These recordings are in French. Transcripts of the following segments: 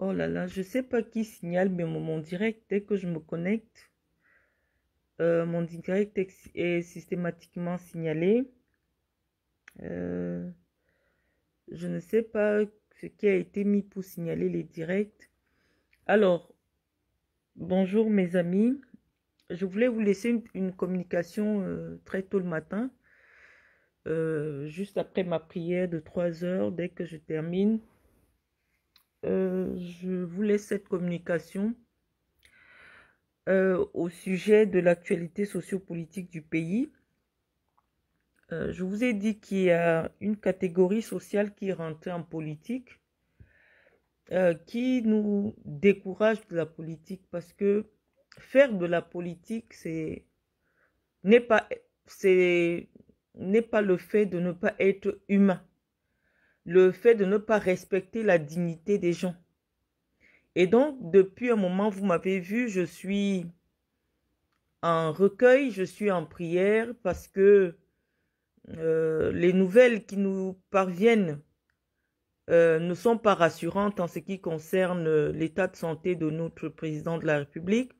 Oh là là, je sais pas qui signale, mais mon, direct, dès que je me connecte, euh, mon direct est, systématiquement signalé. Euh, je ne sais pas ce qui a été mis pour signaler les directs. Alors, bonjour mes amis. Je voulais vous laisser une, communication euh, très tôt le matin, juste après ma prière de 3 heures, dès que je termine. Euh, je vous laisse cette communication euh, au sujet de l'actualité sociopolitique du pays. Euh, je vous ai dit qu'il y a une catégorie sociale qui est en politique, qui nous décourage de la politique parce que faire de la politique, c'est n'est pas c'est n'est pas le fait de ne pas être humain le fait de ne pas respecter la dignité des gens. Et donc, depuis un moment, vous m'avez vu, je suis en recueil, je suis en prière parce que euh, les nouvelles qui nous parviennent euh, ne sont pas rassurantes en ce qui concerne l'état de santé de notre président de la République.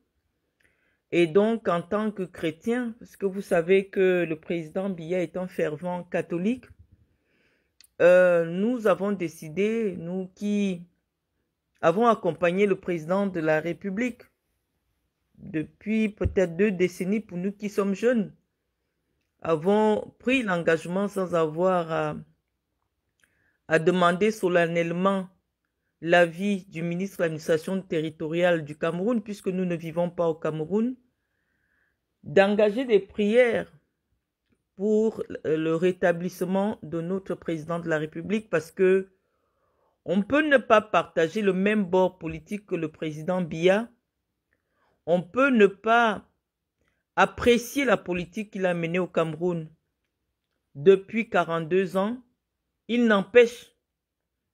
Et donc, en tant que chrétien, parce que vous savez que le président Biya est un fervent catholique, euh, nous avons décidé, nous qui avons accompagné le président de la République depuis peut-être deux décennies pour nous qui sommes jeunes, avons pris l'engagement sans avoir à, à demander solennellement l'avis du ministre de l'administration territoriale du Cameroun, puisque nous ne vivons pas au Cameroun, d'engager des prières pour le rétablissement de notre président de la République parce que on peut ne pas partager le même bord politique que le président Biya. On peut ne pas apprécier la politique qu'il a menée au Cameroun depuis 42 ans. Il n'empêche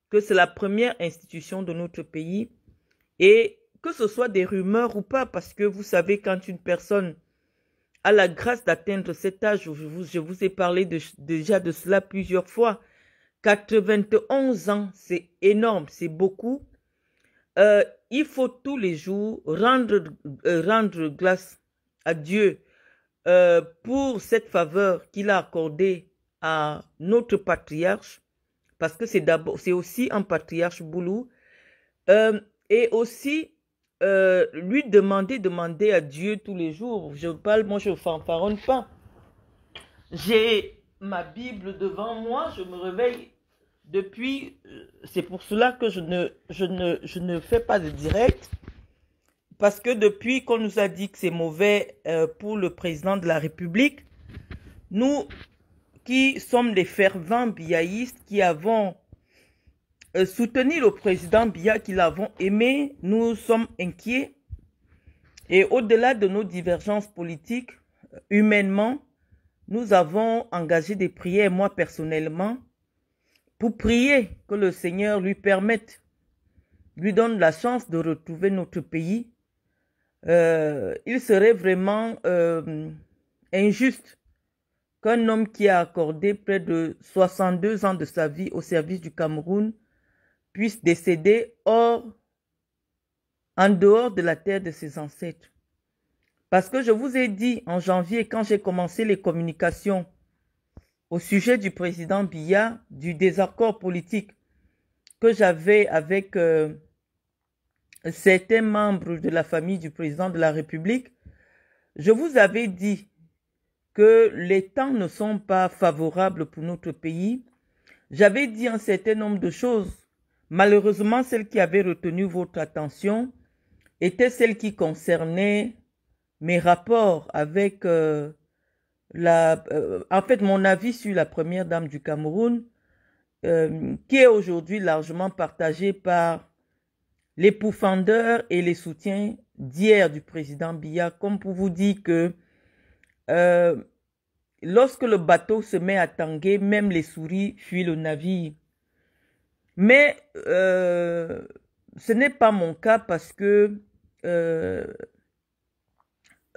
que c'est la première institution de notre pays et que ce soit des rumeurs ou pas, parce que vous savez, quand une personne à la grâce d'atteindre cet âge. Je vous, ai parlé déjà de cela plusieurs fois. 91 ans, c'est énorme, c'est beaucoup. Euh, il faut tous les jours rendre, euh, grâce à Dieu euh, pour cette faveur qu'il a accordée à notre patriarche, parce que c'est c'est aussi un patriarche Boulou, et aussi euh, lui demander, demander à Dieu tous les jours. Je parle, moi je fanfaronne pas. J'ai ma Bible devant moi, je me réveille depuis. Euh, c'est pour cela que je ne, je ne, je ne fais pas de direct. Parce que depuis qu'on nous a dit que c'est mauvais euh, pour le président de la République, nous qui sommes les fervents biaïstes qui avons euh, soutenir le président Biya qui l'avons aimé, nous sommes inquiets. Et au-delà de nos divergences politiques, euh, humainement, nous avons engagé des prières, moi personnellement, pour prier que le Seigneur lui permette, lui donne la chance de retrouver notre pays. Euh, il serait vraiment injuste qu'un homme qui a accordé près de 62 ans de sa vie au service du Cameroun puisse décéder hors, en dehors de la terre de ses ancêtres. Parce que je vous ai dit en janvier, quand j'ai commencé les communications au sujet du président Biya, du désaccord politique que j'avais avec euh, certains membres de la famille du président de la République, je vous avais dit que les temps ne sont pas favorables pour notre pays. J'avais dit un certain nombre de choses Malheureusement, celle qui avait retenu votre attention était celle qui concernait mes rapports avec euh, la, euh, en fait, mon avis sur la première dame du Cameroun, euh, qui est aujourd'hui largement partagé par les et les soutiens d'hier du président Biya, comme pour vous dire que lorsque le bateau se met à tanguer, même les souris fuient le navire. Mais euh, ce n'est pas mon cas parce que euh,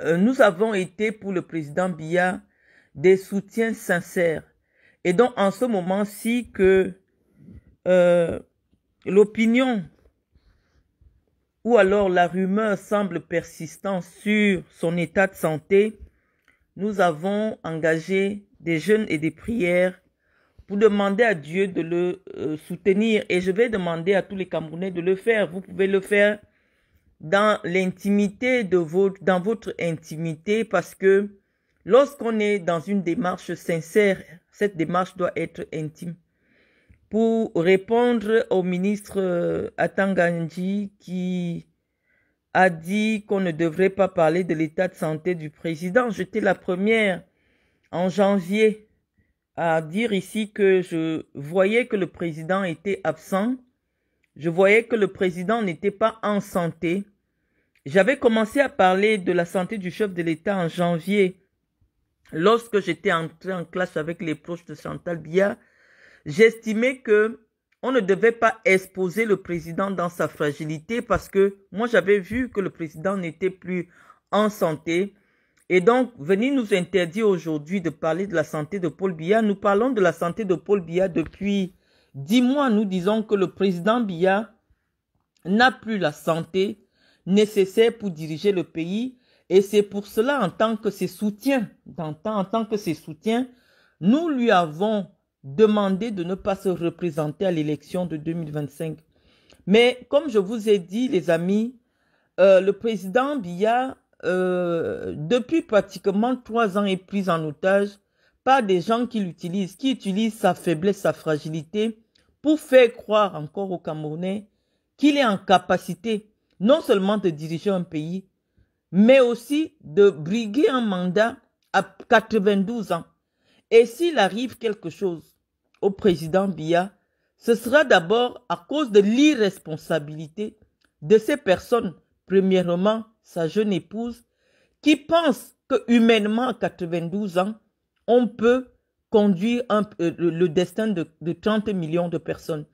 euh, nous avons été pour le président Bia des soutiens sincères. Et donc en ce moment-ci que l'opinion ou alors la rumeur semble persistante sur son état de santé, nous avons engagé des jeûnes et des prières pour demander à Dieu de le euh, soutenir. Et je vais demander à tous les Camerounais de le faire. Vous pouvez le faire dans l'intimité de votre, dans votre intimité parce que lorsqu'on est dans une démarche sincère, cette démarche doit être intime. Pour répondre au ministre euh, Atanganji qui a dit qu'on ne devrait pas parler de l'état de santé du président, j'étais la première en janvier à dire ici que je voyais que le président était absent. Je voyais que le président n'était pas en santé. J'avais commencé à parler de la santé du chef de l'État en janvier. Lorsque j'étais entré en classe avec les proches de Chantal Bia, j'estimais que on ne devait pas exposer le président dans sa fragilité parce que moi j'avais vu que le président n'était plus en santé. Et donc, venir nous interdire aujourd'hui de parler de la santé de Paul Biya, nous parlons de la santé de Paul Biya depuis dix mois. Nous disons que le président Biya n'a plus la santé nécessaire pour diriger le pays. Et c'est pour cela, en tant que ses soutiens, en tant que ses soutiens, nous lui avons demandé de ne pas se représenter à l'élection de 2025. Mais comme je vous ai dit, les amis, euh, le président Biya euh, depuis pratiquement trois ans est prise en otage par des gens qui l'utilisent, qui utilisent sa faiblesse, sa fragilité pour faire croire encore aux Camerounais qu'il est en capacité non seulement de diriger un pays, mais aussi de briguer un mandat à 92 ans. Et s'il arrive quelque chose au président Biya, ce sera d'abord à cause de l'irresponsabilité de ces personnes, premièrement sa jeune épouse, qui pense que humainement, à 92 ans, on peut conduire euh, le destin de, 30 millions de personnes.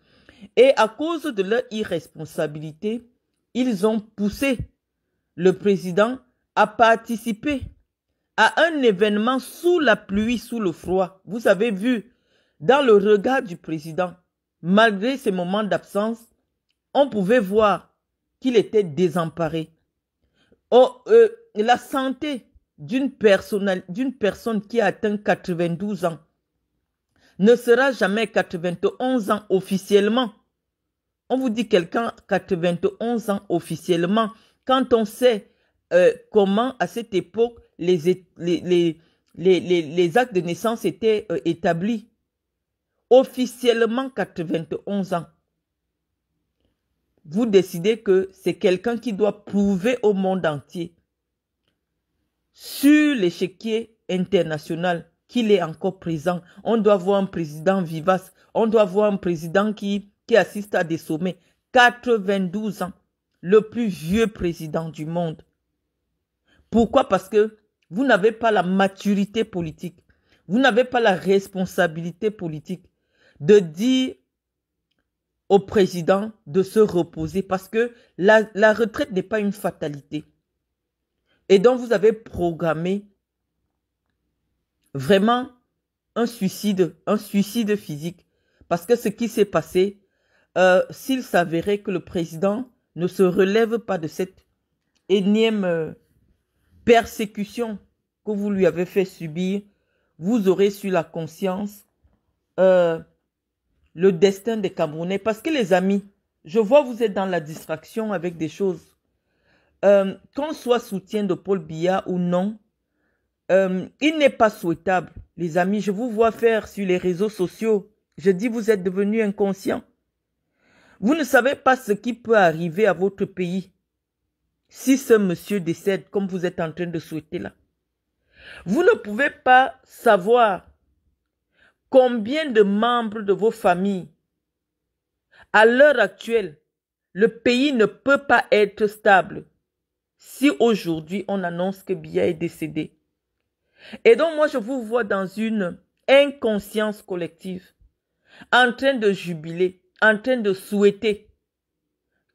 Et à cause de leur irresponsabilité, ils ont poussé le président à participer à un événement sous la pluie, sous le froid. Vous avez vu, dans le regard du président, malgré ses moments d'absence, on pouvait voir qu'il était désemparé. Oh, euh, la santé d'une personne, qui a atteint 92 ans ne sera jamais 91 ans officiellement. On vous dit quelqu'un 91 ans officiellement quand on sait euh, comment à cette époque les, les, actes de naissance étaient euh, établis. Officiellement 91 ans vous décidez que c'est quelqu'un qui doit prouver au monde entier, sur l'échiquier international, qu'il est encore présent. On doit voir un président vivace. On doit voir un président qui, qui assiste à des sommets. 92 ans, le plus vieux président du monde. Pourquoi Parce que vous n'avez pas la maturité politique. Vous n'avez pas la responsabilité politique de dire au président de se reposer parce que la, retraite n'est pas une fatalité. Et donc vous avez programmé vraiment un suicide, un suicide physique. Parce que ce qui s'est passé, euh, s'il s'avérait que le président ne se relève pas de cette énième euh, persécution que vous lui avez fait subir, vous aurez sur la conscience euh, le destin des Camerounais. Parce que les amis, je vois vous êtes dans la distraction avec des choses. Euh, qu'on soit soutien de Paul Biya ou non, euh, il n'est pas souhaitable, les amis. Je vous vois faire sur les réseaux sociaux. Je dis vous êtes devenus inconscients. Vous ne savez pas ce qui peut arriver à votre pays si ce monsieur décède comme vous êtes en train de souhaiter là. Vous ne pouvez pas savoir Combien de membres de vos familles À l'heure actuelle, le pays ne peut pas être stable si aujourd'hui on annonce que Bia est décédé. Et donc moi je vous vois dans une inconscience collective, en train de jubiler, en train de souhaiter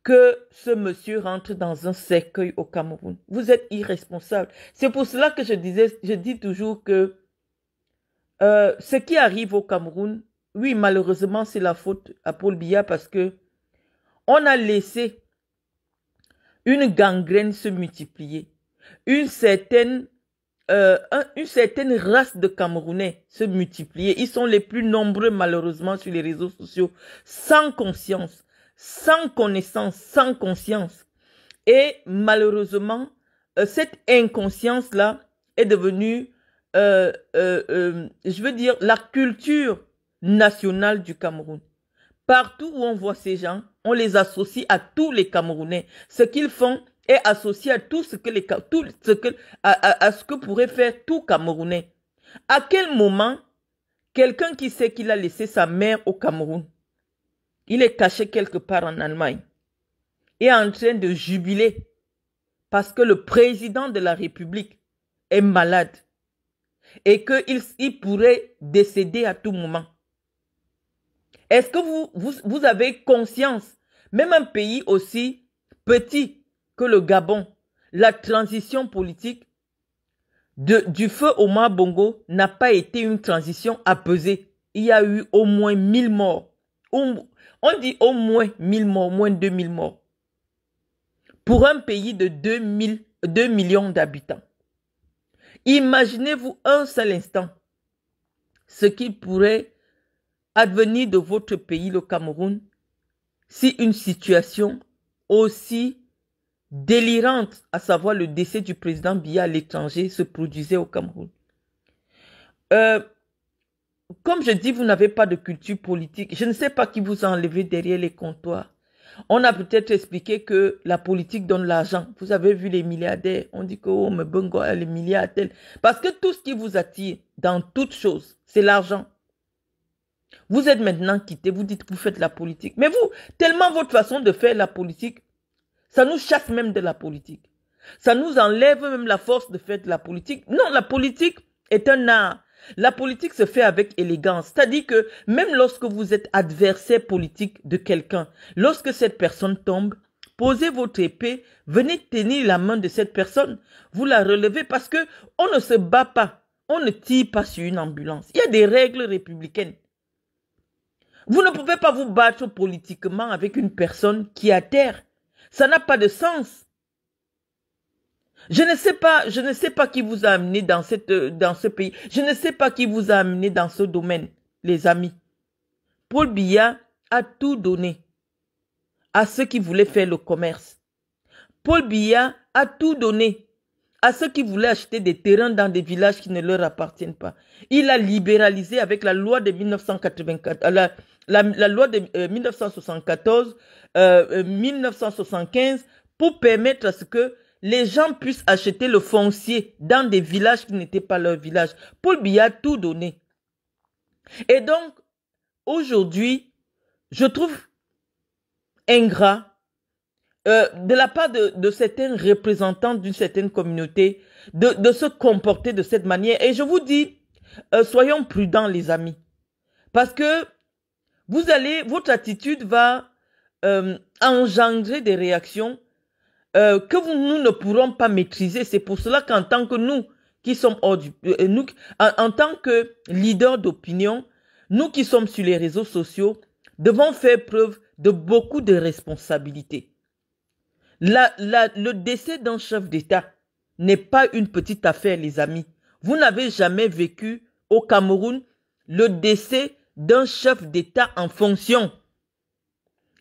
que ce monsieur rentre dans un cercueil au Cameroun. Vous êtes irresponsable. C'est pour cela que je disais, je dis toujours que euh, ce qui arrive au Cameroun, oui, malheureusement, c'est la faute à Paul Biya parce que on a laissé une gangrène se multiplier, une certaine, euh, une certaine race de Camerounais se multiplier. Ils sont les plus nombreux, malheureusement, sur les réseaux sociaux, sans conscience, sans connaissance, sans conscience. Et malheureusement, euh, cette inconscience-là est devenue euh, euh, euh, je veux dire, la culture nationale du Cameroun. Partout où on voit ces gens, on les associe à tous les Camerounais. Ce qu'ils font est associé à tout ce que les tout ce que à ce que pourrait faire tout Camerounais. À quel moment quelqu'un qui sait qu'il a laissé sa mère au Cameroun, il est caché quelque part en Allemagne et en train de jubiler parce que le président de la République est malade et qu'il pourrait décéder à tout moment. Est-ce que vous, vous, avez conscience, même un pays aussi petit que le Gabon, la transition politique de, du feu Omar Bongo n'a pas été une transition apaisée. Il y a eu au moins 1000 morts. On, dit au moins 1000 morts, moins 2000 morts. Pour un pays de 2 millions d'habitants. Imaginez-vous un seul instant ce qui pourrait advenir de votre pays, le Cameroun, si une situation aussi délirante, à savoir le décès du président Biya à l'étranger, se produisait au Cameroun. Euh, comme je dis, vous n'avez pas de culture politique. Je ne sais pas qui vous a enlevé derrière les comptoirs. On a peut-être expliqué que la politique donne l'argent. Vous avez vu les milliardaires. On dit que, oh, mais bongo, ah, les milliards, tel. Parce que tout ce qui vous attire dans toute chose, c'est l'argent. Vous êtes maintenant quitté, vous dites que vous faites la politique. Mais vous, tellement votre façon de faire la politique, ça nous chasse même de la politique. Ça nous enlève même la force de faire la politique. Non, la politique est un art. La politique se fait avec élégance. C'est-à-dire que même lorsque vous êtes adversaire politique de quelqu'un, lorsque cette personne tombe, posez votre épée, venez tenir la main de cette personne, vous la relevez parce que on ne se bat pas, on ne tire pas sur une ambulance. Il y a des règles républicaines. Vous ne pouvez pas vous battre politiquement avec une personne qui a terre. Ça n'a pas de sens. Je ne sais pas, je ne sais pas qui vous a amené dans cette, dans ce pays. Je ne sais pas qui vous a amené dans ce domaine, les amis. Paul Biya a tout donné à ceux qui voulaient faire le commerce. Paul Biya a tout donné à ceux qui voulaient acheter des terrains dans des villages qui ne leur appartiennent pas. Il a libéralisé avec la loi de 1984, euh, la, la, loi de 1974, euh, 1975, euh, pour permettre à ce que les gens puissent acheter le foncier dans des villages qui n'étaient pas leur village. Paul Biya tout donné. Et donc, aujourd'hui, je trouve ingrat euh, de la part de, de certains représentants d'une certaine communauté de, de, se comporter de cette manière. Et je vous dis, euh, soyons prudents, les amis. Parce que vous allez, votre attitude va euh, engendrer des réactions euh, que nous ne pourrons pas maîtriser. C'est pour cela qu'en tant que nous, qui sommes hors du, euh, euh, en, tant que leaders d'opinion, nous qui sommes sur les réseaux sociaux, devons faire preuve de beaucoup de responsabilité. le décès d'un chef d'État n'est pas une petite affaire, les amis. Vous n'avez jamais vécu au Cameroun le décès d'un chef d'État en fonction.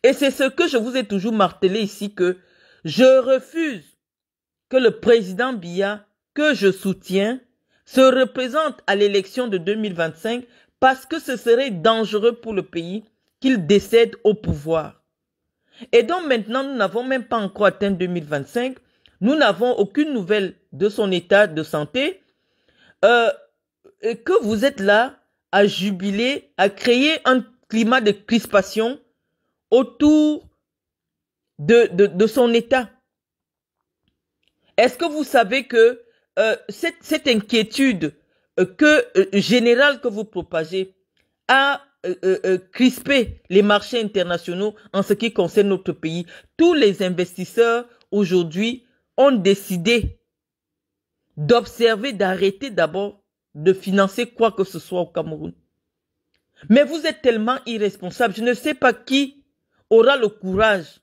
Et c'est ce que je vous ai toujours martelé ici que je refuse que le président Bia, que je soutiens, se représente à l'élection de 2025 parce que ce serait dangereux pour le pays qu'il décède au pouvoir. Et donc maintenant, nous n'avons même pas encore atteint 2025. Nous n'avons aucune nouvelle de son état de santé. Euh, que vous êtes là à jubiler, à créer un climat de crispation autour de, de, son état. Est-ce que vous savez que euh, cette, cette, inquiétude euh, que, euh, générale que vous propagez a crispé les marchés internationaux en ce qui concerne notre pays Tous les investisseurs aujourd'hui ont décidé d'observer, d'arrêter d'abord de financer quoi que ce soit au Cameroun. Mais vous êtes tellement irresponsable, je ne sais pas qui aura le courage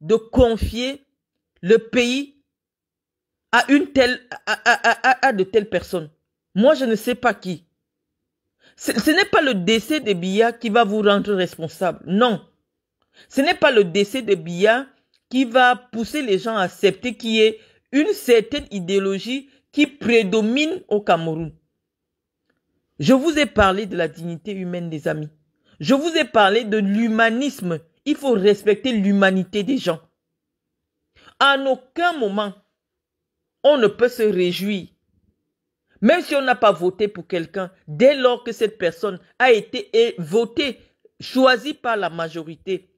de confier le pays à une telle, à, à, à, de telles personnes. Moi, je ne sais pas qui. Ce, n'est pas le décès de Bia qui va vous rendre responsable. Non. Ce n'est pas le décès de Bia qui va pousser les gens à accepter qu'il y ait une certaine idéologie qui prédomine au Cameroun. Je vous ai parlé de la dignité humaine des amis. Je vous ai parlé de l'humanisme il faut respecter l'humanité des gens. En aucun moment, on ne peut se réjouir. Même si on n'a pas voté pour quelqu'un, dès lors que cette personne a été votée, choisie par la majorité,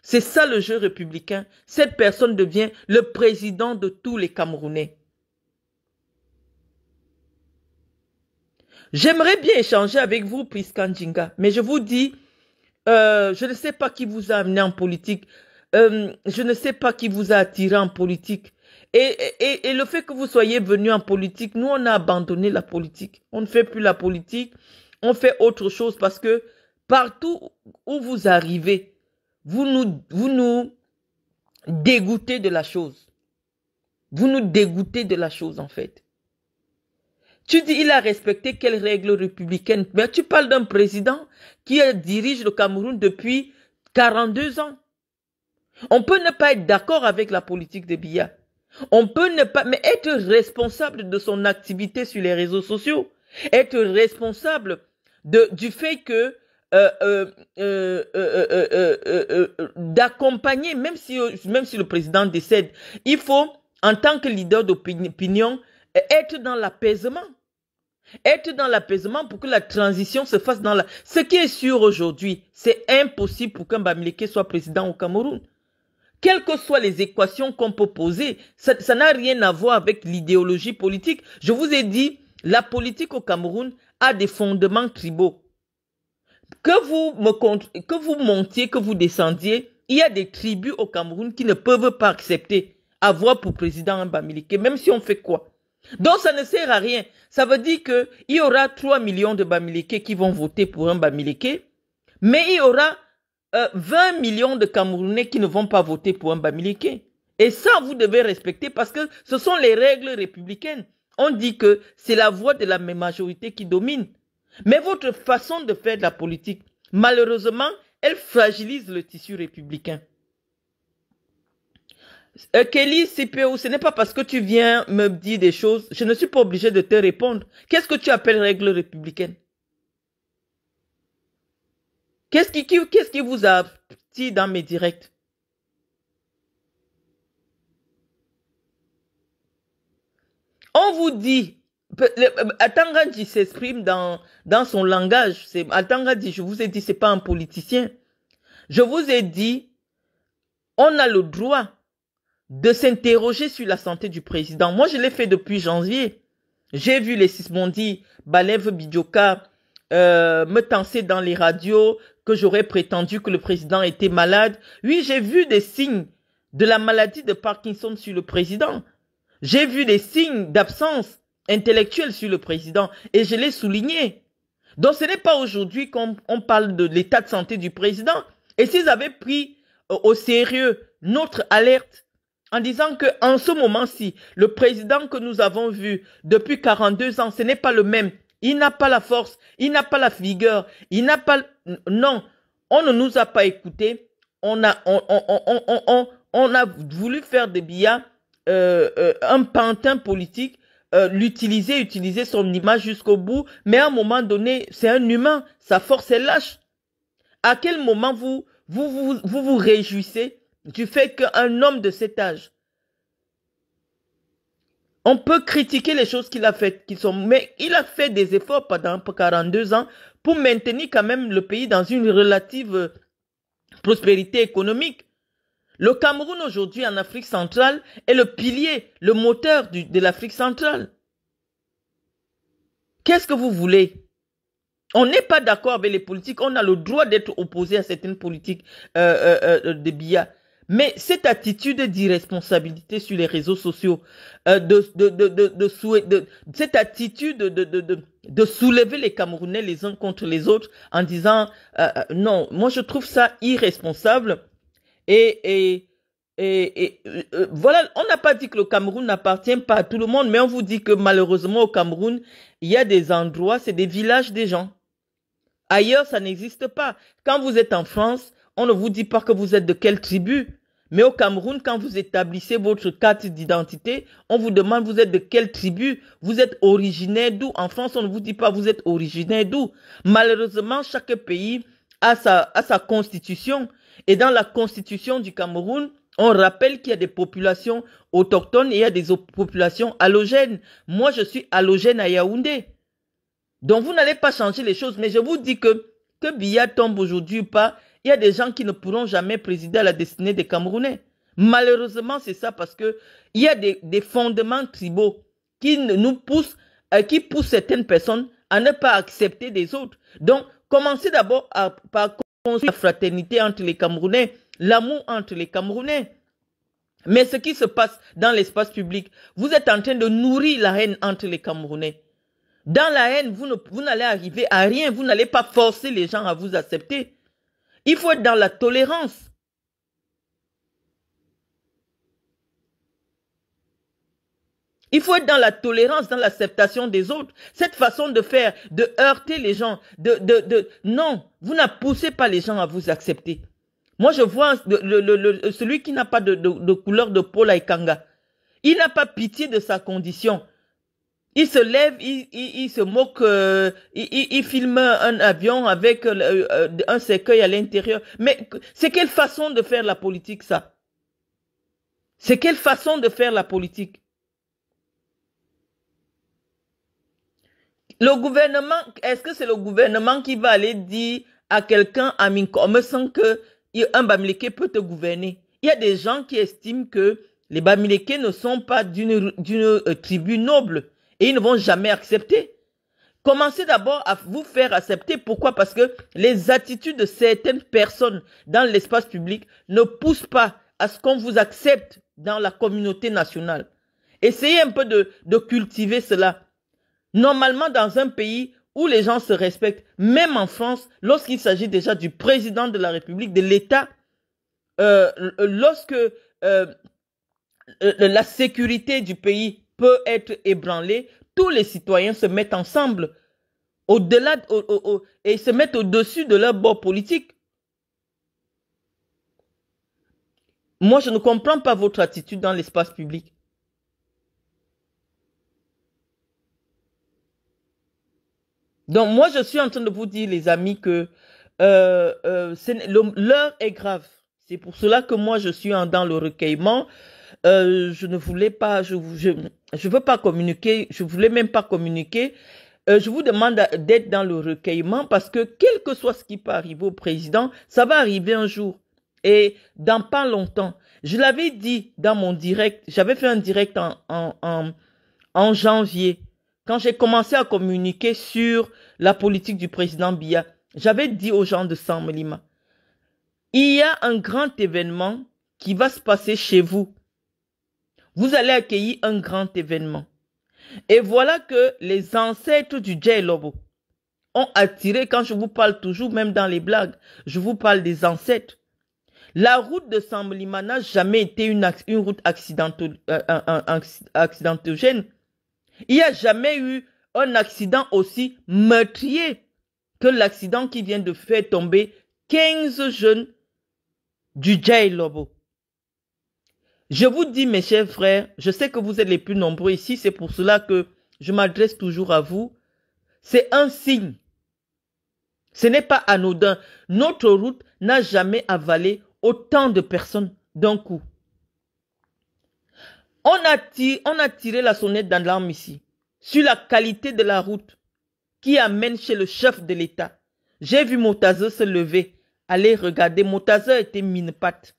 c'est ça le jeu républicain. Cette personne devient le président de tous les Camerounais. J'aimerais bien échanger avec vous, Priskan mais je vous dis, euh, je ne sais pas qui vous a amené en politique. Euh, je ne sais pas qui vous a attiré en politique. Et, et, et le fait que vous soyez venu en politique, nous, on a abandonné la politique. On ne fait plus la politique. On fait autre chose parce que partout où vous arrivez, vous nous, vous nous dégoûtez de la chose. Vous nous dégoûtez de la chose, en fait. Tu dis il a respecté quelles règles républicaines, mais tu parles d'un président qui dirige le Cameroun depuis 42 ans. On peut ne pas être d'accord avec la politique de Biya. On peut ne pas, mais être responsable de son activité sur les réseaux sociaux, être responsable de, du fait que euh, euh, euh, d'accompagner, même si, même si le président décède, il faut, en tant que leader d'opinion, être dans l'apaisement être dans l'apaisement pour que la transition se fasse dans la... Ce qui est sûr aujourd'hui, c'est impossible pour qu'un Bamileke soit président au Cameroun. Quelles que soient les équations qu'on peut poser, ça n'a rien à voir avec l'idéologie politique. Je vous ai dit, la politique au Cameroun a des fondements tribaux. Que vous, montiez, que vous descendiez, il y a des tribus au Cameroun qui ne peuvent pas accepter avoir pour président un Bamileke, même si on fait quoi donc ça ne sert à rien. Ça veut dire que il y aura 3 millions de Bamilékés qui vont voter pour un Bamileke, mais il y aura 20 euh, millions de Camerounais qui ne vont pas voter pour un Bamileke. Et ça, vous devez respecter parce que ce sont les règles républicaines. On dit que c'est la voix de la majorité qui domine. Mais votre façon de faire de la politique, malheureusement, elle fragilise le tissu républicain. Euh, Kelly CPO, ce n'est pas parce que tu viens me dire des choses, je ne suis pas obligé de te répondre. Qu'est-ce que tu appelles règle républicaine Qu'est-ce qui, vous a dit dans mes directs On vous dit, euh, dit s'exprime dans, dans son langage. dit je vous ai dit, c'est pas un politicien. Je vous ai dit, on a le droit de s'interroger sur la santé du président. Moi, je l'ai fait depuis janvier. J'ai vu les Sismondi, Balev Bidjoka euh, me tancer dans les radios que j'aurais prétendu que le président était malade. Oui, j'ai vu des signes de la maladie de Parkinson sur le président. J'ai vu des signes d'absence intellectuelle sur le président et je l'ai souligné. Donc ce n'est pas aujourd'hui qu'on parle de l'état de santé du président. Et s'ils avaient pris au sérieux notre alerte en disant que en ce moment-ci, le président que nous avons vu depuis 42 ans, ce n'est pas le même. Il n'a pas la force, il n'a pas la vigueur, il n'a pas non, on ne nous a pas écoutés. On a on, on, on, on a voulu faire des billets, euh, euh, un pantin politique euh, l'utiliser, utiliser son image jusqu'au bout, mais à un moment donné, c'est un humain, sa force est lâche. À quel moment vous vous, vous, vous réjouissez du fait qu'un homme de cet âge, on peut critiquer les choses qu'il a faites, sont, mais il a fait des efforts pendant 42 ans pour maintenir quand même le pays dans une relative euh, prospérité économique. Le Cameroun aujourd'hui en Afrique centrale est le pilier, le moteur de l'Afrique centrale. Qu'est-ce que vous voulez On n'est pas d'accord avec les politiques. On a le droit d'être opposé à certaines politiques euh, euh, de BIA. Mais cette attitude d'irresponsabilité sur les réseaux sociaux, euh, de, de, de, cette attitude de, de, soulever les Camerounais les uns contre les autres en disant euh, euh, non, moi je trouve ça irresponsable et, et voilà, on n'a pas dit que le Cameroun n'appartient pas à tout le monde, mais on vous dit que malheureusement au Cameroun, il y a des endroits, c'est des villages des gens. Ailleurs, ça n'existe pas. Quand vous êtes en France, on ne vous dit pas que vous êtes de quelle tribu. Mais au Cameroun, quand vous établissez votre carte d'identité, on vous demande vous êtes de quelle tribu, vous êtes originaire d'où. En France, on ne vous dit pas vous êtes originaire d'où. Malheureusement, chaque pays a sa, constitution. Et dans la constitution du Cameroun, on rappelle qu'il y a des populations autochtones et il y a des populations halogènes. Moi, je suis halogène à Yaoundé. Donc, vous n'allez pas changer les choses. Mais je vous dis que, que Biya tombe aujourd'hui ou pas, il y a des gens qui ne pourront jamais présider à la destinée des Camerounais. Malheureusement, c'est ça parce qu'il y a des, fondements tribaux qui nous poussent, euh, qui poussent certaines personnes à ne pas accepter des autres. Donc, commencez d'abord par construire la fraternité entre les Camerounais, l'amour entre les Camerounais. Mais ce qui se passe dans l'espace public, vous êtes en train de nourrir la haine entre les Camerounais. Dans la haine, vous n'allez arriver à rien, vous n'allez pas forcer les gens à vous accepter. Il faut être dans la tolérance. Il faut être dans la tolérance, dans l'acceptation des autres. Cette façon de faire, de heurter les gens, de, de, de, non, vous n'appoussez pas les gens à vous accepter. Moi, je vois le, celui qui n'a pas de, couleur de peau, à Il n'a pas pitié de sa condition il se lève, il, se moque, euh, il, il, filme un avion avec euh, euh, un cercueil à l'intérieur. Mais c'est quelle façon de faire la politique ça C'est quelle façon de faire la politique Le gouvernement, est-ce que c'est le gouvernement qui va aller dire à quelqu'un à on sans que un Bamileke peut te gouverner Il y a des gens qui estiment que les Bamileke ne sont pas d'une tribu noble et ils ne vont jamais accepter. Commencez d'abord à vous faire accepter. Pourquoi Parce que les attitudes de certaines personnes dans l'espace public ne poussent pas à ce qu'on vous accepte dans la communauté nationale. Essayez un peu de, cultiver cela. Normalement, dans un pays où les gens se respectent, même en France, lorsqu'il s'agit déjà du président de la République, de l'État, euh, lorsque euh, euh, la sécurité du pays peut être ébranlé, tous les citoyens se mettent ensemble au-delà et se mettent au-dessus de leur bord politique. Moi, je ne comprends pas votre attitude dans l'espace public. Donc, moi, je suis en train de vous dire, les amis, que euh, euh, l'heure est grave. C'est pour cela que moi, je suis dans le recueillement. Euh, je ne voulais pas, je je, veux pas communiquer, je voulais même pas communiquer. Euh, je vous demande d'être dans le recueillement parce que quel que soit ce qui peut arriver au président, ça va arriver un jour et dans pas longtemps. Je l'avais dit dans mon direct, j'avais fait un direct en, en, janvier quand j'ai commencé à communiquer sur la politique du président Bia J'avais dit aux gens de San il y a un grand événement qui va se passer chez vous. Vous allez accueillir un grand événement. Et voilà que les ancêtres du Lobo ont attiré, quand je vous parle toujours, même dans les blagues, je vous parle des ancêtres. La route de Samblima n'a jamais été une, route euh, accidentogène. Il n'y a jamais eu un accident aussi meurtrier que l'accident qui vient de faire tomber 15 jeunes du Lobo. Je vous dis, mes chers frères, je sais que vous êtes les plus nombreux ici, c'est pour cela que je m'adresse toujours à vous. C'est un signe. Ce n'est pas anodin. Notre route n'a jamais avalé autant de personnes d'un coup. On a, tiré, on a tiré la sonnette dans ici, sur la qualité de la route qui amène chez le chef de l'État. J'ai vu Montazeux se lever. Allez regarder, Motazo était mine-patte.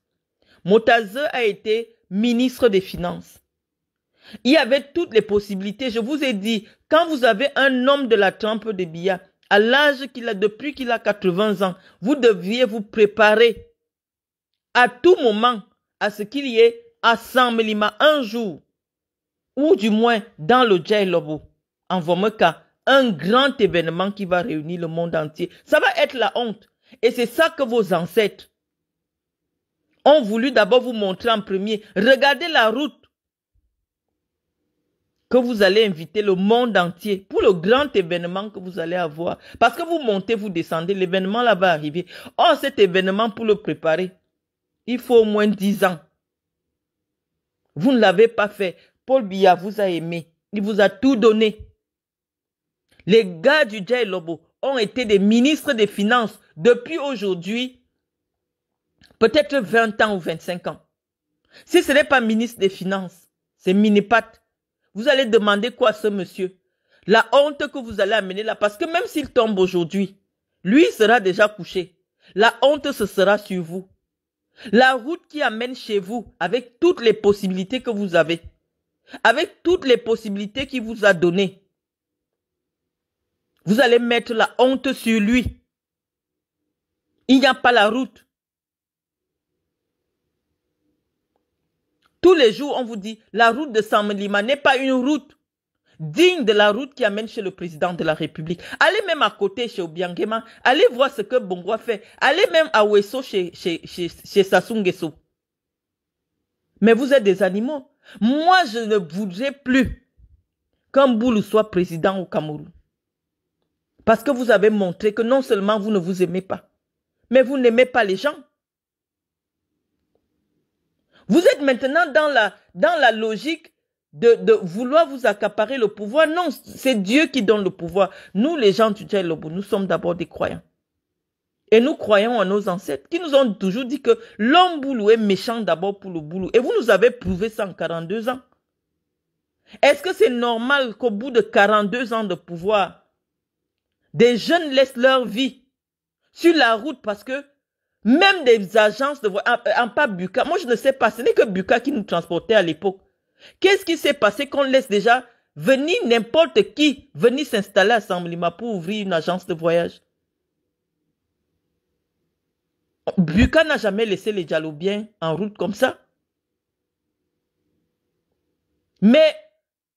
a été ministre des Finances. Il y avait toutes les possibilités. Je vous ai dit, quand vous avez un homme de la trempe de Bia, à l'âge qu'il a, depuis qu'il a 80 ans, vous deviez vous préparer à tout moment à ce qu'il y ait à 100 mélima un jour, ou du moins dans le Lobo, en Vomeka, un grand événement qui va réunir le monde entier. Ça va être la honte. Et c'est ça que vos ancêtres ont voulu d'abord vous montrer en premier. Regardez la route que vous allez inviter le monde entier pour le grand événement que vous allez avoir. Parce que vous montez, vous descendez, l'événement là va arriver. Or, oh, cet événement, pour le préparer, il faut au moins 10 ans. Vous ne l'avez pas fait. Paul Biya vous a aimé. Il vous a tout donné. Les gars du Jai Lobo ont été des ministres des Finances depuis aujourd'hui peut-être 20 ans ou 25 ans. Si ce n'est pas ministre des Finances, c'est Minipat. Vous allez demander quoi à ce monsieur La honte que vous allez amener là, parce que même s'il tombe aujourd'hui, lui sera déjà couché. La honte, ce sera sur vous. La route qui amène chez vous, avec toutes les possibilités que vous avez, avec toutes les possibilités qu'il vous a données, vous allez mettre la honte sur lui. Il n'y a pas la route. Tous les jours, on vous dit, la route de Samelima n'est pas une route digne de la route qui amène chez le président de la République. Allez même à côté chez Obiangema, allez voir ce que Bongwa fait, allez même à Wesso chez, chez, chez, chez Mais vous êtes des animaux. Moi, je ne voudrais plus qu'un boulot soit président au Cameroun. Parce que vous avez montré que non seulement vous ne vous aimez pas, mais vous n'aimez pas les gens. Vous êtes maintenant dans la, dans la logique de, vouloir vous accaparer le pouvoir. Non, c'est Dieu qui donne le pouvoir. Nous, les gens du Lobo, nous sommes d'abord des croyants. Et nous croyons en nos ancêtres qui nous ont toujours dit que l'homme boulou est méchant d'abord pour le boulot. Et vous nous avez prouvé ça en 42 ans. Est-ce que c'est normal qu'au bout de 42 ans de pouvoir, des jeunes laissent leur vie sur la route parce que même des agences de voyage, euh, en, pas Buka. Moi, je ne sais pas. Ce n'est que Buca qui nous transportait à l'époque. Qu'est-ce qui s'est passé qu'on laisse déjà venir n'importe qui venir s'installer à Samblima pour ouvrir une agence de voyage? Buca n'a jamais laissé les bien en route comme ça. Mais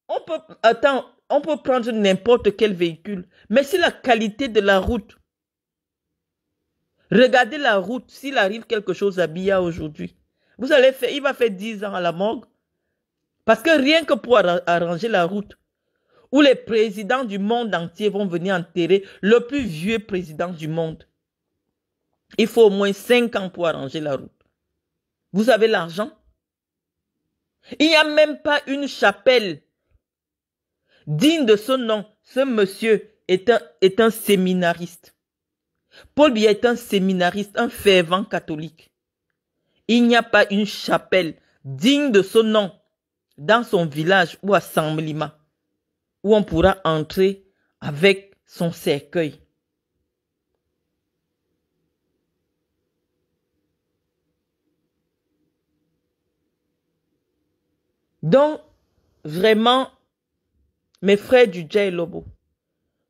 on peut, attends, on peut prendre n'importe quel véhicule. Mais si la qualité de la route Regardez la route, s'il arrive quelque chose à Bia aujourd'hui, vous allez faire, il va faire 10 ans à la morgue. Parce que rien que pour arranger la route, où les présidents du monde entier vont venir enterrer le plus vieux président du monde. Il faut au moins 5 ans pour arranger la route. Vous avez l'argent Il n'y a même pas une chapelle digne de ce nom. Ce monsieur est un, est un séminariste. Paul Biya est un séminariste, un fervent catholique. Il n'y a pas une chapelle digne de son nom dans son village ou assemblement où on pourra entrer avec son cercueil. Donc, vraiment, mes frères du Jai Lobo,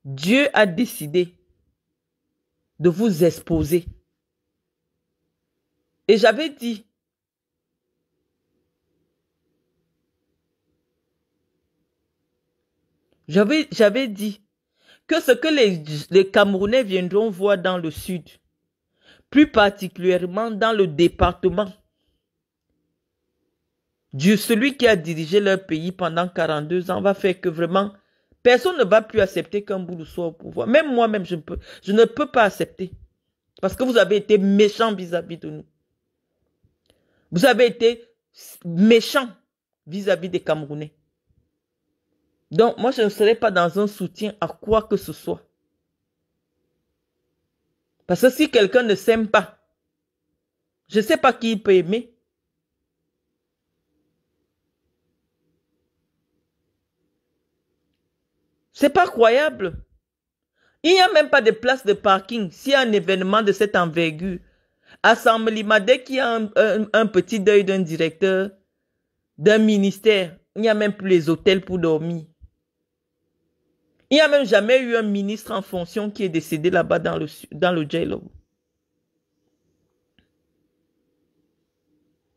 Dieu a décidé de vous exposer. Et j'avais dit, j'avais dit que ce que les, les Camerounais viendront voir dans le sud, plus particulièrement dans le département Dieu, celui qui a dirigé leur pays pendant 42 ans, va faire que vraiment Personne ne va plus accepter qu'un boulot soit au pouvoir. Même moi-même, je, je ne peux pas accepter. Parce que vous avez été méchant vis-à-vis de nous. Vous avez été méchant vis-à-vis des Camerounais. Donc, moi, je ne serai pas dans un soutien à quoi que ce soit. Parce que si quelqu'un ne s'aime pas, je ne sais pas qui il peut aimer. C'est pas croyable. Il n'y a même pas de place de parking s'il y a un événement de cette envergure. Assemblée Madec, dès y a un, petit deuil d'un directeur, d'un ministère, il n'y a même plus les hôtels pour dormir. Il n'y a même jamais eu un ministre en fonction qui est décédé là-bas dans le, dans le jail.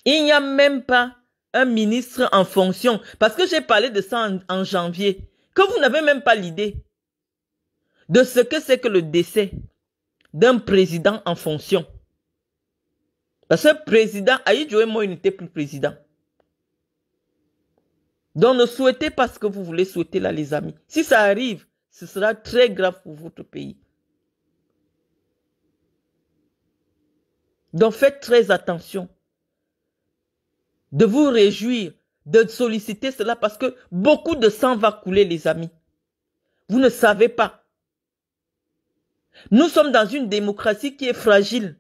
Il n'y a même pas un ministre en fonction. Parce que j'ai parlé de ça en janvier que vous n'avez même pas l'idée de ce que c'est que le décès d'un président en fonction. Parce que président, Aïd et moi, il n'était plus président. Donc ne souhaitez pas ce que vous voulez souhaiter là, les amis. Si ça arrive, ce sera très grave pour votre pays. Donc faites très attention de vous réjouir de solliciter cela parce que beaucoup de sang va couler, les amis. Vous ne savez pas. Nous sommes dans une démocratie qui est fragile.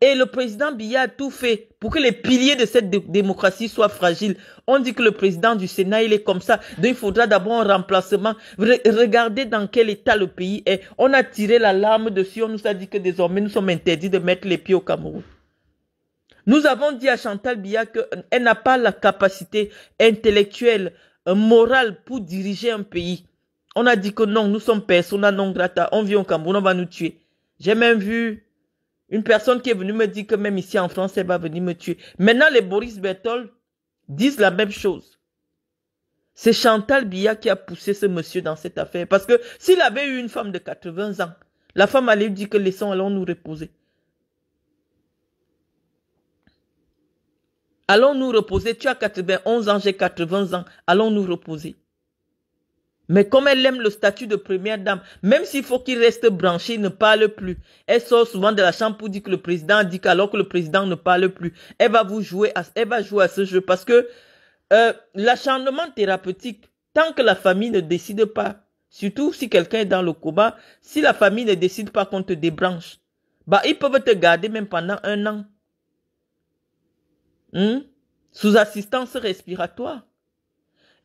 Et le président Biya a tout fait pour que les piliers de cette démocratie soient fragiles. On dit que le président du Sénat, il est comme ça. Donc il faudra d'abord un remplacement. regardez dans quel état le pays est. On a tiré la larme dessus. On nous a dit que désormais, nous sommes interdits de mettre les pieds au Cameroun. Nous avons dit à Chantal Biya qu'elle euh, n'a pas la capacité intellectuelle, euh, morale pour diriger un pays. On a dit que non, nous sommes persona non grata. On vit au Cameroun, on va nous tuer. J'ai même vu une personne qui est venue me dire que même ici en France, elle va venir me tuer. Maintenant, les Boris Berthold disent la même chose. C'est Chantal Biya qui a poussé ce monsieur dans cette affaire. Parce que s'il avait eu une femme de 80 ans, la femme allait lui dire que laissons, allons nous reposer. Allons nous reposer. Tu as 91 ans, j'ai 80 ans. Allons nous reposer. Mais comme elle aime le statut de première dame, même s'il faut qu'il reste branché, il ne parle plus. Elle sort souvent de la chambre pour dire que le président dit qu'alors que le président ne parle plus, elle va vous jouer à, elle va jouer à ce jeu parce que euh, l'acharnement thérapeutique, tant que la famille ne décide pas, surtout si quelqu'un est dans le combat, si la famille ne décide pas qu'on te débranche, bah ils peuvent te garder même pendant un an. Hmm? sous assistance respiratoire.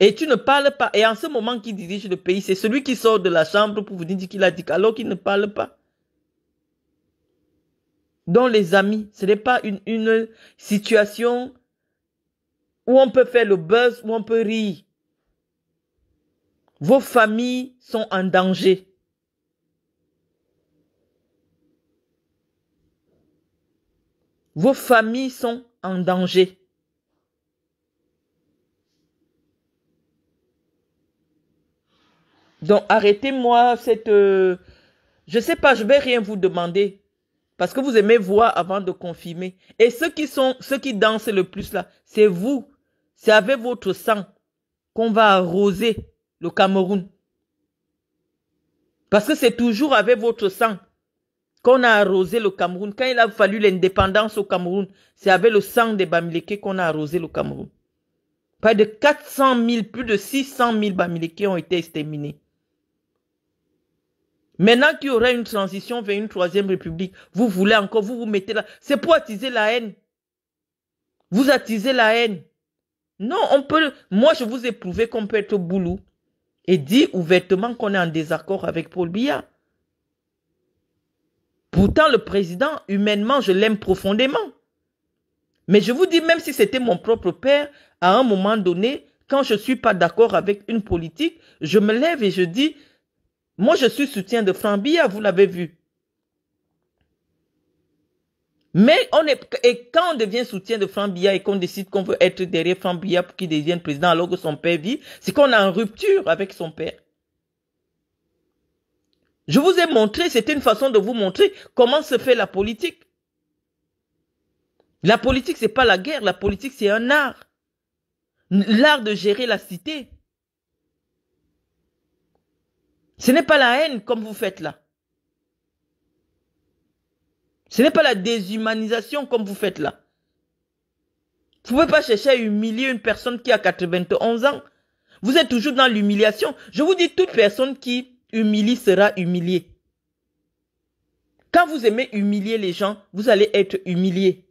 Et tu ne parles pas. Et en ce moment qui dirige le pays, c'est celui qui sort de la chambre pour vous dire qu'il a dit alors qu'il ne parle pas. Donc les amis, ce n'est pas une, une situation où on peut faire le buzz, où on peut rire. Vos familles sont en danger. Vos familles sont en danger. Donc arrêtez-moi cette... Euh, je sais pas, je vais rien vous demander. Parce que vous aimez voir avant de confirmer. Et ceux qui sont, ceux qui dansent le plus là, c'est vous. C'est avec votre sang qu'on va arroser le Cameroun. Parce que c'est toujours avec votre sang qu'on a arrosé le Cameroun, quand il a fallu l'indépendance au Cameroun, c'est avec le sang des Bamileke qu'on a arrosé le Cameroun. Pas de 400 000, plus de 600 000 Bamileke ont été exterminés. Maintenant qu'il y aurait une transition vers une troisième république, vous voulez encore, vous vous mettez là. C'est pour attiser la haine. Vous attisez la haine. Non, on peut. Moi, je vous ai prouvé qu'on peut être boulot et dire ouvertement qu'on est en désaccord avec Paul Biya. Pourtant, le président, humainement, je l'aime profondément. Mais je vous dis, même si c'était mon propre père, à un moment donné, quand je ne suis pas d'accord avec une politique, je me lève et je dis, moi je suis soutien de franc vous l'avez vu. Mais on est, et quand on devient soutien de Fran et qu'on décide qu'on veut être derrière Fran pour qu'il devienne président alors que son père vit, c'est qu'on a en rupture avec son père. Je vous ai montré, c'était une façon de vous montrer comment se fait la politique. La politique, c'est pas la guerre, la politique, c'est un art. L'art de gérer la cité. Ce n'est pas la haine comme vous faites là. Ce n'est pas la déshumanisation comme vous faites là. Vous pouvez pas chercher à humilier une personne qui a 91 ans. Vous êtes toujours dans l'humiliation. Je vous dis, toute personne qui humilie sera humilié. Quand vous aimez humilier les gens, vous allez être humilié.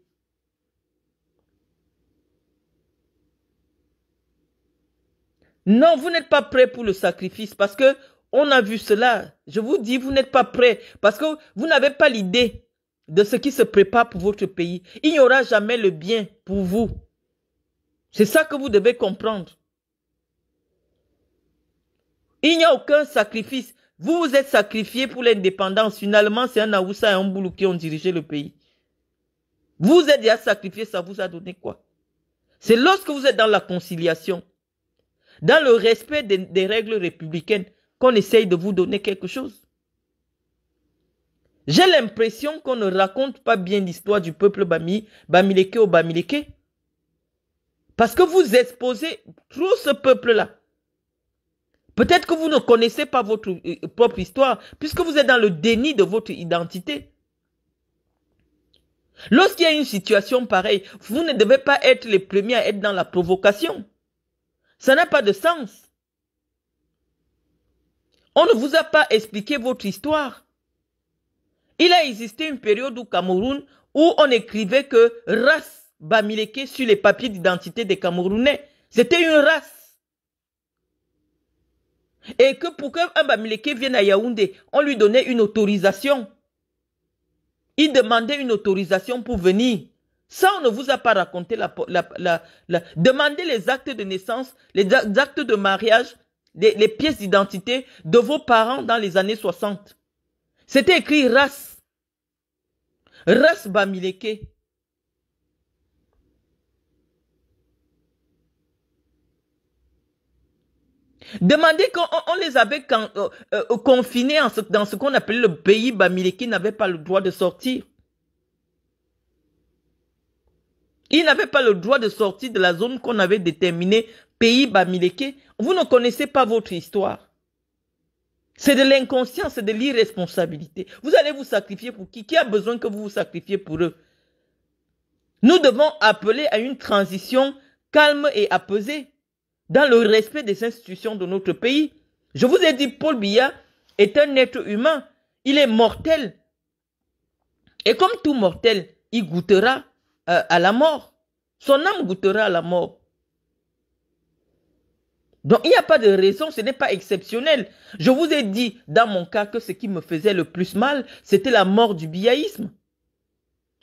Non, vous n'êtes pas prêt pour le sacrifice parce que on a vu cela. Je vous dis, vous n'êtes pas prêt parce que vous n'avez pas l'idée de ce qui se prépare pour votre pays. Il n'y aura jamais le bien pour vous. C'est ça que vous devez comprendre. Il n'y a aucun sacrifice. Vous vous êtes sacrifié pour l'indépendance. Finalement, c'est un Naoussa et un Boulou qui ont dirigé le pays. Vous êtes déjà sacrifié, ça vous a donné quoi C'est lorsque vous êtes dans la conciliation, dans le respect des, règles républicaines, qu'on essaye de vous donner quelque chose. J'ai l'impression qu'on ne raconte pas bien l'histoire du peuple Bami, Bamileke ou Bamileke. Parce que vous exposez trop ce peuple-là Peut-être que vous ne connaissez pas votre euh, propre histoire, puisque vous êtes dans le déni de votre identité. Lorsqu'il y a une situation pareille, vous ne devez pas être les premiers à être dans la provocation. Ça n'a pas de sens. On ne vous a pas expliqué votre histoire. Il a existé une période au Cameroun où on écrivait que race Bamileke sur les papiers d'identité des Camerounais. C'était une race. Et que pour qu'un Bamileke vienne à Yaoundé, on lui donnait une autorisation. Il demandait une autorisation pour venir. Ça, on ne vous a pas raconté la, la, Demandez les actes de naissance, les actes de mariage, les, pièces d'identité de vos parents dans les années 60. C'était écrit race. Race Bamileke. Demandez qu'on les avait euh, euh, confinés en dans ce qu'on appelait le pays Bamileke. Ils n'avait pas le droit de sortir. Ils n'avaient pas le droit de sortir de la zone qu'on avait déterminée pays Bamileke. Vous ne connaissez pas votre histoire. C'est de l'inconscience, c'est de l'irresponsabilité. Vous allez vous sacrifier pour qui Qui a besoin que vous vous sacrifiez pour eux Nous devons appeler à une transition calme et apaisée dans le respect des institutions de notre pays. Je vous ai dit, Paul Biya est un être humain. Il est mortel. Et comme tout mortel, il goûtera euh, à la mort. Son âme goûtera à la mort. Donc il n'y a pas de raison, ce n'est pas exceptionnel. Je vous ai dit dans mon cas que ce qui me faisait le plus mal, c'était la mort du biaïsme.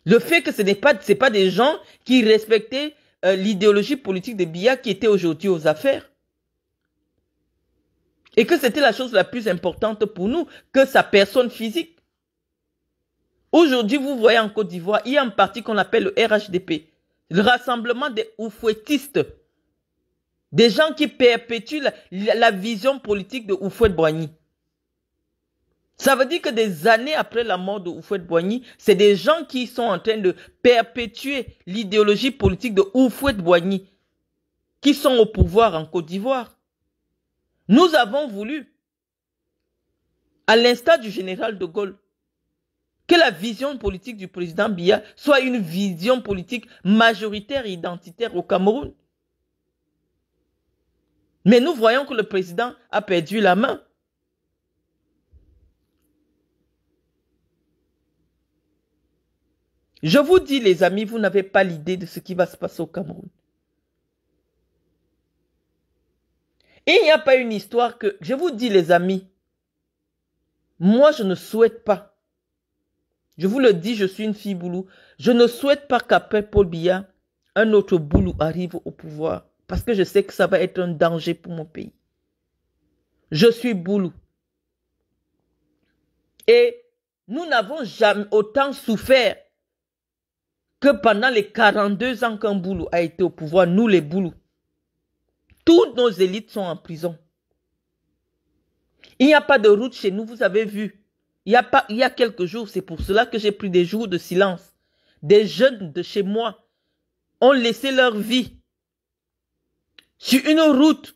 Le fait que ce n'est pas, c'est pas des gens qui respectaient euh, l'idéologie politique de Biya qui était aujourd'hui aux affaires. Et que c'était la chose la plus importante pour nous que sa personne physique. Aujourd'hui, vous voyez en Côte d'Ivoire, il y a un parti qu'on appelle le RHDP, le Rassemblement des Oufouettistes. Des gens qui perpétuent la, vision politique de oufouette Boigny. Ça veut dire que des années après la mort de Oufouet Boigny, c'est des gens qui sont en train de perpétuer l'idéologie politique de Oufouette Boigny, qui sont au pouvoir en Côte d'Ivoire. Nous avons voulu, à l'instar du général de Gaulle, que la vision politique du président Biya soit une vision politique majoritaire et identitaire au Cameroun. Mais nous voyons que le président a perdu la main. Je vous dis, les amis, vous n'avez pas l'idée de ce qui va se passer au Cameroun. Il n'y a pas une histoire que... Je vous dis, les amis, moi, je ne souhaite pas. Je vous le dis, je suis une fille boulou. Je ne souhaite pas qu'après Paul Biya, un autre boulou arrive au pouvoir. Parce que je sais que ça va être un danger pour mon pays. Je suis boulou. Et nous n'avons jamais autant souffert que pendant les 42 ans qu'un boulot a été au pouvoir, nous les boulots, toutes nos élites sont en prison. Il n'y a pas de route chez nous, vous avez vu. Il y a, pas, il y a quelques jours, c'est pour cela que j'ai pris des jours de silence. Des jeunes de chez moi ont laissé leur vie sur une route.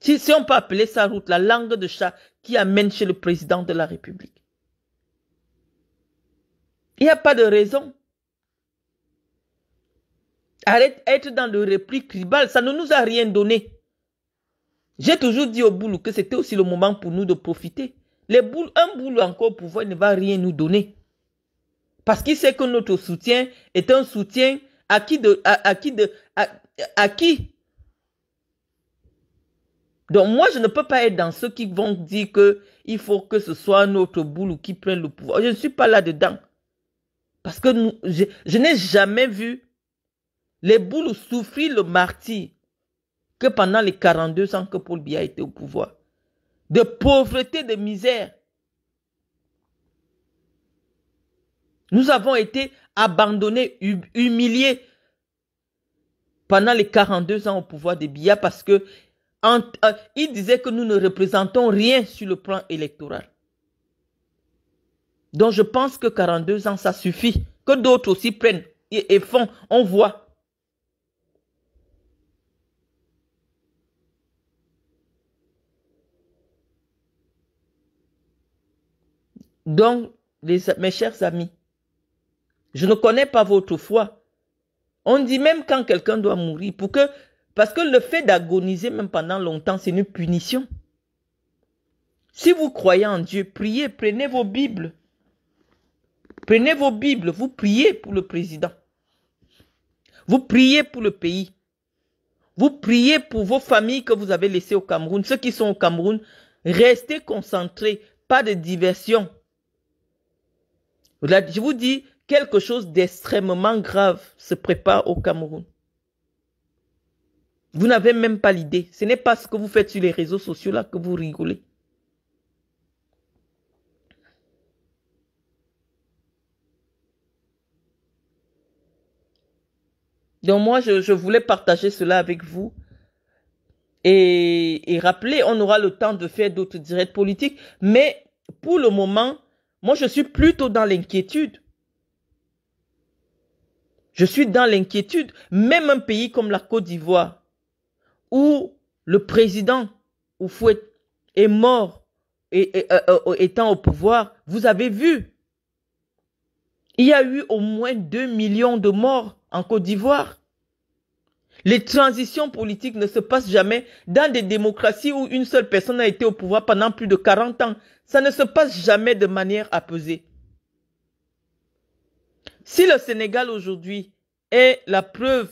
Si, si on peut appeler sa route, la langue de chat qui amène chez le président de la République. Il n'y a pas de raison. Arrête être dans le repli tribal, ça ne nous a rien donné. J'ai toujours dit au boulot que c'était aussi le moment pour nous de profiter. Les boules, un boulot encore au pouvoir ne va rien nous donner. Parce qu'il sait que notre soutien est un soutien à qui de, à, qui de, à, qui donc moi, je ne peux pas être dans ceux qui vont dire que il faut que ce soit notre boulot qui prenne le pouvoir. Je ne suis pas là-dedans. Parce que je, n'ai jamais vu les boules souffrir le martyr que pendant les 42 ans que Paul Biya était au pouvoir. De pauvreté, de misère. Nous avons été abandonnés, hum-, humiliés pendant les 42 ans au pouvoir de Biya parce que euh, il disait que nous ne représentons rien sur le plan électoral. Donc je pense que 42 ans, ça suffit. Que d'autres aussi prennent et, font. On voit. Donc, mes chers amis, je ne connais pas votre foi. On dit même quand quelqu'un doit mourir, pour que, parce que le fait d'agoniser même pendant longtemps, c'est une punition. Si vous croyez en Dieu, priez, prenez vos Bibles. Prenez vos Bibles, vous priez pour le président. Vous priez pour le pays. Vous priez pour vos familles que vous avez laissées au Cameroun. Ceux qui sont au Cameroun, restez concentrés, pas de diversion. je vous dis, quelque chose d'extrêmement grave se prépare au Cameroun. Vous n'avez même pas l'idée. Ce n'est pas ce que vous faites sur les réseaux sociaux là que vous rigolez. Donc moi, je, voulais partager cela avec vous. Et, rappeler, on aura le temps de faire d'autres directs politiques. Mais pour le moment, moi, je suis plutôt dans l'inquiétude. Je suis dans l'inquiétude. Même un pays comme la Côte d'Ivoire, où le président Oufouet est mort et, euh, euh, étant au pouvoir, vous avez vu, il y a eu au moins 2 millions de morts en Côte d'Ivoire. Les transitions politiques ne se passent jamais dans des démocraties où une seule personne a été au pouvoir pendant plus de 40 ans. Ça ne se passe jamais de manière apaisée. Si le Sénégal aujourd'hui est la preuve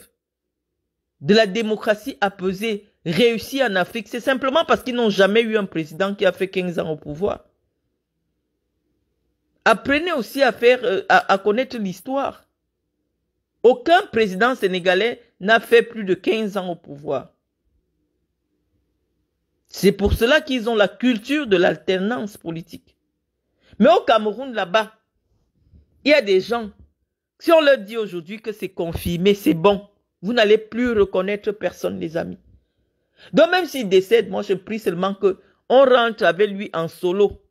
de la démocratie apaisée réussie en Afrique, c'est simplement parce qu'ils n'ont jamais eu un président qui a fait 15 ans au pouvoir. Apprenez aussi à faire, euh, à connaître l'histoire. Aucun président sénégalais n'a fait plus de 15 ans au pouvoir. C'est pour cela qu'ils ont la culture de l'alternance politique. Mais au Cameroun, là-bas, il y a des gens, si on leur dit aujourd'hui que c'est confirmé, c'est bon, vous n'allez plus reconnaître personne, les amis. Donc même s'il décède, moi je prie seulement qu'on on rentre avec lui en solo.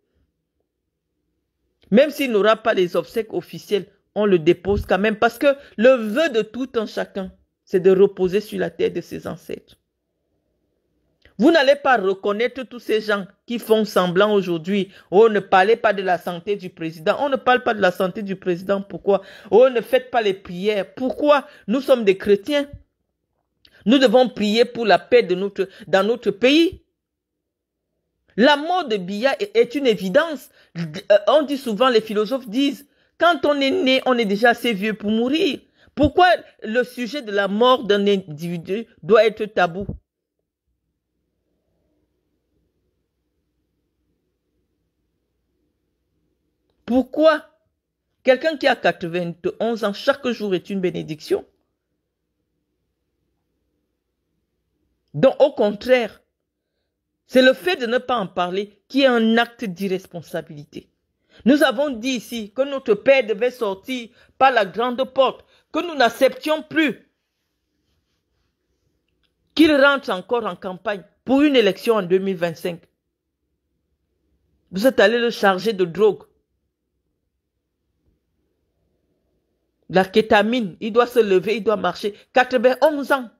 Même s'il n'aura pas les obsèques officielles, on le dépose quand même parce que le vœu de tout un chacun, c'est de reposer sur la terre de ses ancêtres. Vous n'allez pas reconnaître tous ces gens qui font semblant aujourd'hui. Oh, ne parlez pas de la santé du président. On ne parle pas de la santé du président. Pourquoi Oh, ne faites pas les prières. Pourquoi Nous sommes des chrétiens. Nous devons prier pour la paix de notre, dans notre pays. La mort de Bia est une évidence. Euh, on dit souvent, les philosophes disent, quand on est né, on est déjà assez vieux pour mourir. Pourquoi le sujet de la mort d'un individu doit être tabou Pourquoi quelqu'un qui a 91 ans chaque jour est une bénédiction Donc au contraire, c'est le fait de ne pas en parler qui est un acte d'irresponsabilité. Nous avons dit ici que notre Père devait sortir par la grande porte, que nous n'acceptions plus qu'il rentre encore en campagne pour une élection en 2025. Vous êtes allé le charger de drogue. La kétamine, il doit se lever, il doit marcher. 91 ans.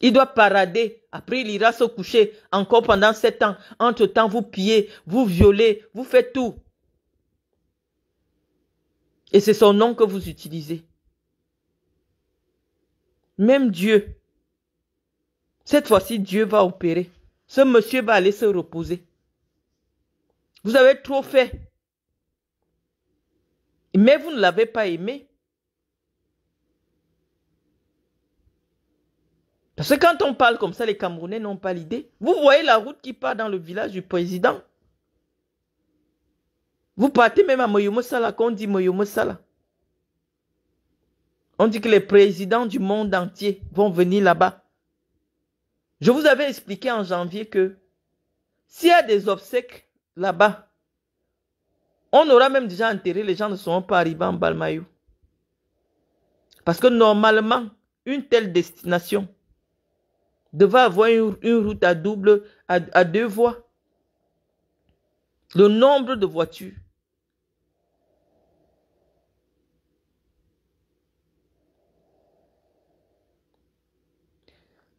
Il doit parader. Après, il ira se coucher encore pendant sept ans. Entre-temps, vous pillez, vous violez, vous faites tout. Et c'est son nom que vous utilisez. Même Dieu. Cette fois-ci, Dieu va opérer. Ce monsieur va aller se reposer. Vous avez trop fait. Mais vous ne l'avez pas aimé. Parce que quand on parle comme ça, les Camerounais n'ont pas l'idée. Vous voyez la route qui part dans le village du président. Vous partez même à Moyomosala, quand on dit Moyomosala. On dit que les présidents du monde entier vont venir là-bas. Je vous avais expliqué en janvier que s'il y a des obsèques là-bas, on aura même déjà enterré, les gens ne seront pas arrivés en Balmayou. Parce que normalement, une telle destination, devait avoir une, route à double, à, deux voies. Le nombre de voitures.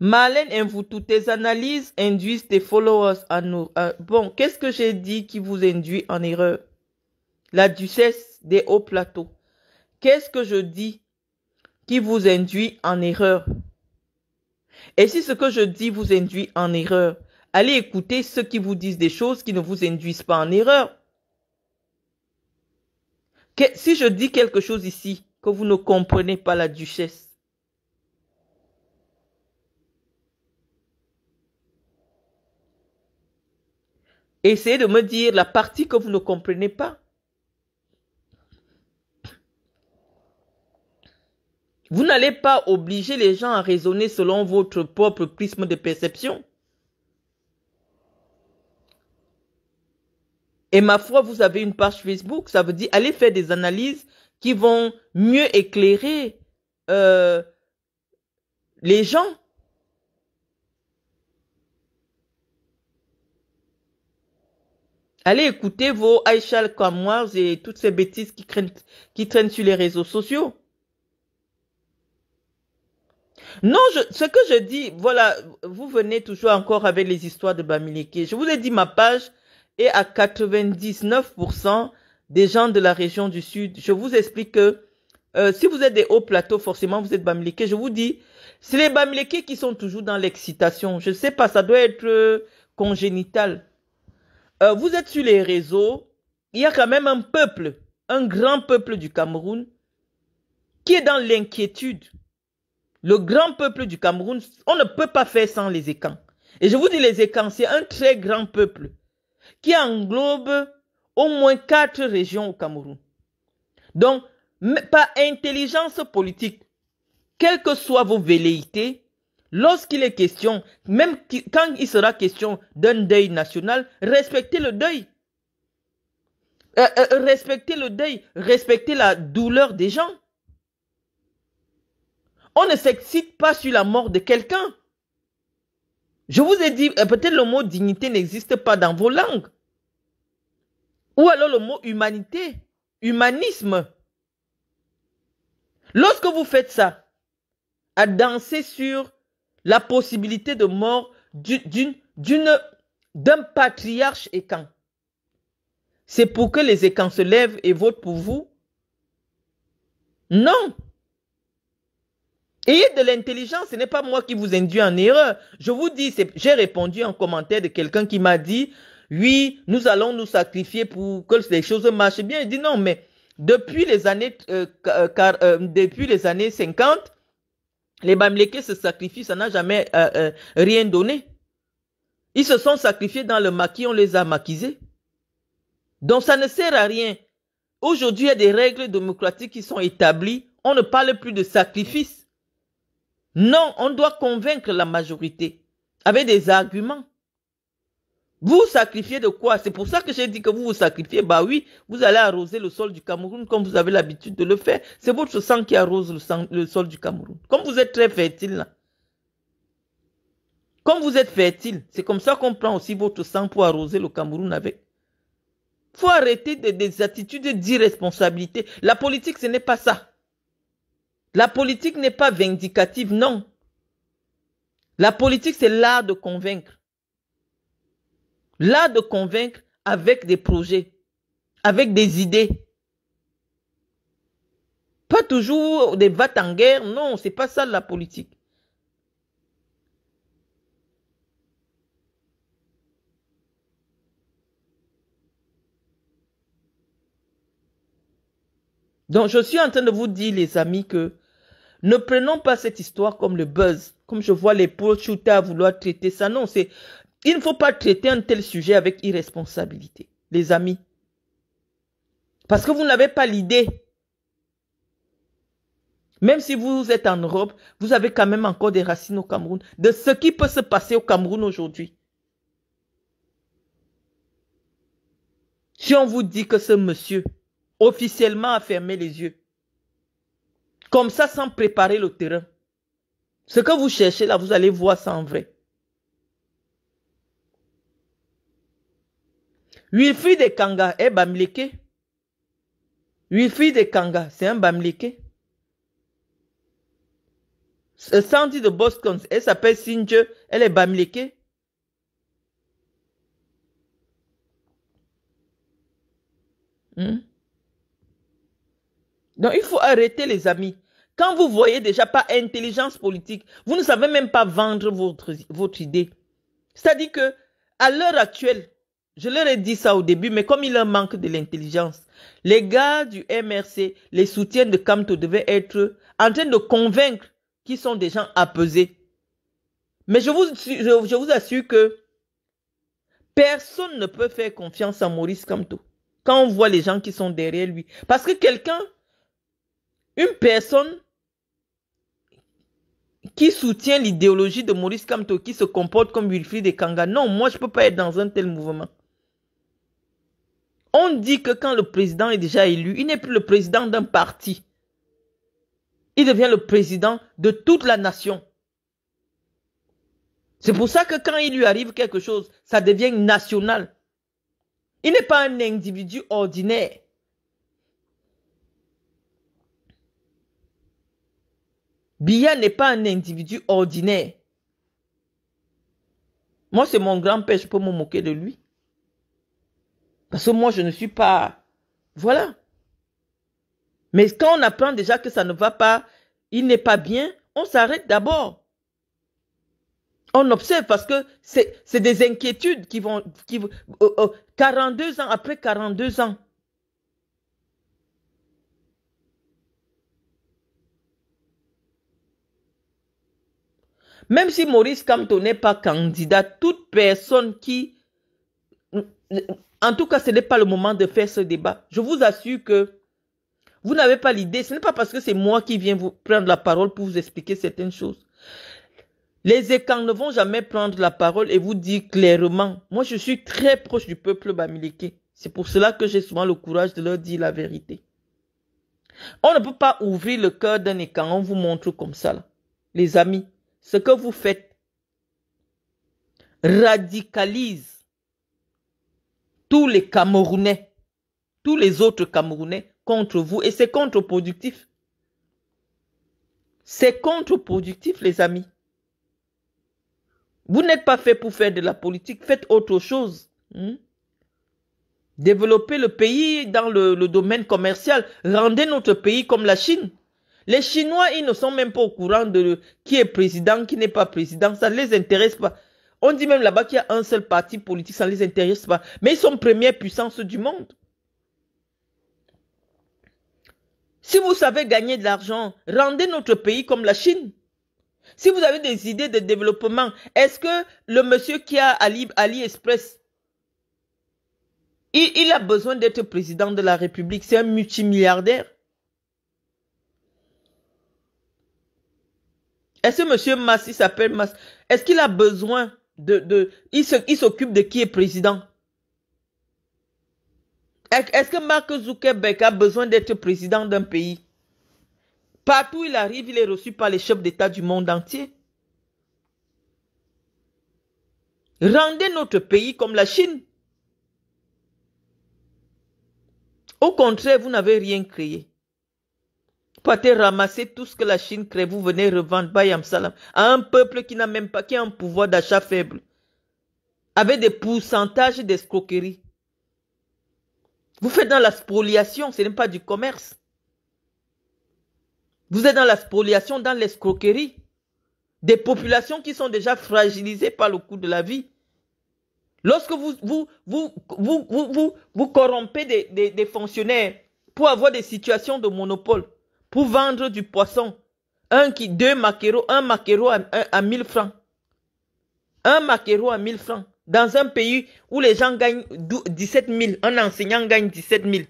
vous, toutes tes analyses induisent tes followers à nous. Euh, bon, qu'est-ce que j'ai dit qui vous induit en erreur La duchesse des hauts plateaux. Qu'est-ce que je dis qui vous induit en erreur et si ce que je dis vous induit en erreur, allez écouter ceux qui vous disent des choses qui ne vous induisent pas en erreur. si je dis quelque chose ici que vous ne comprenez pas la duchesse, Essayez de me dire la partie que vous ne comprenez pas. Vous n'allez pas obliger les gens à raisonner selon votre propre prisme de perception. Et ma foi, vous avez une page Facebook, ça veut dire allez faire des analyses qui vont mieux éclairer euh, les gens. Allez écouter vos Aïchal moi et toutes ces bêtises qui traînent sur les réseaux sociaux. Non, ce que je dis, voilà, vous venez toujours encore avec les histoires de Bamileke. Je vous ai dit, ma page est à 99% des gens de la région du Sud. Je vous explique que euh, si vous êtes des hauts plateaux, forcément, vous êtes Bamileke. Je vous dis, c'est les Bamileke qui sont toujours dans l'excitation. Je sais pas, ça doit être euh, congénital. Euh, vous êtes sur les réseaux. Il y a quand même un peuple, un grand peuple du Cameroun qui est dans l'inquiétude. Le grand peuple du Cameroun, on ne peut pas faire sans les écans. Et je vous dis les écans, c'est un très grand peuple qui englobe au moins quatre régions au Cameroun. Donc, par intelligence politique, quelles que soient vos velléités, lorsqu'il est question, même quand il sera question d'un deuil national, respectez le deuil. Euh, euh, respectez le deuil, respectez la douleur des gens. On ne s'excite pas sur la mort de quelqu'un. Je vous ai dit, euh, peut-être le mot dignité n'existe pas dans vos langues. Ou alors le mot humanité, humanisme. Lorsque vous faites ça, à danser sur la possibilité de mort d'une, d'un patriarche écan. C'est pour que les écans se lèvent et votent pour vous Non Ayez de l'intelligence, ce n'est pas moi qui vous induis en erreur. Je vous dis, j'ai répondu en commentaire de quelqu'un qui m'a dit, oui, nous allons nous sacrifier pour que les choses marchent bien. Il dit non, mais depuis les années, euh, euh, euh, depuis les années 50, les Bamlékés se sacrifient, ça n'a jamais rien donné. Ils se sont sacrifiés dans le maquis, on les a maquisés. Donc ça ne sert à rien. Aujourd'hui, il y a des règles démocratiques qui sont établies. On ne parle plus de sacrifice. Non, on doit convaincre la majorité avec des arguments. Vous sacrifiez de quoi C'est pour ça que j'ai dit que vous vous sacrifiez. Bah oui, vous allez arroser le sol du Cameroun comme vous avez l'habitude de le faire. C'est votre sang qui arrose le, sol du Cameroun. Comme vous êtes très fertile là. Comme vous êtes fertile, c'est comme ça qu'on prend aussi votre sang pour arroser le Cameroun avec. Faut arrêter de des attitudes d'irresponsabilité. La politique, ce n'est pas ça. La politique n'est pas vindicative, non. La politique, c'est l'art de convaincre. L'art de convaincre avec des projets, avec des idées. Pas toujours des vats en guerre, non, c'est pas ça la politique. Donc, je suis en train de vous dire, les amis, que ne prenons pas cette histoire comme le buzz, comme je vois les shooter à vouloir traiter ça. Non, c'est, il ne faut pas traiter un tel sujet avec irresponsabilité, les amis. Parce que vous n'avez pas l'idée. Même si vous êtes en Europe, vous avez quand même encore des racines au Cameroun, de ce qui peut se passer au Cameroun aujourd'hui. Si on vous dit que ce monsieur officiellement a fermé les yeux, comme ça, sans préparer le terrain. Ce que vous cherchez là, vous allez voir ça en vrai. Wilfried de Kanga est eh, Bamleke. Wilfried de Kanga, c'est un Bamleke. Sandy de Boston, elle s'appelle Sinje, elle est Bamleke. Hmm? Donc, il faut arrêter, les amis. Quand vous voyez déjà pas intelligence politique, vous ne savez même pas vendre votre, votre idée. C'est-à-dire que, à l'heure actuelle, je leur ai dit ça au début, mais comme il leur manque de l'intelligence, les gars du MRC, les soutiens de Kamto devaient être en train de convaincre qu'ils sont des gens apesés. Mais je vous, je, vous assure que personne ne peut faire confiance à Maurice Kamto quand on voit les gens qui sont derrière lui. Parce que quelqu'un une personne qui soutient l'idéologie de Maurice Kamto, qui se comporte comme Wilfried et Kanga. Non, moi, je ne peux pas être dans un tel mouvement. On dit que quand le président est déjà élu, il n'est plus le président d'un parti. Il devient le président de toute la nation. C'est pour ça que quand il lui arrive quelque chose, ça devient national. Il n'est pas un individu ordinaire. Bia n'est pas un individu ordinaire. Moi, c'est mon grand-père, je peux me moquer de lui. Parce que moi, je ne suis pas... Voilà. Mais quand on apprend déjà que ça ne va pas, il n'est pas bien, on s'arrête d'abord. On observe parce que c'est des inquiétudes qui vont... Qui, 42 euh, euh, ans après 42 ans. Même si Maurice Kamto n'est pas candidat, toute personne qui... En tout cas, ce n'est pas le moment de faire ce débat. Je vous assure que vous n'avez pas l'idée. Ce n'est pas parce que c'est moi qui viens vous prendre la parole pour vous expliquer certaines choses. Les écans ne vont jamais prendre la parole et vous dire clairement. Moi, je suis très proche du peuple bamileke. C'est pour cela que j'ai souvent le courage de leur dire la vérité. On ne peut pas ouvrir le cœur d'un écan. On vous montre comme ça, là. Les amis, ce que vous faites radicalise tous les Camerounais, tous les autres Camerounais contre vous et c'est contre-productif. C'est contre-productif, les amis. Vous n'êtes pas fait pour faire de la politique, faites autre chose. Hmm? Développez le pays dans le domaine commercial, rendez notre pays comme la Chine. Les Chinois, ils ne sont même pas au courant de qui est président, qui n'est pas président. Ça ne les intéresse pas. On dit même là-bas qu'il y a un seul parti politique, ça ne les intéresse pas. Mais ils sont première puissance du monde. Si vous savez gagner de l'argent, rendez notre pays comme la Chine. Si vous avez des idées de développement, est-ce que le monsieur qui a Ali, Express, il a besoin d'être président de la République, c'est un multimilliardaire. Est-ce que monsieur Massi s'appelle Massi Est-ce qu'il a besoin de... de il s'occupe de qui est président Est-ce que Mark Zuckerberg a besoin d'être président d'un pays Partout où il arrive, il est reçu par les chefs d'État du monde entier. Rendez notre pays comme la Chine. Au contraire, vous n'avez rien créé. Pour ramasser tout ce que la Chine crée, vous venez revendre Bayam Salam à un peuple qui n'a même pas, qui a un pouvoir d'achat faible, avec des pourcentages d'escroquerie. Vous faites dans la spoliation, ce n'est pas du commerce. Vous êtes dans la spoliation, dans l'escroquerie. Des populations qui sont déjà fragilisées par le coût de la vie. Lorsque vous, vous, vous, vous, vous, corrompez des fonctionnaires pour avoir des situations de monopole, pour vendre du poisson. Un qui, deux maquereaux, un maquereau à, un, 1000 francs. Un maquereau à 1000 francs. Dans un pays où les gens gagnent 17 000, un enseignant gagne 17 000.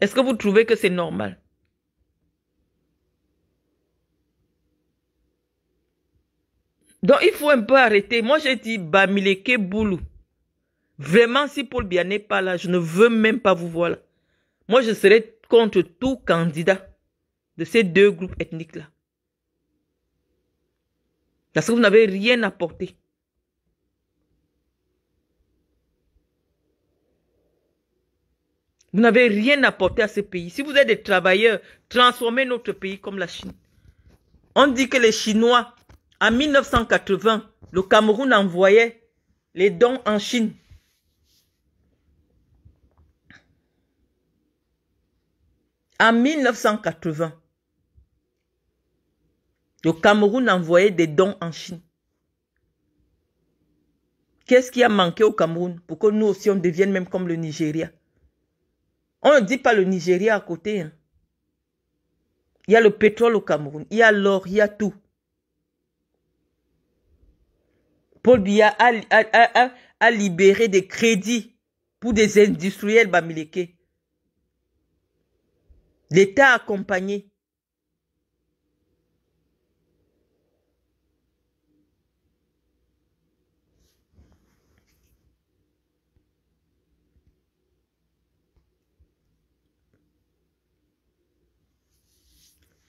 Est-ce que vous trouvez que c'est normal? Donc, il faut un peu arrêter. Moi, j'ai dit Bamileke Boulou. Vraiment, si Paul bien n'est pas là, je ne veux même pas vous voir là. Moi, je serai contre tout candidat de ces deux groupes ethniques-là. Parce que vous n'avez rien apporté. Vous n'avez rien apporté à ce pays. Si vous êtes des travailleurs, transformez notre pays comme la Chine. On dit que les Chinois, en 1980, le Cameroun envoyait les dons en Chine. En 1980, le Cameroun envoyait des dons en Chine. Qu'est-ce qui a manqué au Cameroun pour que nous aussi on devienne même comme le Nigeria On ne dit pas le Nigeria à côté. Hein. Il y a le pétrole au Cameroun, il y a l'or, il y a tout. Paul Bia a, a libéré des crédits pour des industriels bamileke. L'État accompagné.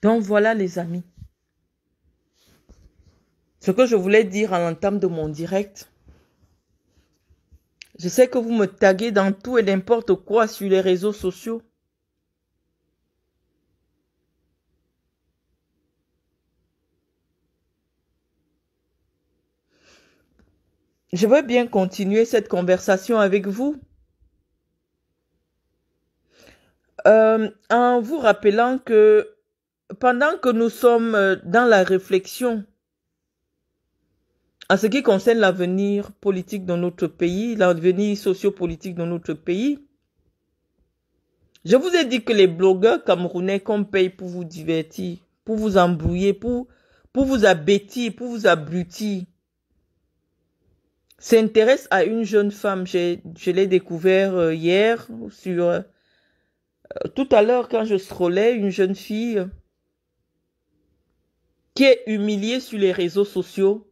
Donc voilà les amis. Ce que je voulais dire en l'entame de mon direct, je sais que vous me taguez dans tout et n'importe quoi sur les réseaux sociaux. Je veux bien continuer cette conversation avec vous. Euh, en vous rappelant que pendant que nous sommes euh, dans la réflexion en ce qui concerne l'avenir politique dans notre pays, l'avenir sociopolitique dans notre pays, je vous ai dit que les blogueurs camerounais qu'on paye pour vous divertir, pour vous embrouiller, pour, pour vous abêtir, pour vous abrutir, s'intéresse à une jeune femme. Je, je l'ai découvert euh, hier sur... Euh, tout à l'heure, quand je scrollais, une jeune fille qui est humiliée sur les réseaux sociaux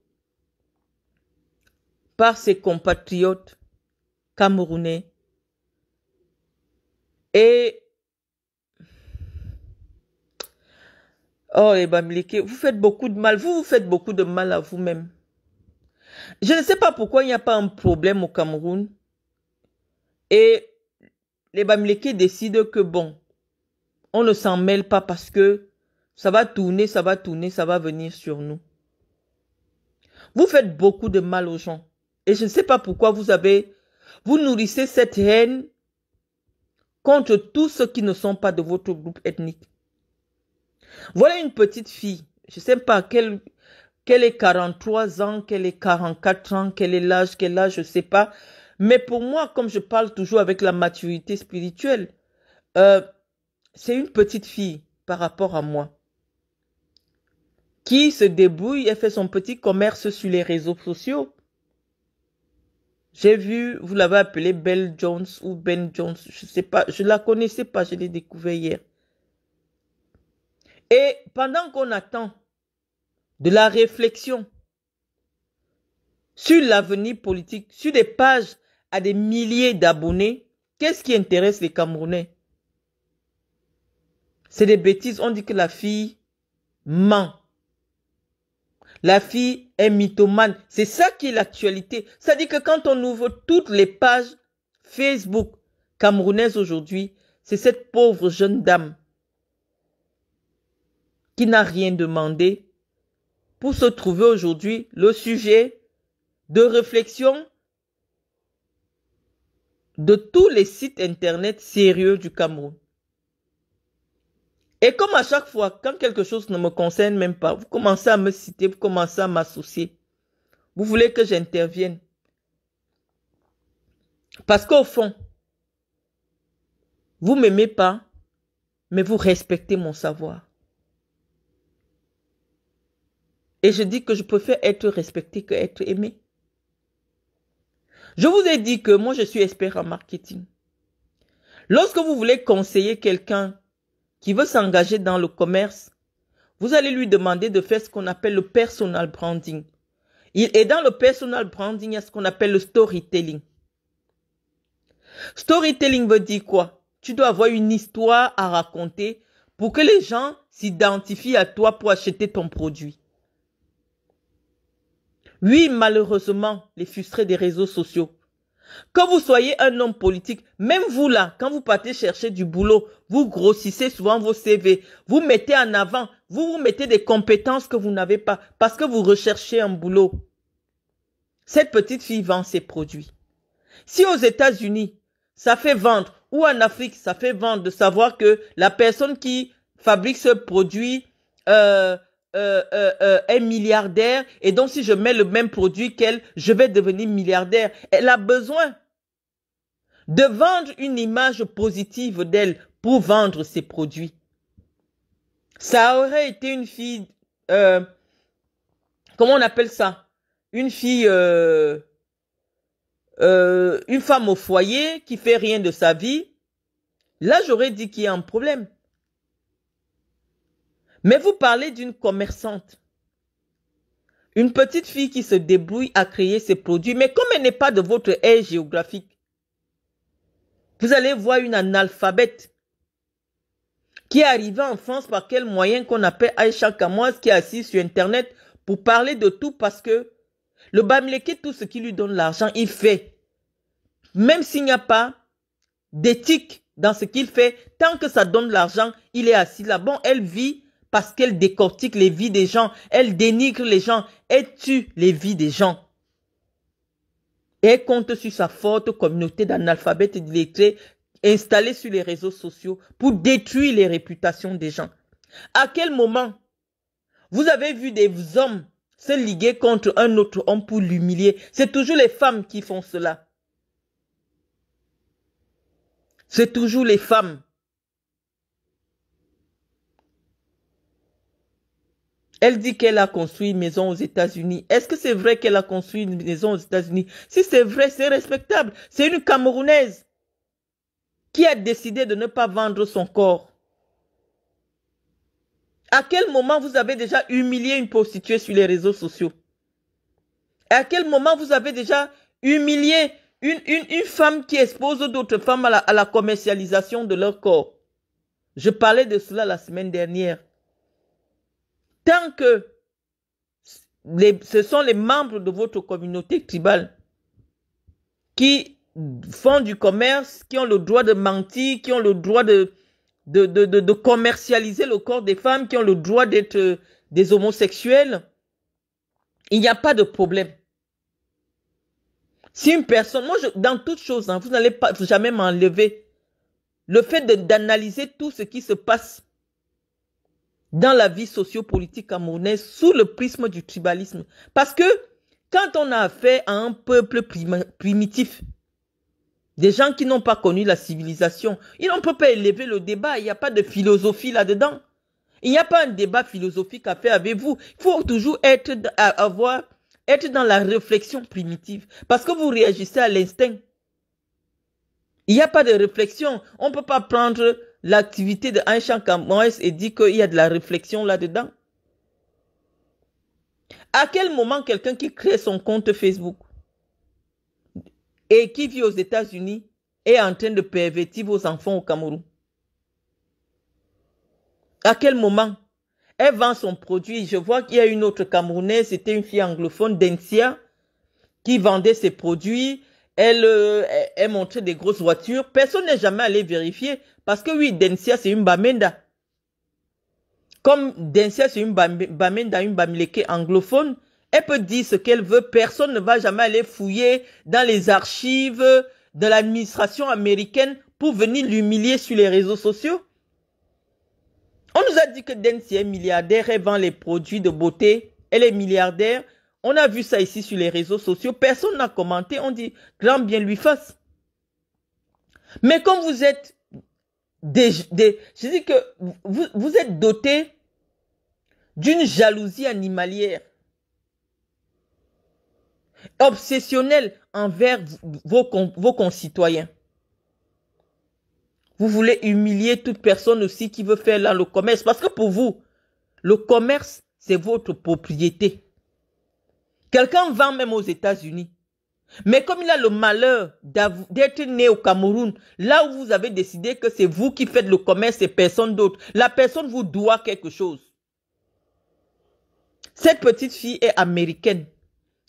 par ses compatriotes camerounais. Et oh les vous faites beaucoup de mal, vous vous faites beaucoup de mal à vous-même. Je ne sais pas pourquoi il n'y a pas un problème au Cameroun. Et les Bamileke décident que bon, on ne s'en mêle pas parce que ça va tourner, ça va tourner, ça va venir sur nous. Vous faites beaucoup de mal aux gens. Et je ne sais pas pourquoi vous avez, vous nourrissez cette haine contre tous ceux qui ne sont pas de votre groupe ethnique. Voilà une petite fille. Je ne sais pas quelle, qu'elle ait 43 ans, qu'elle ait 44 ans, quel est l'âge quel âge, je ne sais pas. Mais pour moi, comme je parle toujours avec la maturité spirituelle, euh, c'est une petite fille par rapport à moi qui se débrouille et fait son petit commerce sur les réseaux sociaux. J'ai vu, vous l'avez appelée Belle Jones ou Ben Jones, je sais pas, je la connaissais pas, je l'ai découvert hier. Et pendant qu'on attend de la réflexion sur l'avenir politique, sur des pages à des milliers d'abonnés. Qu'est-ce qui intéresse les Camerounais C'est des bêtises. On dit que la fille ment. La fille est mythomane. C'est ça qui est l'actualité. Ça dit que quand on ouvre toutes les pages Facebook camerounaises aujourd'hui, c'est cette pauvre jeune dame qui n'a rien demandé, pour se trouver aujourd'hui le sujet de réflexion de tous les sites internet sérieux du Cameroun. Et comme à chaque fois, quand quelque chose ne me concerne même pas, vous commencez à me citer, vous commencez à m'associer. Vous voulez que j'intervienne. Parce qu'au fond, vous m'aimez pas, mais vous respectez mon savoir. Et je dis que je préfère être respecté que être aimé. Je vous ai dit que moi, je suis expert en marketing. Lorsque vous voulez conseiller quelqu'un qui veut s'engager dans le commerce, vous allez lui demander de faire ce qu'on appelle le personal branding. Et dans le personal branding, il y a ce qu'on appelle le storytelling. Storytelling veut dire quoi Tu dois avoir une histoire à raconter pour que les gens s'identifient à toi pour acheter ton produit. Oui, malheureusement, les frustrés des réseaux sociaux. Quand vous soyez un homme politique, même vous là, quand vous partez chercher du boulot, vous grossissez souvent vos CV, vous mettez en avant, vous vous mettez des compétences que vous n'avez pas parce que vous recherchez un boulot. Cette petite fille vend ses produits. Si aux États-Unis, ça fait vendre, ou en Afrique, ça fait vendre de savoir que la personne qui fabrique ce produit euh, euh, est euh, euh, milliardaire et donc si je mets le même produit qu'elle, je vais devenir milliardaire. Elle a besoin de vendre une image positive d'elle pour vendre ses produits. Ça aurait été une fille, euh, comment on appelle ça Une fille, une femme au foyer qui fait rien de sa vie. Là, j'aurais dit qu'il y a un problème. Mais vous parlez d'une commerçante. Une petite fille qui se débrouille à créer ses produits, mais comme elle n'est pas de votre aire géographique, vous allez voir une analphabète qui est arrivée en France par quel moyen qu'on appelle Aïcha Kamoise qui est assise sur Internet pour parler de tout parce que le Bamileke, tout ce qui lui donne l'argent, il fait. Même s'il n'y a pas d'éthique dans ce qu'il fait, tant que ça donne l'argent, il est assis là. Bon, elle vit parce qu'elle décortique les vies des gens, elle dénigre les gens, elle tue les vies des gens. elle compte sur sa forte communauté d'analphabètes et d'illettrés sur les réseaux sociaux pour détruire les réputations des gens. À quel moment vous avez vu des hommes se liguer contre un autre homme pour l'humilier C'est toujours les femmes qui font cela. C'est toujours les femmes. Elle dit qu'elle a construit une maison aux États-Unis. Est-ce que c'est vrai qu'elle a construit une maison aux États-Unis Si c'est vrai, c'est respectable. C'est une Camerounaise qui a décidé de ne pas vendre son corps. À quel moment vous avez déjà humilié une prostituée sur les réseaux sociaux À quel moment vous avez déjà humilié une, une, femme qui expose d'autres femmes à la commercialisation de leur corps Je parlais de cela la semaine dernière tant que ce sont les membres de votre communauté tribale qui font du commerce, qui ont le droit de mentir, qui ont le droit de, de, commercialiser le corps des femmes, qui ont le droit d'être euh, des homosexuels, il n'y a pas de problème. Si une personne, moi, dans toute chose, hein, vous n'allez jamais m'enlever le fait d'analyser tout ce qui se passe dans la vie sociopolitique camerounaise sous le prisme du tribalisme. Parce que quand on a affaire à un peuple primitif, des gens qui n'ont pas connu la civilisation, on ne peut pas élever le débat, il n'y a pas de philosophie là-dedans. Il n'y a pas un débat philosophique à faire avec vous. Il faut toujours être, avoir, être dans la réflexion primitive. Parce que vous réagissez à l'instinct. Il n'y a pas de réflexion. On ne peut pas prendre l'activité de un Cameroun et dit qu'il y a de la réflexion là-dedans. À quel moment quelqu'un qui crée son compte Facebook et qui vit aux États-Unis est en train de pervertir vos enfants au Cameroun À quel moment elle vend son produit Je vois qu'il y a une autre Camerounaise, c'était une fille anglophone, Densia, qui vendait ses produits. Elle, euh, elle montrait des grosses voitures. Personne n'est jamais allé vérifier parce que oui, Densia, c'est une Bamenda. Comme Densia, c'est une Bamenda, une Bamileke anglophone, elle peut dire ce qu'elle veut. Personne ne va jamais aller fouiller dans les archives de l'administration américaine pour venir l'humilier sur les réseaux sociaux. On nous a dit que Densia est milliardaire, elle vend les produits de beauté, elle est milliardaire. On a vu ça ici sur les réseaux sociaux. Personne n'a commenté. On dit, grand bien lui fasse. Mais comme vous êtes des, je dis que vous, êtes doté d'une jalousie animalière, obsessionnelle envers vos, vos concitoyens. Vous voulez humilier toute personne aussi qui veut faire là le commerce, parce que pour vous, le commerce, c'est votre propriété. Quelqu'un vend même aux États-Unis. Mais comme il a le malheur d'être né au Cameroun, là où vous avez décidé que c'est vous qui faites le commerce et personne d'autre, la personne vous doit quelque chose. Cette petite fille est américaine.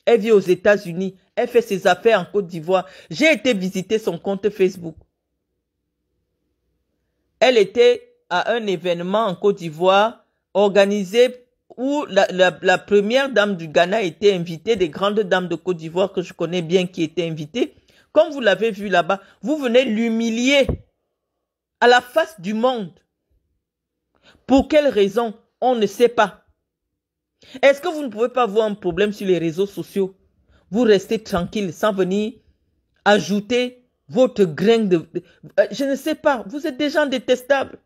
Elle vit aux États-Unis. Elle fait ses affaires en Côte d'Ivoire. J'ai été visiter son compte Facebook. Elle était à un événement en Côte d'Ivoire organisé où la, première dame du Ghana était invitée, des grandes dames de Côte d'Ivoire que je connais bien qui étaient invitées, comme vous l'avez vu là-bas, vous venez l'humilier à la face du monde. Pour quelle raison On ne sait pas. Est-ce que vous ne pouvez pas voir un problème sur les réseaux sociaux Vous restez tranquille sans venir ajouter votre grain de... Euh, je ne sais pas, vous êtes des gens détestables.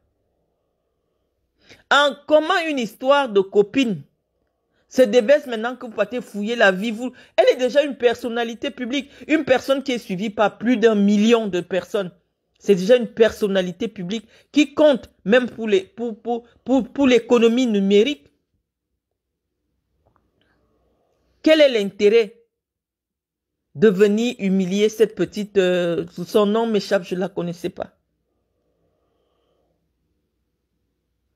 En comment une histoire de copine se débaisse maintenant que vous partez fouiller la vie. Vous, elle est déjà une personnalité publique. Une personne qui est suivie par plus d'un million de personnes. C'est déjà une personnalité publique qui compte même pour les, pour, l'économie numérique. Quel est l'intérêt de venir humilier cette petite, euh, son nom m'échappe, je ne la connaissais pas.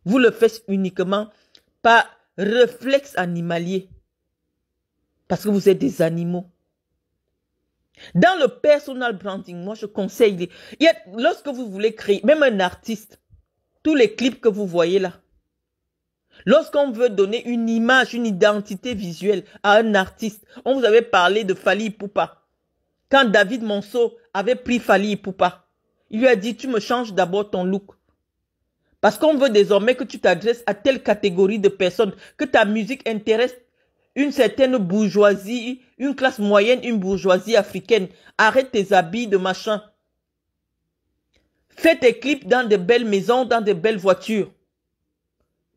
Vous le faites uniquement par réflexe animalier. Parce que vous êtes des animaux. Dans le personal branding, moi je conseille, lorsque vous voulez créer, même un artiste, tous les clips que vous voyez là, lorsqu'on veut donner une image, une identité visuelle à un artiste, on vous avait parlé de Fali Poupa. Quand David Monceau avait pris Fali Poupa, il lui a dit, tu me changes d'abord ton look. Parce qu'on veut désormais que tu t'adresses à telle catégorie de personnes, que ta musique intéresse une certaine bourgeoisie, une classe moyenne, une bourgeoisie africaine. Arrête tes habits de machin. Fais tes clips dans de belles maisons, dans de belles voitures.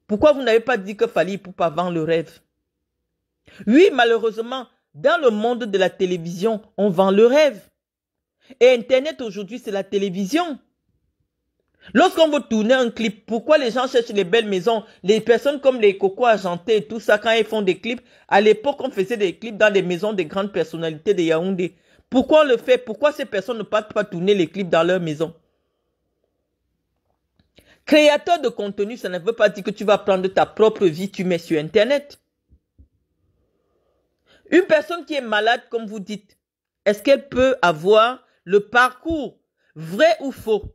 Pourquoi vous n'avez pas dit que Fali Poupa vend le rêve Oui, malheureusement, dans le monde de la télévision, on vend le rêve. Et Internet aujourd'hui, c'est la télévision. Lorsqu'on veut tourner un clip, pourquoi les gens cherchent les belles maisons Les personnes comme les Coco Argenté et tout ça, quand ils font des clips, à l'époque, on faisait des clips dans les maisons des grandes personnalités de Yaoundé. Pourquoi on le fait Pourquoi ces personnes ne partent pas tourner les clips dans leur maison Créateur de contenu, ça ne veut pas dire que tu vas prendre ta propre vie, tu mets sur Internet. Une personne qui est malade, comme vous dites, est-ce qu'elle peut avoir le parcours vrai ou faux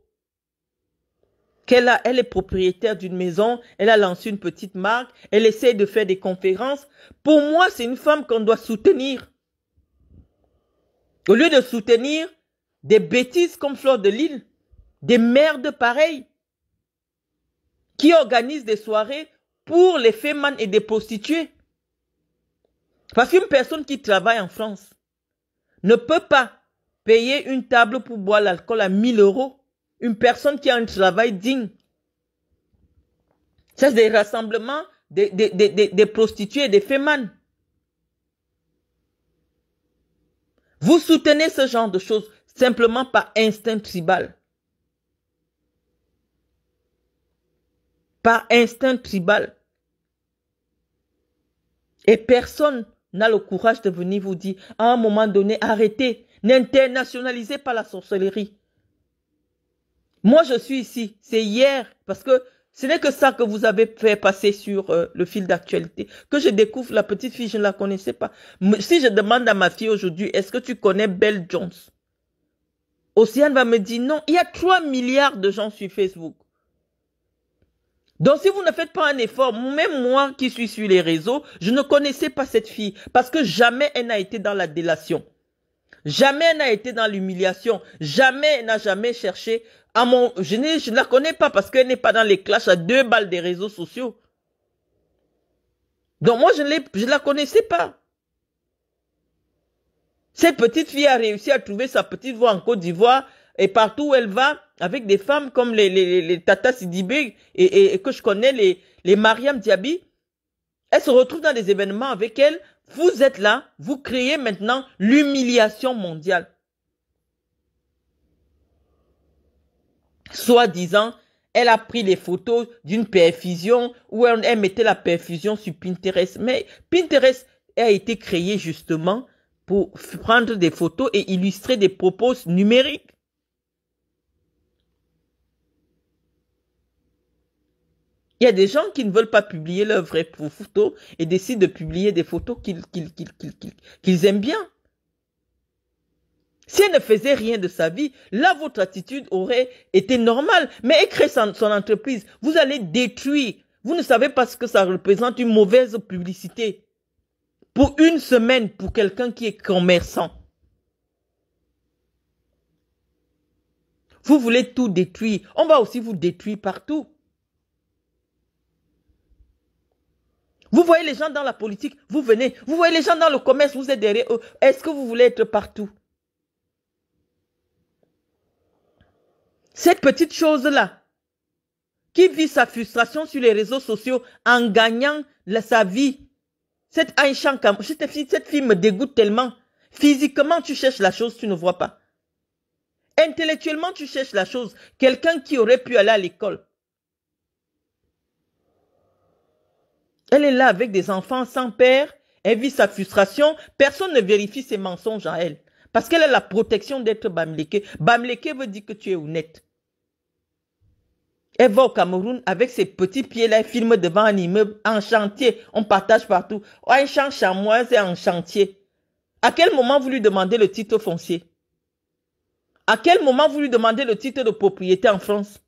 qu'elle a, elle est propriétaire d'une maison, elle a lancé une petite marque, elle essaie de faire des conférences. Pour moi, c'est une femme qu'on doit soutenir. Au lieu de soutenir des bêtises comme Flore de Lille, des merdes pareilles, qui organisent des soirées pour les femmes et des prostituées. Parce qu'une personne qui travaille en France ne peut pas payer une table pour boire l'alcool à 1000 euros une personne qui a un travail digne. C'est des rassemblements des, prostituées des fémanes. Vous soutenez ce genre de choses simplement par instinct tribal. Par instinct tribal. Et personne n'a le courage de venir vous dire à un moment donné, arrêtez, n'internationalisez pas la sorcellerie. Moi, je suis ici. C'est hier, parce que ce n'est que ça que vous avez fait passer sur euh, le fil d'actualité. Que je découvre la petite fille, je ne la connaissais pas. Si je demande à ma fille aujourd'hui, est-ce que tu connais Belle Jones Océane va me dire non. Il y a 3 milliards de gens sur Facebook. Donc si vous ne faites pas un effort, même moi qui suis sur les réseaux, je ne connaissais pas cette fille parce que jamais elle n'a été dans la délation. Jamais elle n'a été dans l'humiliation. Jamais elle n'a jamais cherché je ne, la connais pas parce qu'elle n'est pas dans les clashs à deux balles des réseaux sociaux. Donc moi, je ne la connaissais pas. Cette petite fille a réussi à trouver sa petite voix en Côte d'Ivoire et partout où elle va, avec des femmes comme les, les, Tata Sidibé et, que je connais, les, les Mariam Diaby, elle se retrouve dans des événements avec elle. Vous êtes là, vous créez maintenant l'humiliation mondiale. Soi-disant, elle a pris les photos d'une perfusion où elle, mettait la perfusion sur Pinterest. Mais Pinterest a été créé justement pour prendre des photos et illustrer des propos numériques. Il y a des gens qui ne veulent pas publier leurs vraies photos et décident de publier des photos qu'ils aiment bien. Si elle ne faisait rien de sa vie, là, votre attitude aurait été normale. Mais elle son, entreprise. Vous allez détruire. Vous ne savez pas ce que ça représente une mauvaise publicité. Pour une semaine, pour quelqu'un qui est commerçant. Vous voulez tout détruire. On va aussi vous détruire partout. Vous voyez les gens dans la politique, vous venez. Vous voyez les gens dans le commerce, vous êtes derrière eux. Est-ce que vous voulez être partout Cette petite chose-là, qui vit sa frustration sur les réseaux sociaux en gagnant sa vie. Cette Aïcha cette fille, cette fille me dégoûte tellement. Physiquement, tu cherches la chose, tu ne vois pas. Intellectuellement, tu cherches la chose. Quelqu'un qui aurait pu aller à l'école. Elle est là avec des enfants sans père. Elle vit sa frustration. Personne ne vérifie ses mensonges à elle. Parce qu'elle a la protection d'être Bamléke. Bamléke veut dire que tu es honnête. Elle va au Cameroun avec ses petits pieds-là, elle filme devant un immeuble en chantier. On partage partout. Oh, un champ chamois, c'est en chantier. À quel moment vous lui demandez le titre foncier À quel moment vous lui demandez le titre de propriété en France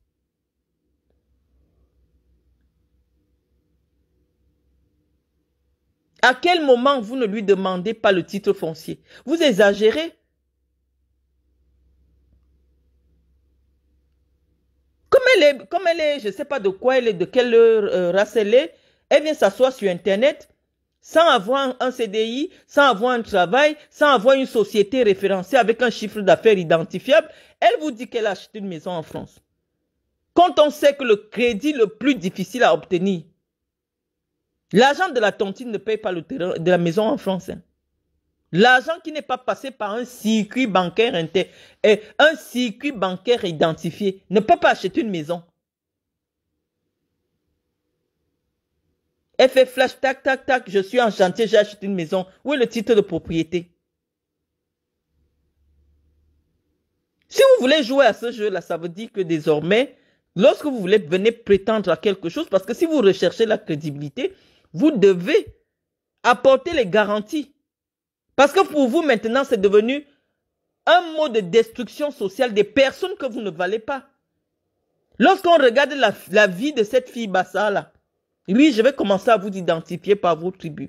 À quel moment vous ne lui demandez pas le titre foncier Vous exagérez. comme elle est, je ne sais pas de quoi elle est, de quelle euh, race elle est, elle vient s'asseoir sur Internet sans avoir un CDI, sans avoir un travail, sans avoir une société référencée avec un chiffre d'affaires identifiable. Elle vous dit qu'elle a acheté une maison en France. Quand on sait que le crédit le plus difficile à obtenir, l'agent de la tontine ne paye pas le terrain de la maison en France. Hein. L'argent qui n'est pas passé par un circuit bancaire et eh, un circuit bancaire identifié ne peut pas acheter une maison. Elle flash, tac, tac, tac, je suis en chantier, j'ai acheté une maison. Où est le titre de propriété? Si vous voulez jouer à ce jeu-là, ça veut dire que désormais, lorsque vous voulez venir prétendre à quelque chose, parce que si vous recherchez la crédibilité, vous devez apporter les garanties. Parce que pour vous, maintenant, c'est devenu un mot de destruction sociale des personnes que vous ne valez pas. Lorsqu'on regarde la, vie de cette fille Bassa là, lui je vais commencer à vous identifier par vos tribus.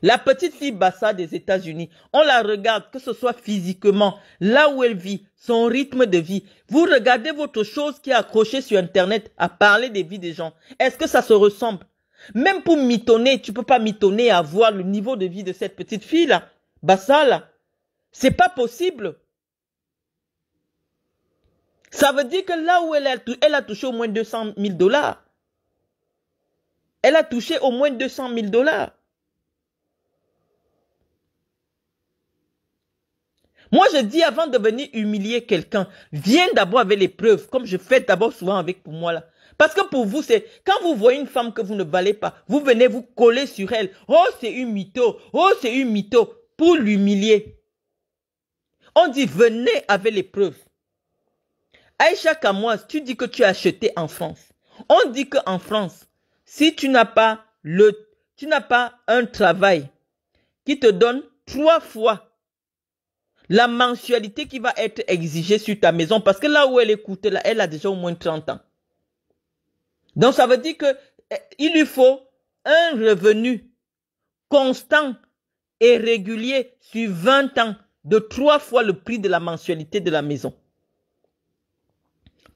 La petite fille Bassa des États-Unis, on la regarde, que ce soit physiquement, là où elle vit, son rythme de vie. Vous regardez votre chose qui est accrochée sur Internet à parler des vies des gens. Est-ce que ça se ressemble même pour mitonner, tu peux pas mitonner à voir le niveau de vie de cette petite fille-là. Bassala. C'est pas possible. Ça veut dire que là où elle a, elle a touché au moins 200 000 dollars. Elle a touché au moins 200 000 dollars. Moi, je dis avant de venir humilier quelqu'un, viens d'abord avec les preuves, comme je fais d'abord souvent avec pour moi là. Parce que pour vous, c'est quand vous voyez une femme que vous ne valez pas, vous venez vous coller sur elle. Oh, c'est une mytho. Oh, c'est une mytho. Pour l'humilier. On dit, venez avec les preuves. Aïcha Kamoise, tu dis que tu as acheté en France. On dit qu'en France, si tu n'as pas le, tu n'as pas un travail qui te donne trois fois la mensualité qui va être exigée sur ta maison, parce que là où elle est là, elle a déjà au moins 30 ans. Donc ça veut dire que eh, il lui faut un revenu constant et régulier sur 20 ans de trois fois le prix de la mensualité de la maison.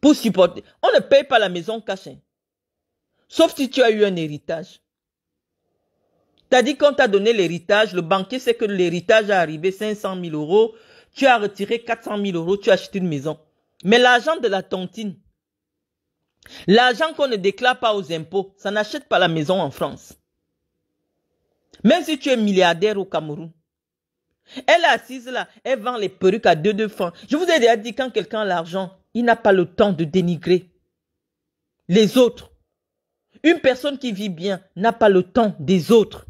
Pour supporter. On ne paye pas la maison cachée. Hein. Sauf si tu as eu un héritage. Tu as dit qu'on t'a donné l'héritage, le banquier sait que l'héritage est arrivé 500 000 euros, tu as retiré 400 000 euros, tu as acheté une maison. Mais l'argent de la tontine, L'argent qu'on ne déclare pas aux impôts, ça n'achète pas la maison en France. Même si tu es milliardaire au Cameroun. Elle est assise là, elle vend les perruques à deux de francs. Je vous ai déjà dit, quand quelqu'un a l'argent, il n'a pas le temps de dénigrer les autres. Une personne qui vit bien n'a pas le temps des autres.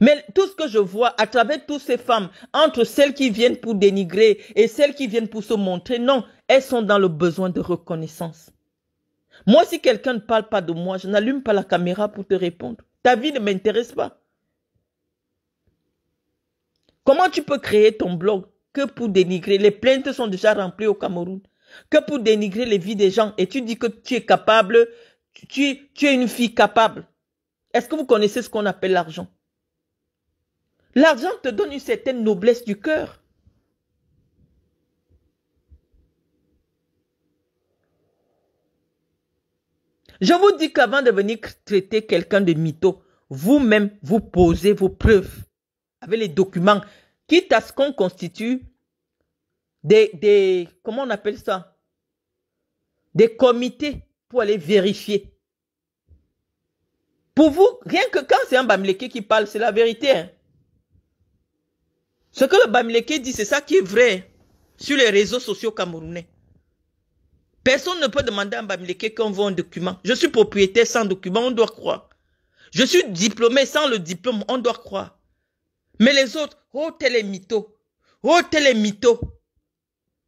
Mais tout ce que je vois à travers toutes ces femmes, entre celles qui viennent pour dénigrer et celles qui viennent pour se montrer, non, elles sont dans le besoin de reconnaissance. Moi, si quelqu'un ne parle pas de moi, je n'allume pas la caméra pour te répondre. Ta vie ne m'intéresse pas. Comment tu peux créer ton blog que pour dénigrer Les plaintes sont déjà remplies au Cameroun. Que pour dénigrer les vies des gens. Et tu dis que tu es capable, tu, tu es une fille capable. Est-ce que vous connaissez ce qu'on appelle l'argent L'argent te donne une certaine noblesse du cœur. Je vous dis qu'avant de venir traiter quelqu'un de mytho, vous-même, vous posez vos preuves avec les documents, quitte à ce qu'on constitue des, des, comment on appelle ça? Des comités pour aller vérifier. Pour vous, rien que quand c'est un Bamleke qui parle, c'est la vérité. Hein. Ce que le Bamileke dit, c'est ça qui est vrai sur les réseaux sociaux camerounais. Personne ne peut demander à Bamileke qu'on voit un document. Je suis propriétaire sans document, on doit croire. Je suis diplômé sans le diplôme, on doit croire. Mais les autres, oh tel est mytho, oh tel est mytho.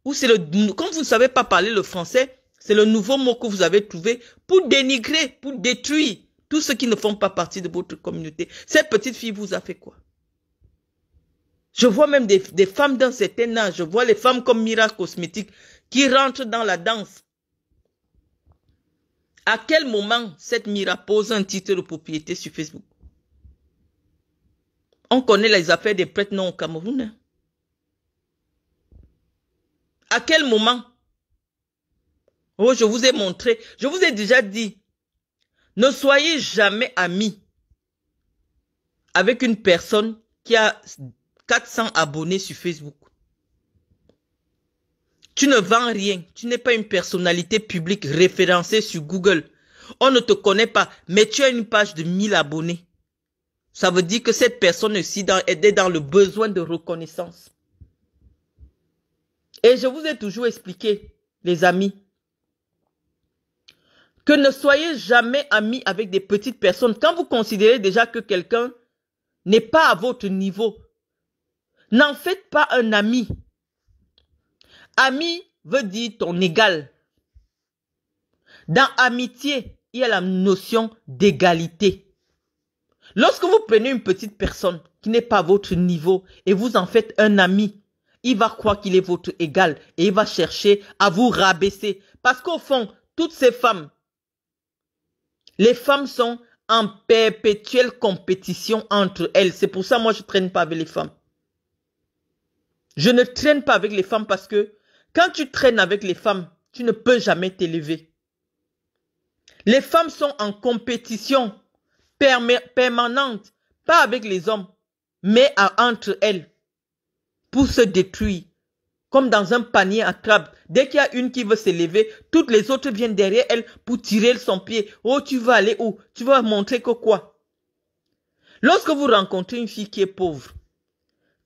Ou c'est le, comme vous ne savez pas parler le français, c'est le nouveau mot que vous avez trouvé pour dénigrer, pour détruire tous ceux qui ne font pas partie de votre communauté. Cette petite fille vous a fait quoi? Je vois même des, femmes d'un certain âge. Je vois les femmes comme Mira Cosmétique qui rentrent dans la danse. À quel moment cette Mira pose un titre de propriété sur Facebook On connaît les affaires des prêtres non au Cameroun. À quel moment Oh, je vous ai montré, je vous ai déjà dit, ne soyez jamais amis avec une personne qui a 400 abonnés sur Facebook. Tu ne vends rien. Tu n'es pas une personnalité publique référencée sur Google. On ne te connaît pas, mais tu as une page de 1000 abonnés. Ça veut dire que cette personne aussi est dans le besoin de reconnaissance. Et je vous ai toujours expliqué, les amis, que ne soyez jamais amis avec des petites personnes. Quand vous considérez déjà que quelqu'un n'est pas à votre niveau, N'en faites pas un ami. Ami veut dire ton égal. Dans amitié, il y a la notion d'égalité. Lorsque vous prenez une petite personne qui n'est pas votre niveau et vous en faites un ami, il va croire qu'il est votre égal et il va chercher à vous rabaisser. Parce qu'au fond, toutes ces femmes, les femmes sont en perpétuelle compétition entre elles. C'est pour ça, moi, je traîne pas avec les femmes. Je ne traîne pas avec les femmes parce que quand tu traînes avec les femmes, tu ne peux jamais t'élever. Les femmes sont en compétition permanente, pas avec les hommes, mais entre elles, pour se détruire, comme dans un panier à crabe. Dès qu'il y a une qui veut s'élever, toutes les autres viennent derrière elle pour tirer son pied. Oh, tu vas aller où Tu vas montrer que quoi Lorsque vous rencontrez une fille qui est pauvre,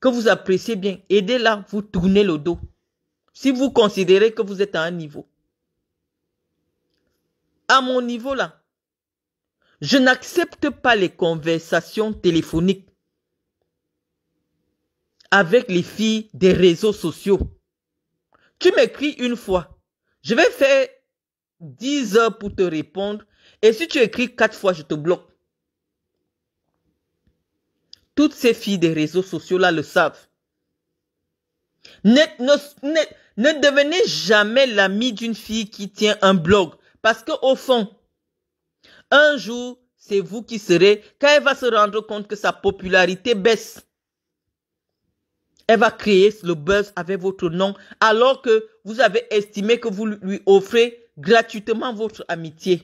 que vous appréciez bien, dès là, vous tournez le dos. Si vous considérez que vous êtes à un niveau. À mon niveau là, je n'accepte pas les conversations téléphoniques avec les filles des réseaux sociaux. Tu m'écris une fois. Je vais faire 10 heures pour te répondre. Et si tu écris quatre fois, je te bloque. Toutes ces filles des réseaux sociaux-là le savent. Ne, devenez jamais l'ami d'une fille qui tient un blog. Parce que au fond, un jour, c'est vous qui serez, quand elle va se rendre compte que sa popularité baisse, elle va créer le buzz avec votre nom, alors que vous avez estimé que vous lui offrez gratuitement votre amitié.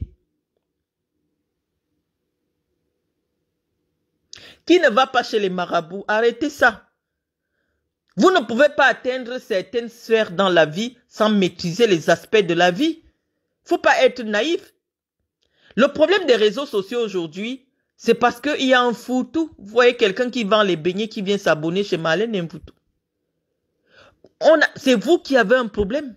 qui ne va pas chez les marabouts. Arrêtez ça. Vous ne pouvez pas atteindre certaines sphères dans la vie sans maîtriser les aspects de la vie. Faut pas être naïf. Le problème des réseaux sociaux aujourd'hui, c'est parce qu'il y a un foutu. Vous voyez quelqu'un qui vend les beignets, qui vient s'abonner chez Malène et c'est vous qui avez un problème.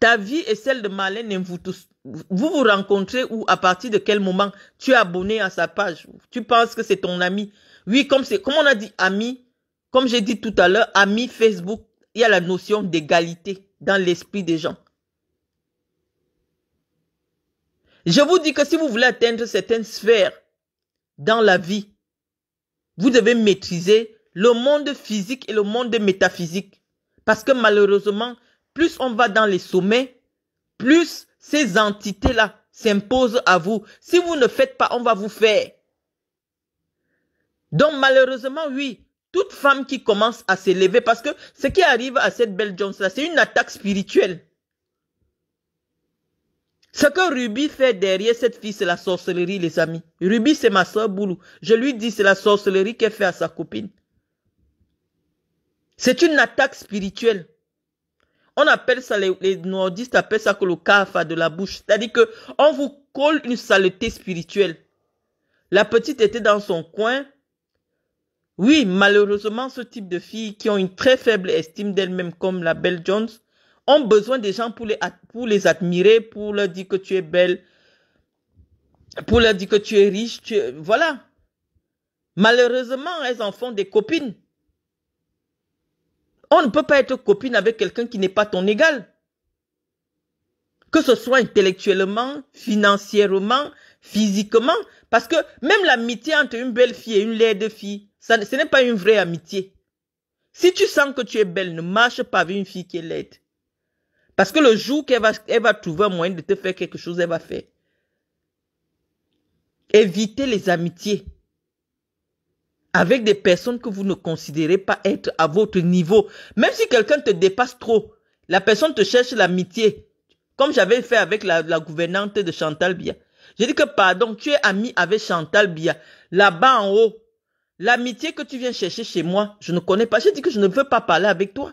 Ta vie est celle de Malène Mvoutou vous vous rencontrez ou à partir de quel moment tu es abonné à sa page Tu penses que c'est ton ami Oui, comme c'est comme on a dit ami, comme j'ai dit tout à l'heure, ami Facebook, il y a la notion d'égalité dans l'esprit des gens. Je vous dis que si vous voulez atteindre certaines sphères dans la vie, vous devez maîtriser le monde physique et le monde métaphysique. Parce que malheureusement, plus on va dans les sommets, plus ces entités-là s'imposent à vous. Si vous ne faites pas, on va vous faire. Donc malheureusement, oui, toute femme qui commence à s'élever, parce que ce qui arrive à cette belle Jones-là, c'est une attaque spirituelle. Ce que Ruby fait derrière cette fille, c'est la sorcellerie, les amis. Ruby, c'est ma soeur Boulou. Je lui dis, c'est la sorcellerie qu'elle fait à sa copine. C'est une attaque spirituelle. On appelle ça, les, nordistes appellent ça que le kafa de la bouche. C'est-à-dire que on vous colle une saleté spirituelle. La petite était dans son coin. Oui, malheureusement, ce type de filles qui ont une très faible estime d'elles-mêmes, comme la belle Jones, ont besoin des gens pour les, pour les admirer, pour leur dire que tu es belle, pour leur dire que tu es riche. Voilà. Malheureusement, elles en font des copines. On ne peut pas être copine avec quelqu'un qui n'est pas ton égal. Que ce soit intellectuellement, financièrement, physiquement, parce que même l'amitié entre une belle fille et une laide fille, ça, ce n'est pas une vraie amitié. Si tu sens que tu es belle, ne marche pas avec une fille qui est laide. Parce que le jour qu'elle va, elle va trouver un moyen de te faire quelque chose, elle va faire. Évitez les amitiés avec des personnes que vous ne considérez pas être à votre niveau. Même si quelqu'un te dépasse trop, la personne te cherche l'amitié. Comme j'avais fait avec la, gouvernante de Chantal Bia. J'ai dit que, pardon, tu es ami avec Chantal Bia. Là-bas en haut, l'amitié que tu viens chercher chez moi, je ne connais pas. J'ai dit que je ne veux pas parler avec toi.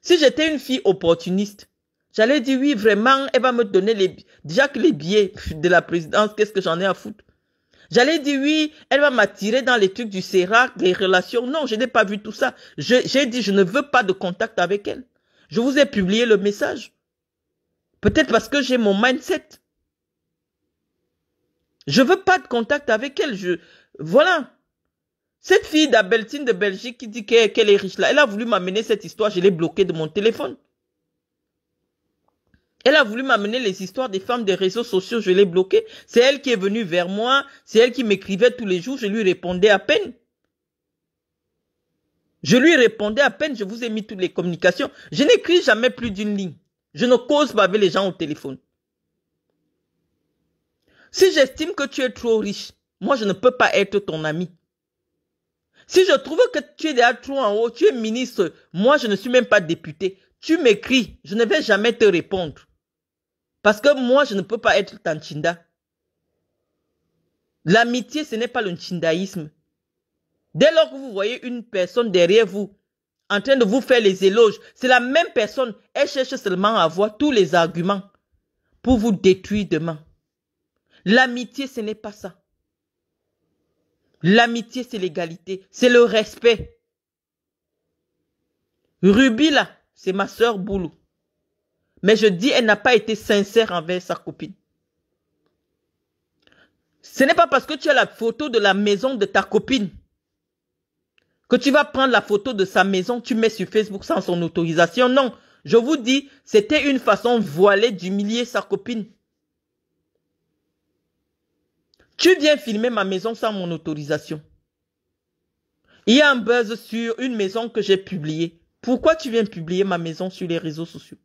Si j'étais une fille opportuniste, j'allais dire oui, vraiment, elle va me donner les, déjà que les billets de la présidence, qu'est-ce que j'en ai à foutre? J'allais dire oui, elle va m'attirer dans les trucs du CERAC, les relations. Non, je n'ai pas vu tout ça. J'ai dit je ne veux pas de contact avec elle. Je vous ai publié le message. Peut-être parce que j'ai mon mindset. Je veux pas de contact avec elle. Je voilà. Cette fille d'Abeltine de Belgique qui dit qu'elle est riche là, elle a voulu m'amener cette histoire, je l'ai bloquée de mon téléphone. Elle a voulu m'amener les histoires des femmes des réseaux sociaux, je l'ai bloquée. C'est elle qui est venue vers moi, c'est elle qui m'écrivait tous les jours, je lui répondais à peine. Je lui répondais à peine, je vous ai mis toutes les communications. Je n'écris jamais plus d'une ligne. Je ne cause pas avec les gens au téléphone. Si j'estime que tu es trop riche, moi je ne peux pas être ton ami. Si je trouve que tu es déjà trop en haut, tu es ministre, moi je ne suis même pas député. Tu m'écris, je ne vais jamais te répondre. Parce que moi, je ne peux pas être Tantinda. L'amitié, ce n'est pas le chindaïsme. Dès lors que vous voyez une personne derrière vous, en train de vous faire les éloges, c'est la même personne. Elle cherche seulement à avoir tous les arguments pour vous détruire demain. L'amitié, ce n'est pas ça. L'amitié, c'est l'égalité, c'est le respect. Ruby, là, c'est ma soeur Boulou. Mais je dis, elle n'a pas été sincère envers sa copine. Ce n'est pas parce que tu as la photo de la maison de ta copine que tu vas prendre la photo de sa maison, tu mets sur Facebook sans son autorisation. Non, je vous dis, c'était une façon voilée d'humilier sa copine. Tu viens filmer ma maison sans mon autorisation. Il y a un buzz sur une maison que j'ai publiée. Pourquoi tu viens publier ma maison sur les réseaux sociaux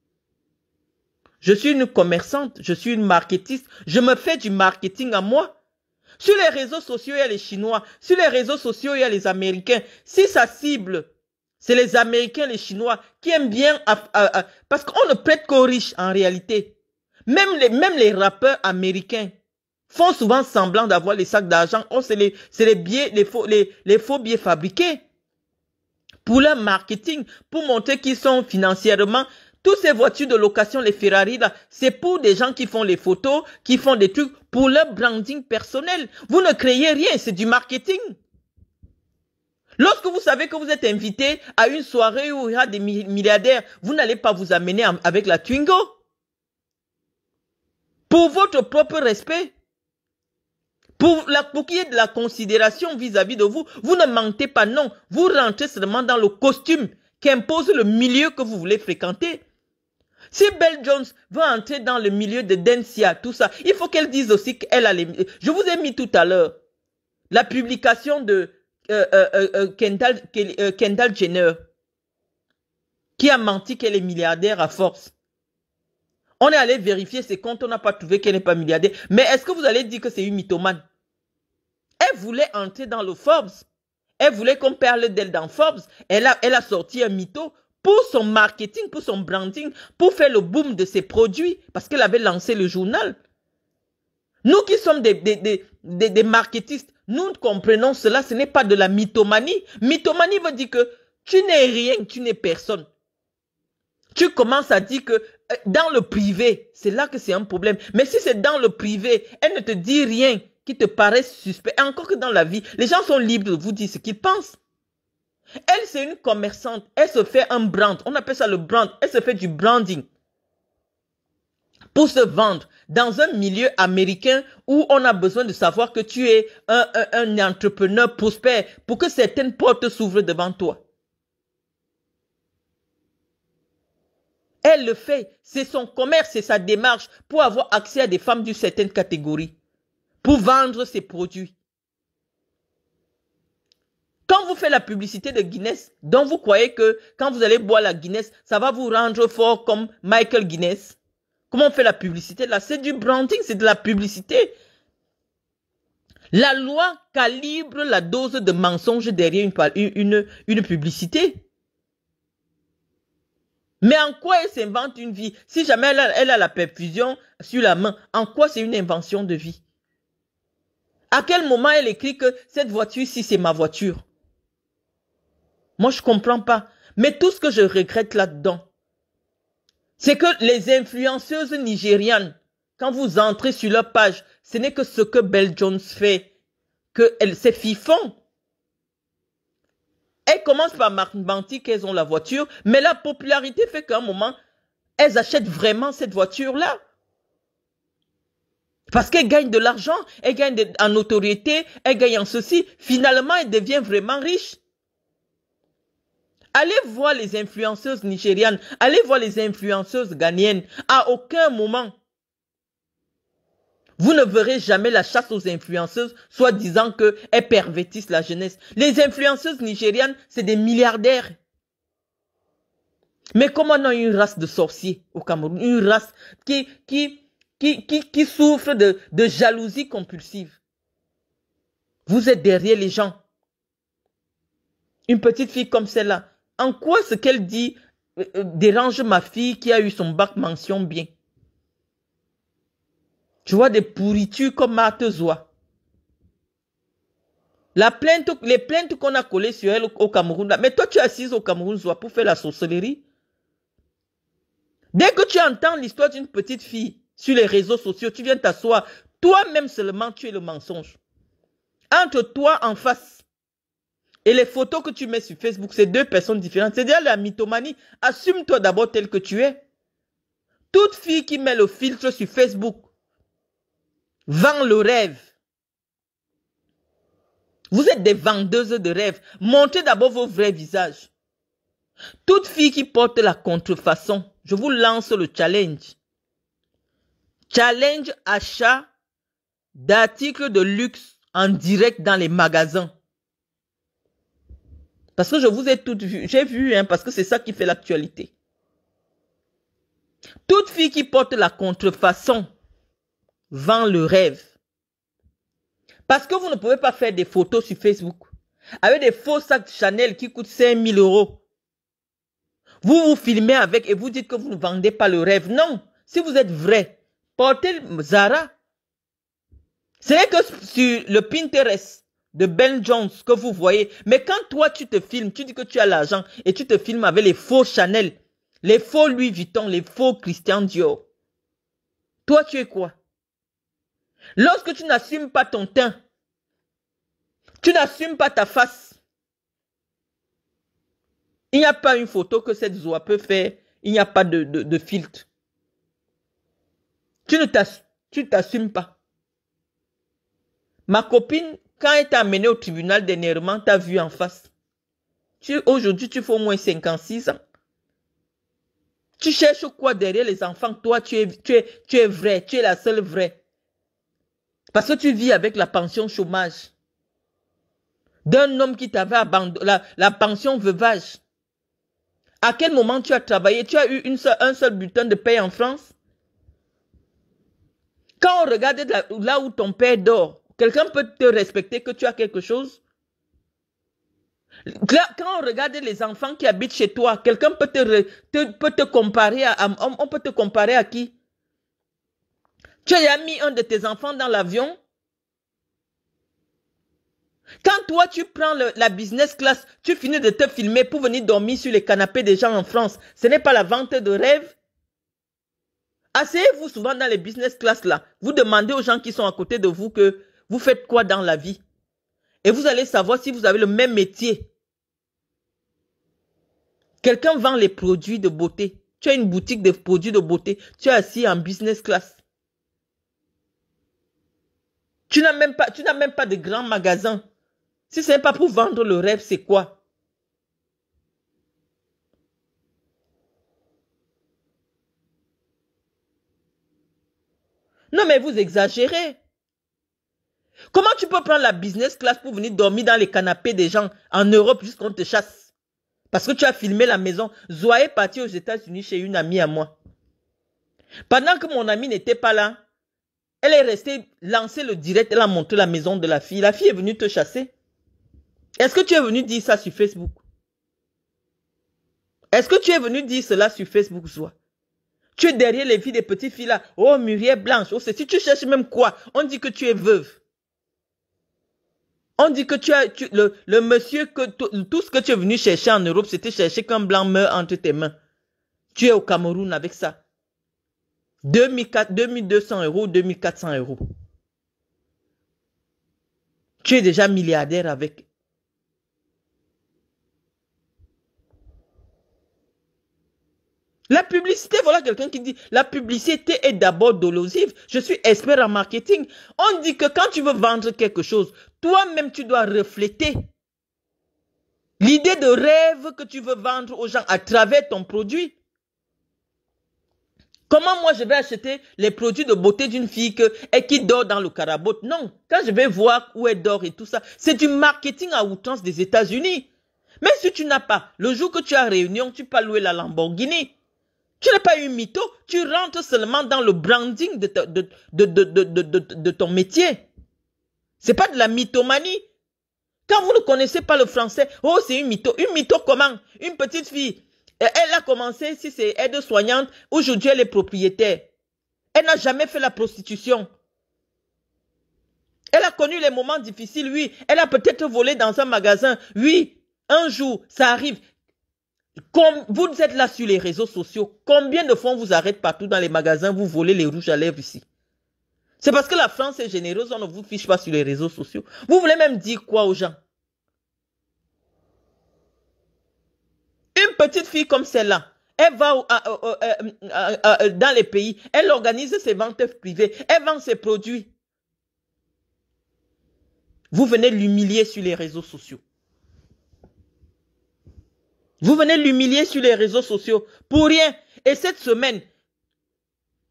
je suis une commerçante, je suis une marketiste, je me fais du marketing à moi. Sur les réseaux sociaux, il y a les Chinois, sur les réseaux sociaux, il y a les Américains. Si ça cible, c'est les Américains, les Chinois qui aiment bien, ah, ah, ah, parce qu'on ne prête qu'aux riches en réalité. Même les, même les rappeurs américains font souvent semblant d'avoir les sacs d'argent. on oh, c'est les, c'est les les faux, les, faux biais fabriqués pour leur marketing, pour montrer qu'ils sont financièrement toutes ces voitures de location, les Ferrari, c'est pour des gens qui font les photos, qui font des trucs pour leur branding personnel. Vous ne créez rien, c'est du marketing. Lorsque vous savez que vous êtes invité à une soirée où il y a des milliardaires, vous n'allez pas vous amener avec la Twingo. Pour votre propre respect. Pour, la, pour qu'il y ait de la considération vis-à-vis -vis de vous, vous ne mentez pas, non. Vous rentrez seulement dans le costume qu'impose le milieu que vous voulez fréquenter. Si Belle Jones veut entrer dans le milieu de Densia, tout ça, il faut qu'elle dise aussi qu'elle a les... Je vous ai mis tout à l'heure la publication de euh, euh, euh, Kendall, Kendall Jenner qui a menti qu'elle est milliardaire à force. On est allé vérifier ses comptes, on n'a pas trouvé qu'elle n'est pas milliardaire. Mais est-ce que vous allez dire que c'est une mythomane Elle voulait entrer dans le Forbes. Elle voulait qu'on parle d'elle dans Forbes. Elle a, elle a sorti un mytho pour son marketing, pour son branding, pour faire le boom de ses produits, parce qu'elle avait lancé le journal. Nous qui sommes des, des, des, des, marketistes, nous comprenons cela, ce n'est pas de la mythomanie. Mythomanie veut dire que tu n'es rien, tu n'es personne. Tu commences à dire que euh, dans le privé, c'est là que c'est un problème. Mais si c'est dans le privé, elle ne te dit rien qui te paraît suspect. encore que dans la vie, les gens sont libres de vous dire ce qu'ils pensent. Elle, c'est une commerçante. Elle se fait un brand. On appelle ça le brand. Elle se fait du branding pour se vendre dans un milieu américain où on a besoin de savoir que tu es un, entrepreneur prospère pour que certaines portes s'ouvrent devant toi. Elle le fait. C'est son commerce, et sa démarche pour avoir accès à des femmes d'une certaine catégorie, pour vendre ses produits. Quand vous faites la publicité de Guinness, dont vous croyez que quand vous allez boire la Guinness, ça va vous rendre fort comme Michael Guinness Comment on fait la publicité là C'est du branding, c'est de la publicité. La loi calibre la dose de mensonge derrière une, une, une publicité. Mais en quoi elle s'invente une vie Si jamais elle elle a la perfusion sur la main, en quoi c'est une invention de vie À quel moment elle écrit que cette voiture-ci, c'est ma voiture moi, je comprends pas. Mais tout ce que je regrette là-dedans, c'est que les influenceuses nigérianes, quand vous entrez sur leur page, ce n'est que ce que Belle Jones fait, que elles, ces filles font. Elles commencent par mentir qu'elles ont la voiture, mais la popularité fait qu'à un moment, elles achètent vraiment cette voiture-là. Parce qu'elles gagnent de l'argent, elles gagnent en notoriété, elles gagnent en ceci. Finalement, elles deviennent vraiment riches. Allez voir les influenceuses nigérianes, allez voir les influenceuses ghanéennes. À aucun moment, vous ne verrez jamais la chasse aux influenceuses, soi-disant qu'elles pervertissent la jeunesse. Les influenceuses nigérianes, c'est des milliardaires. Mais comment on a une race de sorciers au Cameroun, une race qui, qui, qui, qui, souffre de, de jalousie compulsive. Vous êtes derrière les gens. Une petite fille comme celle-là, en quoi ce qu'elle dit euh, euh, dérange ma fille qui a eu son bac mention bien Tu vois des pourritures comme Marthe La plainte, les plaintes qu'on a collées sur elle au Cameroun, mais toi tu es assise au Cameroun Zoua, pour faire la sorcellerie. Dès que tu entends l'histoire d'une petite fille sur les réseaux sociaux, tu viens t'asseoir. Toi-même seulement, tu es le mensonge. Entre toi en face et les photos que tu mets sur Facebook, c'est deux personnes différentes. C'est-à-dire la mythomanie. Assume-toi d'abord tel que tu es. Toute fille qui met le filtre sur Facebook vend le rêve. Vous êtes des vendeuses de rêves. Montrez d'abord vos vrais visages. Toute fille qui porte la contrefaçon, je vous lance le challenge. Challenge achat d'articles de luxe en direct dans les magasins. Parce que je vous ai toutes vu, J'ai vu, hein, parce que c'est ça qui fait l'actualité. Toute fille qui porte la contrefaçon vend le rêve. Parce que vous ne pouvez pas faire des photos sur Facebook avec des faux sacs Chanel qui coûtent 5000 euros. Vous vous filmez avec et vous dites que vous ne vendez pas le rêve. Non, si vous êtes vrai, portez Zara. C'est que sur le Pinterest de Ben Jones que vous voyez. Mais quand toi tu te filmes, tu dis que tu as l'argent et tu te filmes avec les faux Chanel, les faux Louis Vuitton, les faux Christian Dior. Toi tu es quoi Lorsque tu n'assumes pas ton teint, tu n'assumes pas ta face. Il n'y a pas une photo que cette joie peut faire. Il n'y a pas de, de filtre. Tu ne t'assumes pas. Ma copine quand elle t'a amené au tribunal dernièrement, t'as vu en face. Tu, aujourd'hui, tu fais au moins 56 ans. Tu cherches quoi derrière les enfants? Toi, tu es, tu es, tu es vrai. Tu es la seule vraie. Parce que tu vis avec la pension chômage. D'un homme qui t'avait abandonné, la, pension veuvage. À quel moment tu as travaillé Tu as eu une un seul bulletin de paie en France Quand on regardait là où ton père dort, Quelqu'un peut te respecter que tu as quelque chose quand on regarde les enfants qui habitent chez toi, quelqu'un peut te, peut te comparer à, on, peut te comparer à qui Tu as mis un de tes enfants dans l'avion Quand toi tu prends la business class, tu finis de te filmer pour venir dormir sur les canapés des gens en France, ce n'est pas la vente de rêve Asseyez-vous souvent dans les business class là. Vous demandez aux gens qui sont à côté de vous que vous faites quoi dans la vie. Et vous allez savoir si vous avez le même métier. Quelqu'un vend les produits de beauté. Tu as une boutique de produits de beauté. Tu es assis en business class. Tu n'as même pas, tu n'as même pas de grand magasin. Si ce n'est pas pour vendre le rêve, c'est quoi? Non, mais vous exagérez. Comment tu peux prendre la business class pour venir dormir dans les canapés des gens en Europe jusqu'on qu'on te chasse Parce que tu as filmé la maison. Zoé est partie aux États-Unis chez une amie à moi. Pendant que mon amie n'était pas là, elle est restée lancer le direct, elle a montré la maison de la fille. La fille est venue te chasser. Est-ce que tu es venu dire ça sur Facebook Est-ce que tu es venu dire cela sur Facebook, Zoé Tu es derrière les filles des petites filles là. Oh, Muriel Blanche. Oh, si tu cherches même quoi On dit que tu es veuve. On dit que tu as, le, monsieur que tout ce que tu es venu chercher en Europe, c'était chercher qu'un blanc meurt entre tes mains. Tu es au Cameroun avec ça. 2200 euros, 2400 euros. Tu es déjà milliardaire avec La publicité, voilà quelqu'un qui dit, la publicité est d'abord dolosive. Je suis expert en marketing. On dit que quand tu veux vendre quelque chose, toi-même, tu dois refléter l'idée de rêve que tu veux vendre aux gens à travers ton produit. Comment moi je vais acheter les produits de beauté d'une fille qui dort dans le carabot Non, quand je vais voir où elle dort et tout ça, c'est du marketing à outrance des États-Unis. Mais si tu n'as pas, le jour que tu as réunion, tu peux louer la Lamborghini. Tu n'es pas une mytho, tu rentres seulement dans le branding de, ton métier. C'est pas de la mythomanie. Quand vous ne connaissez pas le français, oh, c'est une mytho. Une mytho comment Une petite fille. Elle a commencé, si c'est aide-soignante, aujourd'hui elle est propriétaire. Elle n'a jamais fait la prostitution. Elle a connu les moments difficiles, oui. Elle a peut-être volé dans un magasin, oui. Un jour, ça arrive. Comme vous êtes là sur les réseaux sociaux, combien de fois on vous arrête partout dans les magasins, vous volez les rouges à lèvres ici C'est parce que la France est généreuse, on ne vous fiche pas sur les réseaux sociaux. Vous voulez même dire quoi aux gens Une petite fille comme celle-là, elle va euh, euh, euh, dans les pays, elle organise ses ventes privées, elle vend ses produits. Vous venez l'humilier sur les réseaux sociaux. Vous venez l'humilier sur les réseaux sociaux pour rien. Et cette semaine,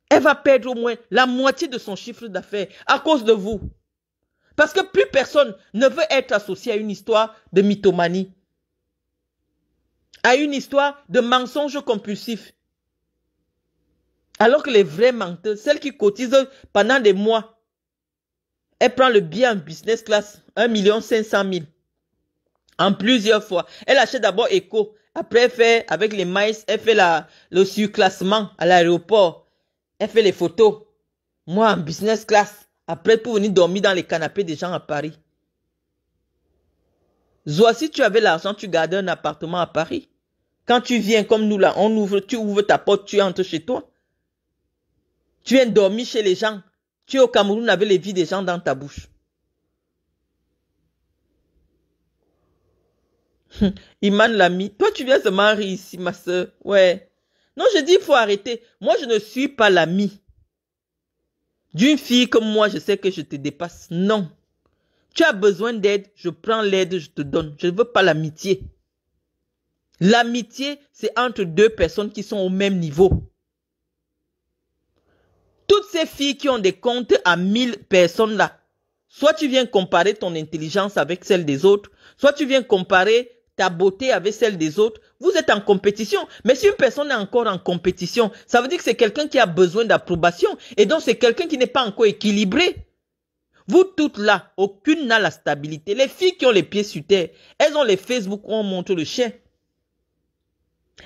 elle va perdre au moins la moitié de son chiffre d'affaires à cause de vous. Parce que plus personne ne veut être associé à une histoire de mythomanie, à une histoire de mensonge compulsif. Alors que les vrais menteurs, celles qui cotisent pendant des mois, elle prend le bien en business class, 1 500 000 en plusieurs fois. Elle achète d'abord Echo. Après, elle fait, avec les maïs, elle fait la, le surclassement à l'aéroport. Elle fait les photos. Moi, en business class. Après, pour venir dormir dans les canapés des gens à Paris. Zoa, si tu avais l'argent, tu gardais un appartement à Paris. Quand tu viens comme nous là, on ouvre, tu ouvres ta porte, tu entres chez toi. Tu viens dormir chez les gens. Tu es au Cameroun avec les vies des gens dans ta bouche. Hmm. Iman l'ami. Toi, tu viens se marier ici, ma soeur. Ouais. Non, je dis, il faut arrêter. Moi, je ne suis pas l'ami d'une fille comme moi, je sais que je te dépasse. Non. Tu as besoin d'aide, je prends l'aide, je te donne. Je ne veux pas l'amitié. L'amitié, c'est entre deux personnes qui sont au même niveau. Toutes ces filles qui ont des comptes à mille personnes là, soit tu viens comparer ton intelligence avec celle des autres, soit tu viens comparer ta beauté avec celle des autres, vous êtes en compétition. Mais si une personne est encore en compétition, ça veut dire que c'est quelqu'un qui a besoin d'approbation et donc c'est quelqu'un qui n'est pas encore équilibré. Vous toutes là, aucune n'a la stabilité. Les filles qui ont les pieds sur terre, elles ont les Facebook où on montre le chien.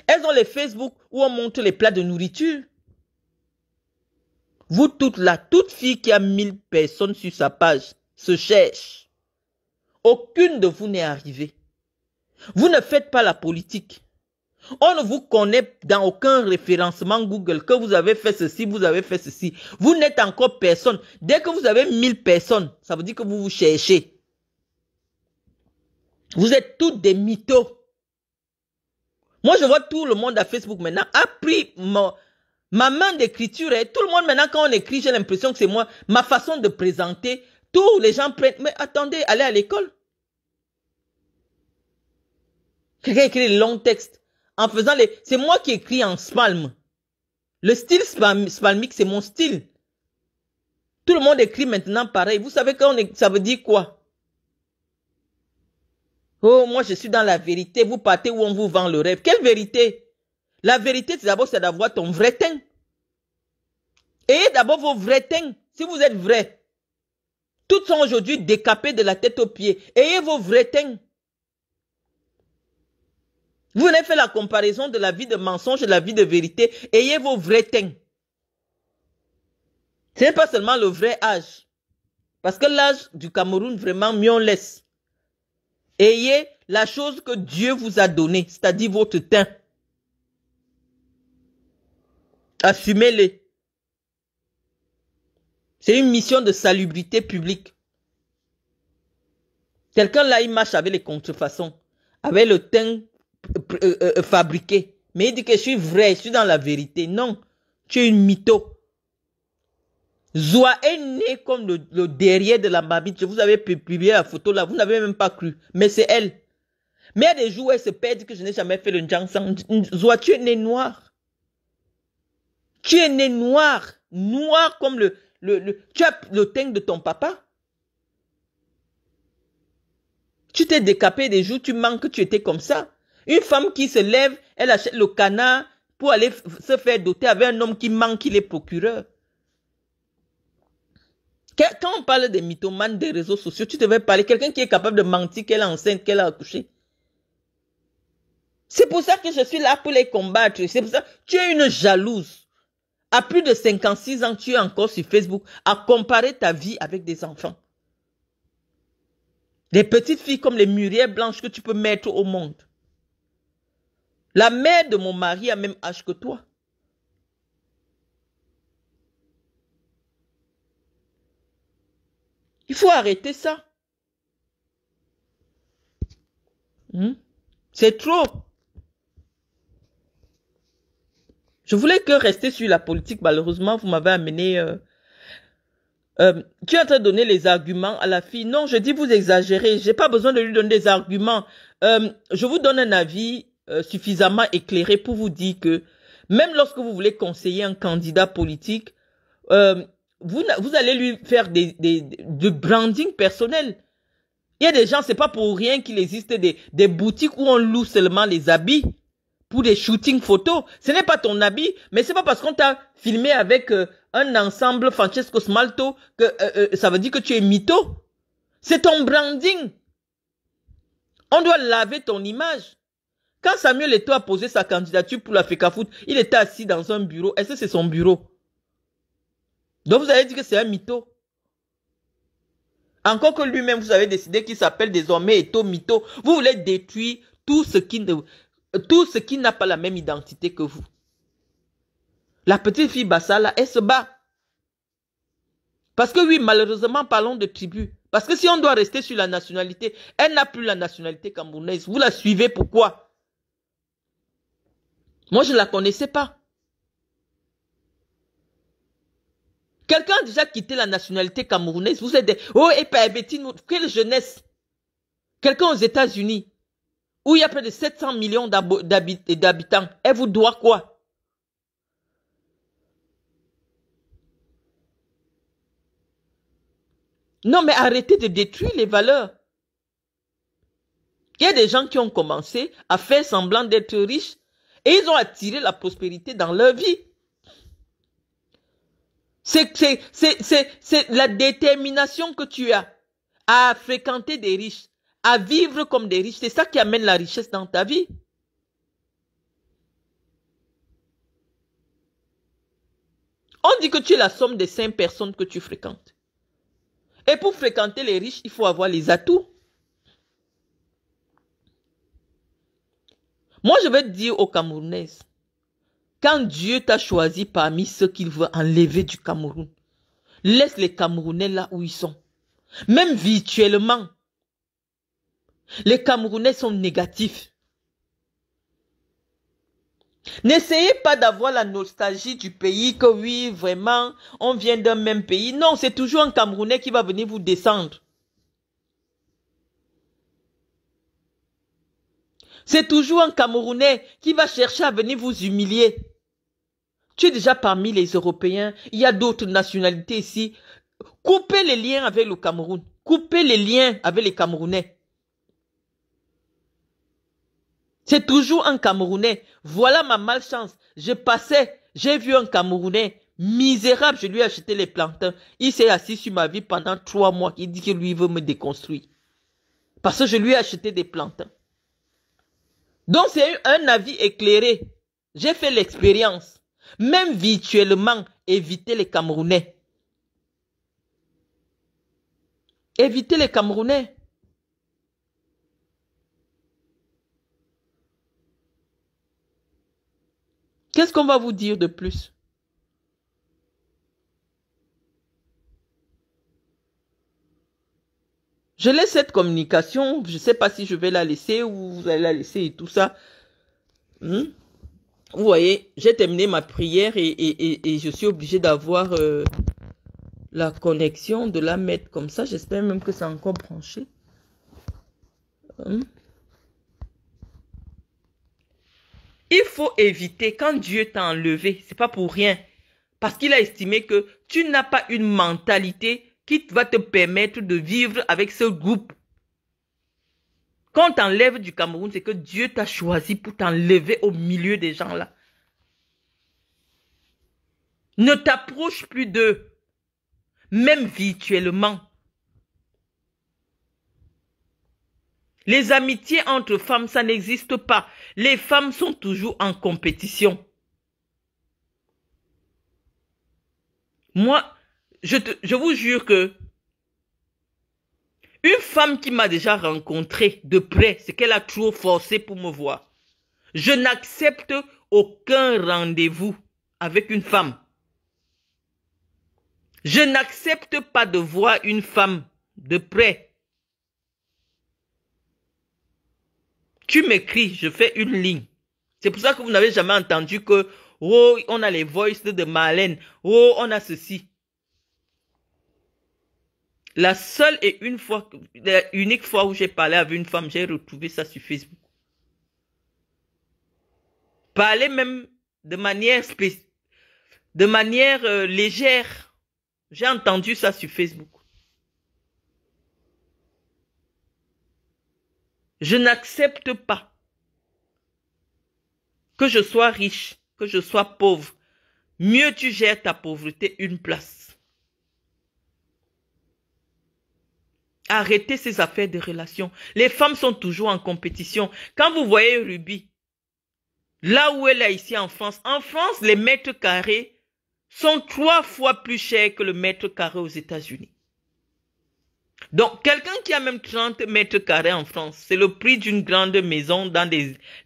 Elles ont les Facebook où on monte les plats de nourriture. Vous toutes là, toute fille qui a 1000 personnes sur sa page se cherche. Aucune de vous n'est arrivée. Vous ne faites pas la politique. On ne vous connaît dans aucun référencement Google que vous avez fait ceci, vous avez fait ceci. Vous n'êtes encore personne. Dès que vous avez 1000 personnes, ça veut dire que vous vous cherchez. Vous êtes tous des mythos. Moi, je vois tout le monde à Facebook maintenant a pris ma, main d'écriture. Et hein. tout le monde maintenant, quand on écrit, j'ai l'impression que c'est moi. Ma façon de présenter, tous les gens prennent. Mais attendez, allez à l'école. Quelqu'un écrit les longs textes en faisant les... C'est moi qui écris en spalme. Le style spalmique, c'est mon style. Tout le monde écrit maintenant pareil. Vous savez quand on ça veut dire quoi Oh, moi je suis dans la vérité. Vous partez où on vous vend le rêve. Quelle vérité La vérité, c'est d'abord c'est d'avoir ton vrai teint. Ayez d'abord vos vrais teints. Si vous êtes vrai, toutes sont aujourd'hui décapées de la tête aux pieds. Ayez vos vrais teints. Vous venez faire la comparaison de la vie de mensonge et la vie de vérité. Ayez vos vrais teints. Ce n'est pas seulement le vrai âge. Parce que l'âge du Cameroun, vraiment, mieux on laisse. Ayez la chose que Dieu vous a donnée, c'est-à-dire votre teint. Assumez-les. C'est une mission de salubrité publique. Quelqu'un là, il marche avec les contrefaçons, avec le teint euh, euh, euh, fabriqué. Mais il dit que je suis vrai, je suis dans la vérité. Non, tu es une mytho. Zoa est née comme le, derrière de la mabite Je vous avais publié la photo là, vous n'avez même pas cru. Mais c'est elle. Mais il y a des jours où elle se perd, que je n'ai jamais fait le Jansan. Zoa, tu es né noir. Tu es né noir. Noir comme le, le, le, tu as le teint de ton papa. Tu t'es décapé des jours, tu manques, tu étais comme ça. Une femme qui se lève, elle achète le canard pour aller se faire doter avec un homme qui manque, qui est procureur. Quand on parle des mythomanes des réseaux sociaux, tu devais parler quelqu'un qui est capable de mentir qu'elle est enceinte, qu'elle a accouché. C'est pour ça que je suis là pour les combattre. C'est pour ça. Tu es une jalouse. À plus de 56 ans, tu es encore sur Facebook à comparer ta vie avec des enfants. Des petites filles comme les murières blanches que tu peux mettre au monde. La mère de mon mari a même âge que toi. Il faut arrêter ça. Hmm? C'est trop. Je voulais que rester sur la politique. Malheureusement, vous m'avez amené... Euh, euh, tu es en train de donner les arguments à la fille. Non, je dis vous exagérez. J'ai pas besoin de lui donner des arguments. Euh, je vous donne un avis euh, suffisamment éclairé pour vous dire que même lorsque vous voulez conseiller un candidat politique, euh, vous, vous allez lui faire des, des, du branding personnel. Il y a des gens, c'est pas pour rien qu'il existe des, des boutiques où on loue seulement les habits pour des shootings photos. Ce n'est pas ton habit, mais c'est pas parce qu'on t'a filmé avec euh, un ensemble Francesco Smalto que ça veut dire que tu es mytho. C'est ton branding. On doit laver ton image. Quand Samuel Eto a posé sa candidature pour la FECAFOOT, il était assis dans un bureau. Est-ce que c'est son bureau Donc vous avez dit que c'est un mytho. Encore que lui-même, vous avez décidé qu'il s'appelle désormais Eto Mytho. Vous voulez détruire tout ce qui n'a pas la même identité que vous. La petite fille Bassala, elle se bat. Parce que oui, malheureusement, parlons de tribu. Parce que si on doit rester sur la nationalité, elle n'a plus la nationalité camerounaise. Vous la suivez pourquoi moi, je ne la connaissais pas. Quelqu'un a déjà quitté la nationalité camerounaise. Vous êtes des... Oh, et quelle jeunesse Quelqu'un aux États-Unis, où il y a près de 700 millions d'habitants, elle vous doit quoi Non, mais arrêtez de détruire les valeurs. Il y a des gens qui ont commencé à faire semblant d'être riches et ils ont attiré la prospérité dans leur vie. C'est, c'est, c'est, c'est la détermination que tu as à fréquenter des riches, à vivre comme des riches. C'est ça qui amène la richesse dans ta vie. On dit que tu es la somme des cinq personnes que tu fréquentes. Et pour fréquenter les riches, il faut avoir les atouts. Moi, je vais dire aux Camerounais quand Dieu t'a choisi parmi ceux qu'il veut enlever du Cameroun, laisse les Camerounais là où ils sont. Même virtuellement, les Camerounais sont négatifs. N'essayez pas d'avoir la nostalgie du pays que oui, vraiment, on vient d'un même pays. Non, c'est toujours un Camerounais qui va venir vous descendre. C'est toujours un Camerounais qui va chercher à venir vous humilier. Tu es déjà parmi les Européens. Il y a d'autres nationalités ici. Coupez les liens avec le Cameroun. Coupez les liens avec les Camerounais. C'est toujours un Camerounais. Voilà ma malchance. Je passais, j'ai vu un Camerounais. Misérable, je lui ai acheté les plantains. Il s'est assis sur ma vie pendant trois mois. Il dit que lui veut me déconstruire. Parce que je lui ai acheté des plantains. Donc c'est un avis éclairé. J'ai fait l'expérience. Même virtuellement, évitez les Camerounais. Évitez les Camerounais. Qu'est-ce qu'on va vous dire de plus Je laisse cette communication. Je ne sais pas si je vais la laisser ou vous allez la laisser et tout ça. Hmm? Vous voyez, j'ai terminé ma prière et, je suis obligée d'avoir euh, la connexion, de la mettre comme ça. J'espère même que c'est encore branché. Hmm? Il faut éviter quand Dieu t'a enlevé, c'est pas pour rien. Parce qu'il a estimé que tu n'as pas une mentalité qui va te permettre de vivre avec ce groupe. Quand on t'enlève du Cameroun, c'est que Dieu t'a choisi pour t'enlever au milieu des gens là. Ne t'approche plus d'eux, même virtuellement. Les amitiés entre femmes, ça n'existe pas. Les femmes sont toujours en compétition. Moi, je, je vous jure que une femme qui m'a déjà rencontré de près, c'est qu'elle a trop forcé pour me voir. Je n'accepte aucun rendez-vous avec une femme. Je n'accepte pas de voir une femme de près. Tu m'écris, je fais une ligne. C'est pour ça que vous n'avez jamais entendu que, oh, on a les voices de Marlène, oh, on a ceci. La seule et une fois, unique fois où j'ai parlé avec une femme, j'ai retrouvé ça sur Facebook. Parler même de manière de manière euh, légère. J'ai entendu ça sur Facebook. Je n'accepte pas que je sois riche, que je sois pauvre. Mieux tu gères ta pauvreté une place. Arrêtez ces affaires de relations. Les femmes sont toujours en compétition. Quand vous voyez Ruby, là où elle est ici en France, en France, les mètres carrés sont trois fois plus chers que le mètre carré aux États-Unis. Donc, quelqu'un qui a même 30 mètres carrés en France, c'est le prix d'une grande maison dans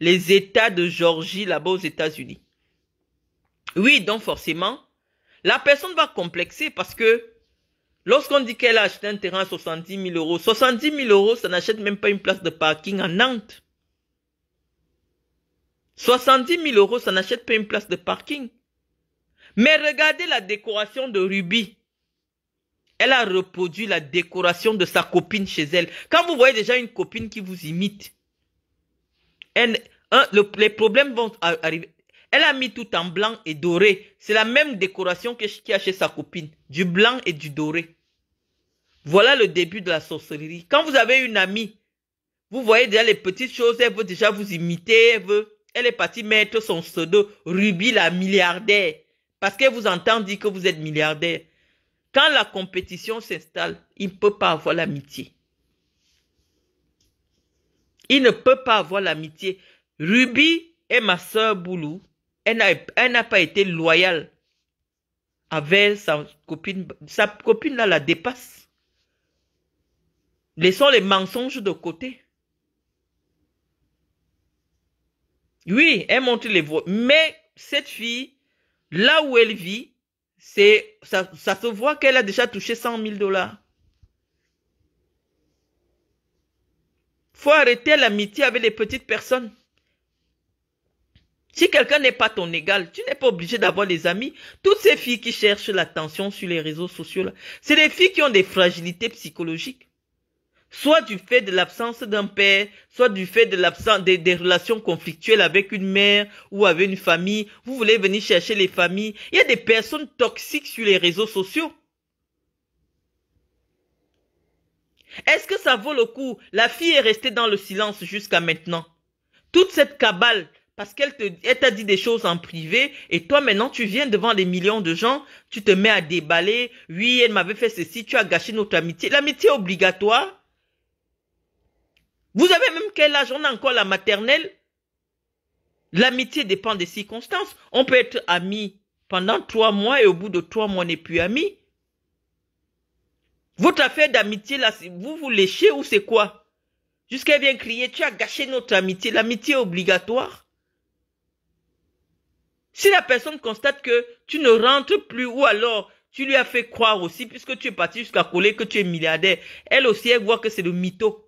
les États de Georgie, là-bas aux États-Unis. Oui, donc forcément, la personne va complexer parce que Lorsqu'on dit qu'elle a acheté un terrain à 70 000 euros, 70 000 euros, ça n'achète même pas une place de parking à Nantes. 70 000 euros, ça n'achète pas une place de parking. Mais regardez la décoration de Ruby. Elle a reproduit la décoration de sa copine chez elle. Quand vous voyez déjà une copine qui vous imite, les problèmes vont arriver. Elle a mis tout en blanc et doré. C'est la même décoration que, qu'il a chez sa copine. Du blanc et du doré. Voilà le début de la sorcellerie. Quand vous avez une amie, vous voyez déjà les petites choses, elle veut déjà vous imiter, elle est partie mettre son pseudo Ruby la milliardaire parce qu'elle vous entend dire que vous êtes milliardaire. Quand la compétition s'installe, il ne peut pas avoir l'amitié. Il ne peut pas avoir l'amitié. Ruby est ma soeur Boulou. Elle n'a pas été loyale avec sa copine. Sa copine là la dépasse. Laissons les mensonges de côté. Oui, elle montre les voix. Mais cette fille, là où elle vit, c'est ça, se voit qu'elle a déjà touché 100 mille dollars. faut arrêter l'amitié avec les petites personnes. Si quelqu'un n'est pas ton égal, tu n'es pas obligé d'avoir des amis. Toutes ces filles qui cherchent l'attention sur les réseaux sociaux, c'est des filles qui ont des fragilités psychologiques soit du fait de l'absence d'un père, soit du fait de l'absence des, relations conflictuelles avec une mère ou avec une famille. Vous voulez venir chercher les familles. Il y a des personnes toxiques sur les réseaux sociaux. Est-ce que ça vaut le coup La fille est restée dans le silence jusqu'à maintenant. Toute cette cabale, parce qu'elle t'a dit des choses en privé, et toi maintenant tu viens devant des millions de gens, tu te mets à déballer. Oui, elle m'avait fait ceci, tu as gâché notre amitié. L'amitié obligatoire vous avez même quel âge On a encore la maternelle. L'amitié dépend des circonstances. On peut être ami pendant trois mois et au bout de trois mois, on n'est plus ami. Votre affaire d'amitié, là, vous vous léchez ou c'est quoi Jusqu'à vient crier, tu as gâché notre amitié. L'amitié est obligatoire. Si la personne constate que tu ne rentres plus ou alors tu lui as fait croire aussi, puisque tu es parti jusqu'à coller que tu es milliardaire, elle aussi, elle voit que c'est le mytho.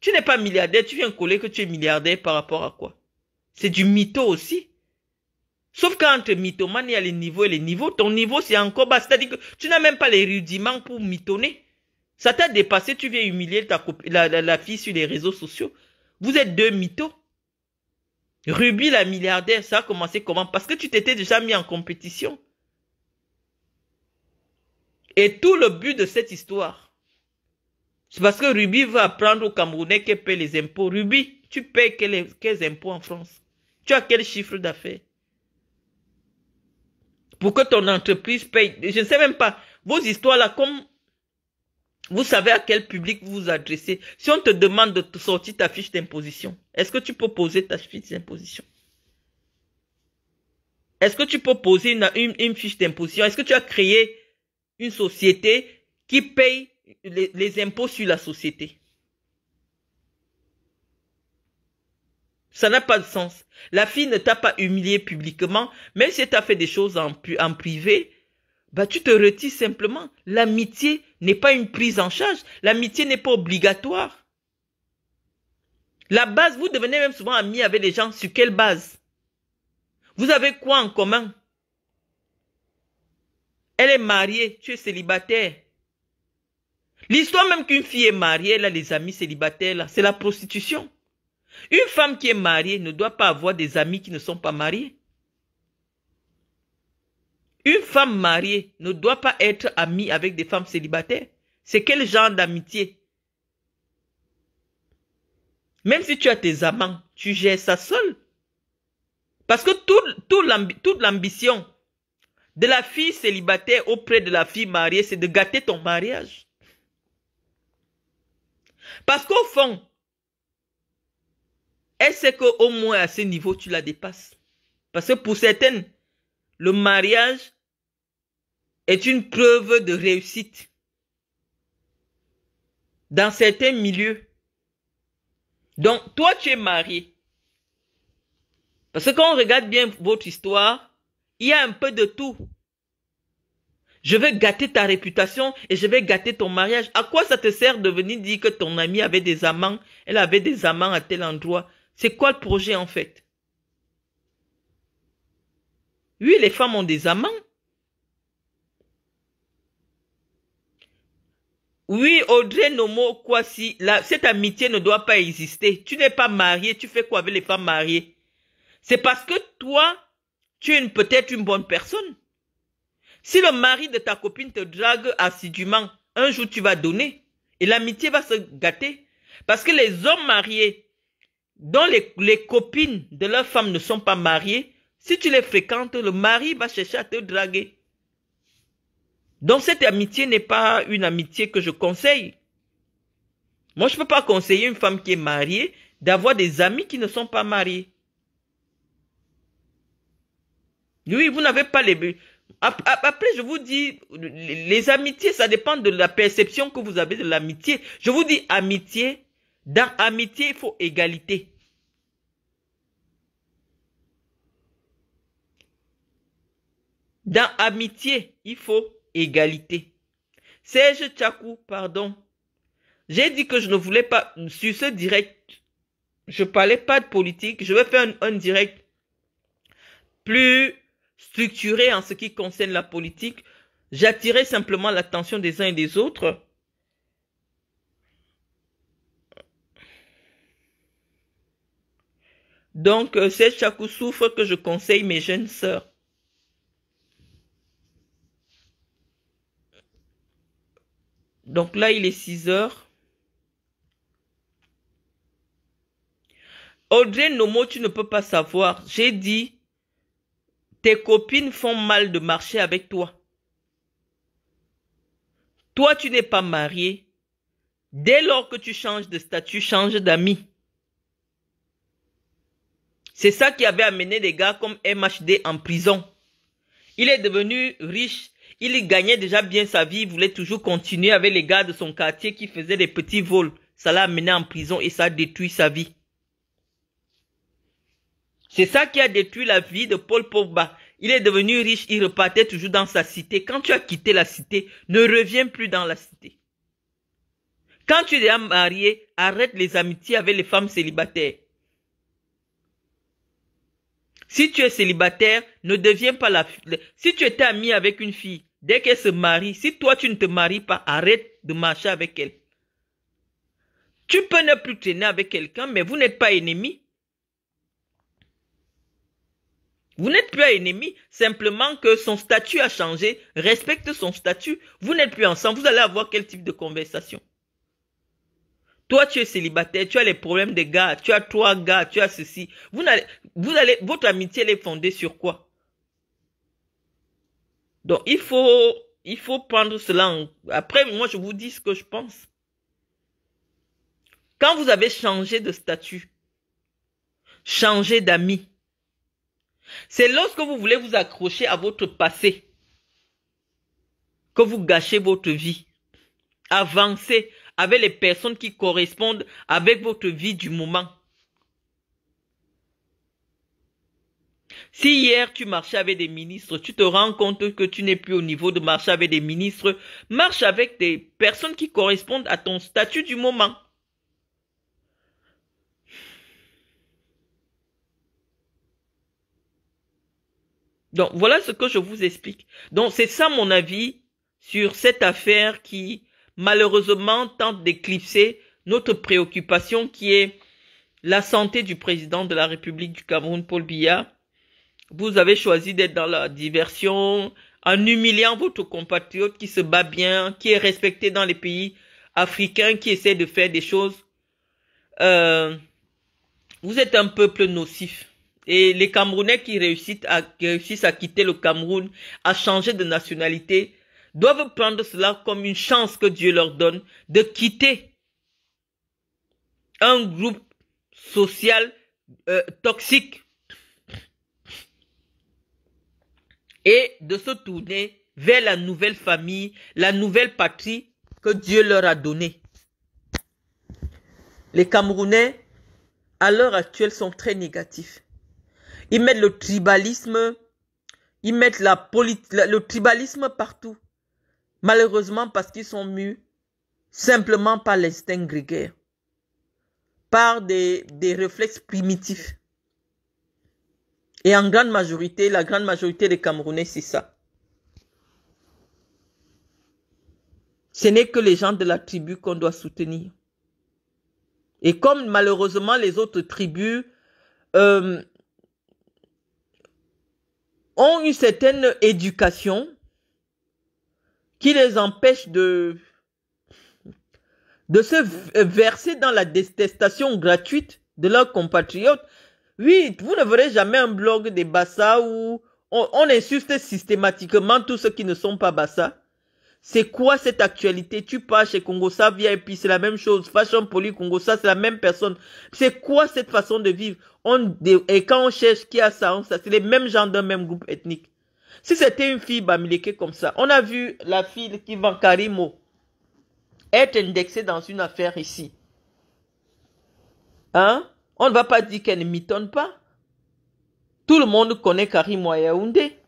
Tu n'es pas milliardaire, tu viens coller que tu es milliardaire par rapport à quoi C'est du mytho aussi. Sauf qu'entre mythomane, il y a les niveaux et les niveaux. Ton niveau, c'est encore bas. C'est-à-dire que tu n'as même pas les rudiments pour mythonner. Ça t'a dépassé, tu viens humilier ta la, la, la, fille sur les réseaux sociaux. Vous êtes deux mythos. Ruby, la milliardaire, ça a commencé comment Parce que tu t'étais déjà mis en compétition. Et tout le but de cette histoire, c'est parce que Ruby va apprendre aux Camerounais qu'elle paie les impôts. Ruby, tu payes quels, impôts en France Tu as quel chiffre d'affaires Pour que ton entreprise paye, je ne sais même pas, vos histoires-là, comme vous savez à quel public vous vous adressez. Si on te demande de sortir ta fiche d'imposition, est-ce que tu peux poser ta fiche d'imposition Est-ce que tu peux poser une fiche d'imposition Est-ce que tu as créé une société qui paye les, impôts sur la société. Ça n'a pas de sens. La fille ne t'a pas humilié publiquement, même si elle fait des choses en, privé, bah tu te retires simplement. L'amitié n'est pas une prise en charge, l'amitié n'est pas obligatoire. La base, vous devenez même souvent amis avec les gens sur quelle base Vous avez quoi en commun Elle est mariée, tu es célibataire. L'histoire même qu'une fille est mariée, a les amis célibataires, c'est la prostitution. Une femme qui est mariée ne doit pas avoir des amis qui ne sont pas mariés. Une femme mariée ne doit pas être amie avec des femmes célibataires. C'est quel genre d'amitié Même si tu as tes amants, tu gères ça seul. Parce que tout, toute l'ambition de la fille célibataire auprès de la fille mariée, c'est de gâter ton mariage. Parce qu'au fond, elle sait qu'au moins à ce niveau, tu la dépasses. Parce que pour certaines, le mariage est une preuve de réussite. Dans certains milieux. Donc, toi, tu es marié. Parce que quand on regarde bien votre histoire, il y a un peu de tout. Je vais gâter ta réputation et je vais gâter ton mariage. À quoi ça te sert de venir dire que ton amie avait des amants, elle avait des amants à tel endroit C'est quoi le projet en fait Oui, les femmes ont des amants. Oui, Audrey Nomo si si cette amitié ne doit pas exister. Tu n'es pas marié, tu fais quoi avec les femmes mariées C'est parce que toi, tu es peut-être une bonne personne. Si le mari de ta copine te drague assidûment, un jour tu vas donner et l'amitié va se gâter. Parce que les hommes mariés, dont les, copines de leurs femmes ne sont pas mariées, si tu les fréquentes, le mari va chercher à te draguer. Donc cette amitié n'est pas une amitié que je conseille. Moi, je ne peux pas conseiller une femme qui est mariée d'avoir des amis qui ne sont pas mariés. Oui, vous n'avez pas les... Après, je vous dis, les amitiés, ça dépend de la perception que vous avez de l'amitié. Je vous dis amitié. Dans amitié, il faut égalité. Dans amitié, il faut égalité. Serge Tchakou, pardon. J'ai dit que je ne voulais pas, sur ce direct, je parlais pas de politique. Je vais faire un direct plus structuré en ce qui concerne la politique, j'attirais simplement l'attention des uns et des autres. Donc, euh, c'est chaque souffre que je conseille mes jeunes sœurs. Donc là, il est 6 heures. Audrey Nomo, tu ne peux pas savoir. J'ai dit tes copines font mal de marcher avec toi. Toi, tu n'es pas marié. Dès lors que tu changes de statut, change d'amis. C'est ça qui avait amené des gars comme MHD en prison. Il est devenu riche, il gagnait déjà bien sa vie, il voulait toujours continuer avec les gars de son quartier qui faisaient des petits vols. Ça l'a amené en prison et ça a détruit sa vie. C'est ça qui a détruit la vie de Paul Pogba. Il est devenu riche, il repartait toujours dans sa cité. Quand tu as quitté la cité, ne reviens plus dans la cité. Quand tu es marié, arrête les amitiés avec les femmes célibataires. Si tu es célibataire, ne deviens pas la Si tu étais ami avec une fille, dès qu'elle se marie, si toi tu ne te maries pas, arrête de marcher avec elle. Tu peux ne plus traîner avec quelqu'un, mais vous n'êtes pas ennemi. Vous n'êtes plus un ennemi, simplement que son statut a changé. Respecte son statut. Vous n'êtes plus ensemble. Vous allez avoir quel type de conversation Toi, tu es célibataire, tu as les problèmes des gars, tu as trois gars, tu as ceci. Vous allez, vous allez, votre amitié, elle est fondée sur quoi Donc, il faut, il faut prendre cela en... Après, moi, je vous dis ce que je pense. Quand vous avez changé de statut, changé d'amis, c'est lorsque vous voulez vous accrocher à votre passé que vous gâchez votre vie. Avancez avec les personnes qui correspondent avec votre vie du moment. Si hier tu marchais avec des ministres, tu te rends compte que tu n'es plus au niveau de marcher avec des ministres, marche avec des personnes qui correspondent à ton statut du moment. Donc voilà ce que je vous explique. Donc c'est ça mon avis sur cette affaire qui malheureusement tente d'éclipser notre préoccupation qui est la santé du président de la République du Cameroun, Paul Biya. Vous avez choisi d'être dans la diversion en humiliant votre compatriote qui se bat bien, qui est respecté dans les pays africains, qui essaie de faire des choses. Euh, vous êtes un peuple nocif. Et les Camerounais qui réussissent à, quitter le Cameroun, à changer de nationalité, doivent prendre cela comme une chance que Dieu leur donne de quitter un groupe social euh, toxique et de se tourner vers la nouvelle famille, la nouvelle patrie que Dieu leur a donnée. Les Camerounais, à l'heure actuelle, sont très négatifs. Ils mettent le tribalisme, ils mettent la le tribalisme partout. Malheureusement parce qu'ils sont mûs simplement par l'instinct grégaire, par des, des réflexes primitifs. Et en grande majorité, la grande majorité des Camerounais, c'est ça. Ce n'est que les gens de la tribu qu'on doit soutenir. Et comme malheureusement les autres tribus euh, ont une certaine éducation qui les empêche de, de se verser dans la détestation gratuite de leurs compatriotes. Oui, vous ne verrez jamais un blog des Bassa où on, insiste systématiquement tous ceux qui ne sont pas Bassa. C'est quoi cette actualité Tu pars chez Congo, ça puis c'est la même chose. Fashion Poly Congo, ça c'est la même personne. C'est quoi cette façon de vivre on, Et quand on cherche qui a ça, ça c'est les mêmes gens d'un même groupe ethnique. Si c'était une fille bamileke comme ça, on a vu la fille qui vend Karimo être indexée dans une affaire ici. Hein On ne va pas dire qu'elle ne m'étonne pas. Tout le monde connaît Karimo Yaoundé.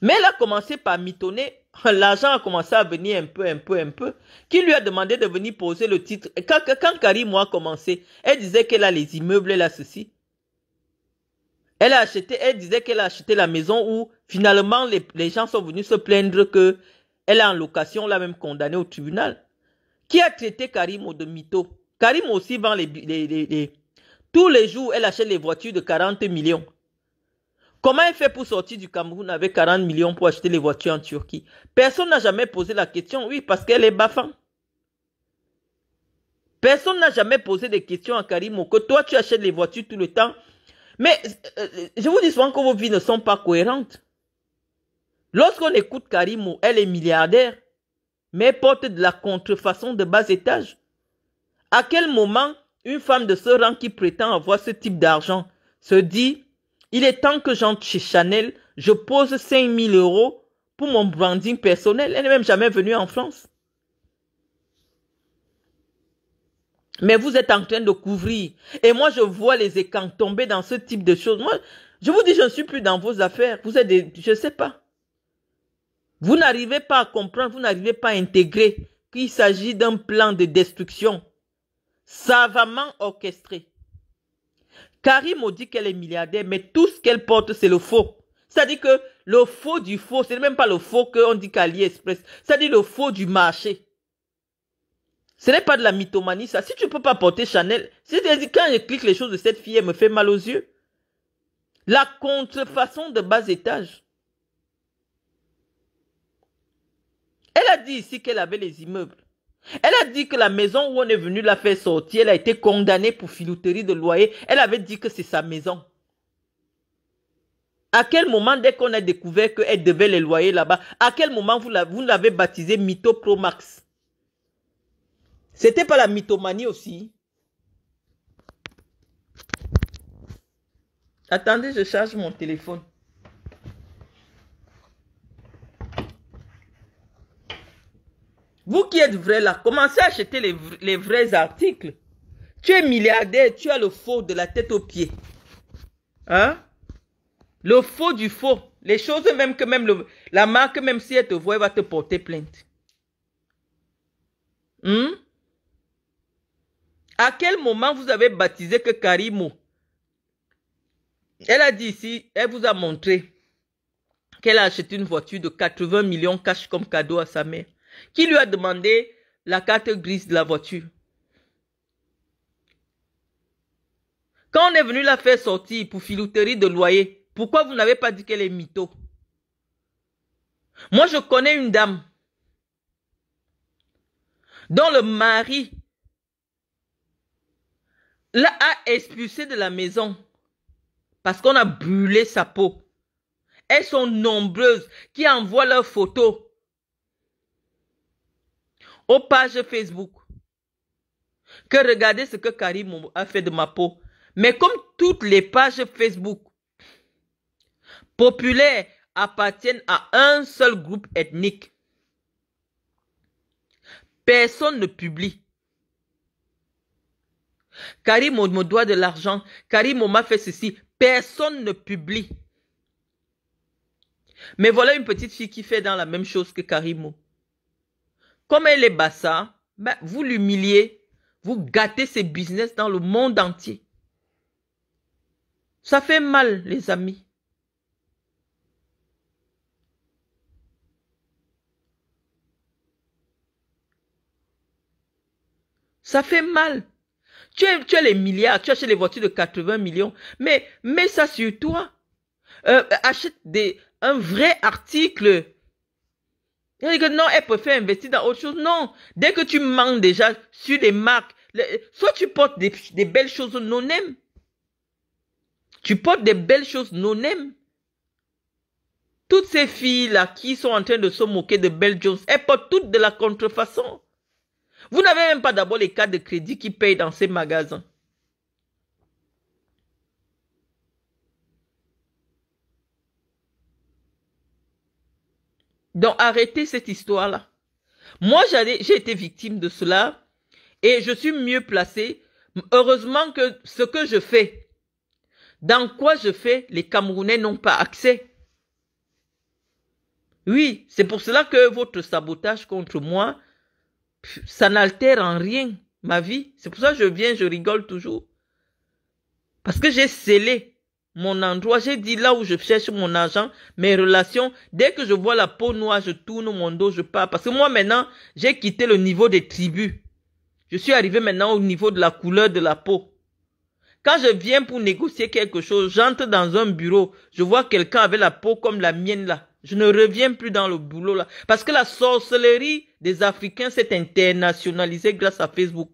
Mais elle a commencé par mitonner. L'argent a commencé à venir un peu, un peu, un peu. Qui lui a demandé de venir poser le titre. Quand, quand Karim a commencé, elle disait qu'elle a les immeubles, elle a ceci. Elle a acheté, elle disait qu'elle a acheté la maison où finalement les, gens sont venus se plaindre que elle est en location, l'a même condamnée au tribunal. Qui a traité Karim de mytho Karim aussi vend les, les, tous les jours, elle achète les voitures de 40 millions. Comment elle fait pour sortir du Cameroun avec 40 millions pour acheter les voitures en Turquie Personne n'a jamais posé la question, oui, parce qu'elle est baffante. Personne n'a jamais posé des questions à Karimo que toi tu achètes les voitures tout le temps. Mais euh, euh, je vous dis souvent que vos vies ne sont pas cohérentes. Lorsqu'on écoute Karimo, elle est milliardaire, mais porte de la contrefaçon de bas étage. À quel moment une femme de ce rang qui prétend avoir ce type d'argent se dit il est temps que j'entre chez Chanel, je pose 5000 euros pour mon branding personnel. Elle n'est même jamais venue en France. Mais vous êtes en train de couvrir. Et moi, je vois les écans tomber dans ce type de choses. Moi, je vous dis, je ne suis plus dans vos affaires. Vous êtes des, je ne sais pas. Vous n'arrivez pas à comprendre, vous n'arrivez pas à intégrer qu'il s'agit d'un plan de destruction savamment orchestré. Karim a dit qu'elle est milliardaire, mais tout ce qu'elle porte, c'est le faux. C'est-à-dire que le faux du faux, c'est même pas le faux qu'on dit qu'à Express. C'est-à-dire le faux du marché. Ce n'est pas de la mythomanie, ça. Si tu peux pas porter Chanel, c'est-à-dire quand je clique les choses de cette fille, elle me fait mal aux yeux. La contrefaçon de bas étage. Elle a dit ici qu'elle avait les immeubles. Elle a dit que la maison où on est venu la faire sortir, elle a été condamnée pour filouterie de loyer. Elle avait dit que c'est sa maison. À quel moment, dès qu'on a découvert qu'elle devait les loyer là-bas, à quel moment vous l'avez baptisée Mytho C'était pas la mythomanie aussi Attendez, je charge mon téléphone. Vous qui êtes vrai là, commencez à acheter les, vrais articles. Tu es milliardaire, tu as le faux de la tête aux pieds. Hein? Le faux du faux. Les choses même que même la marque, même si elle te voit, elle va te porter plainte. Hmm? À quel moment vous avez baptisé que Karimo? Elle a dit ici, elle vous a montré qu'elle a acheté une voiture de 80 millions cash comme cadeau à sa mère qui lui a demandé la carte grise de la voiture. Quand on est venu la faire sortir pour filouterie de loyer, pourquoi vous n'avez pas dit qu'elle est mytho Moi, je connais une dame dont le mari l'a expulsée de la maison parce qu'on a brûlé sa peau. Elles sont nombreuses qui envoient leurs photos aux pages Facebook que regardez ce que Karim a fait de ma peau. Mais comme toutes les pages Facebook populaires appartiennent à un seul groupe ethnique, personne ne publie. Karim me doit de l'argent. Karim m'a fait ceci. Personne ne publie. Mais voilà une petite fille qui fait dans la même chose que Karim. Comme elle est bassa, ben, vous l'humiliez, vous gâtez ses business dans le monde entier. Ça fait mal, les amis. Ça fait mal. Tu as, les milliards, tu achètes les voitures de 80 millions, mais mets ça sur toi. Euh, achète des, un vrai article il dit non, elle préfère investir dans autre chose. Non, dès que tu manques déjà sur des marques, soit tu portes des, belles choses non-aimes. Tu portes des belles choses non-aimes. Toutes ces filles-là qui sont en train de se moquer de Belles Jones, elles portent toutes de la contrefaçon. Vous n'avez même pas d'abord les cartes de crédit qui payent dans ces magasins. Donc arrêtez cette histoire-là. Moi, j'ai été victime de cela et je suis mieux placée. Heureusement que ce que je fais, dans quoi je fais, les Camerounais n'ont pas accès. Oui, c'est pour cela que votre sabotage contre moi, ça n'altère en rien ma vie. C'est pour ça que je viens, je rigole toujours. Parce que j'ai scellé mon endroit. J'ai dit là où je cherche mon argent, mes relations. Dès que je vois la peau noire, je tourne mon dos, je pars. Parce que moi maintenant, j'ai quitté le niveau des tribus. Je suis arrivé maintenant au niveau de la couleur de la peau. Quand je viens pour négocier quelque chose, j'entre dans un bureau, je vois quelqu'un avec la peau comme la mienne là. Je ne reviens plus dans le boulot là. Parce que la sorcellerie des Africains s'est internationalisée grâce à Facebook.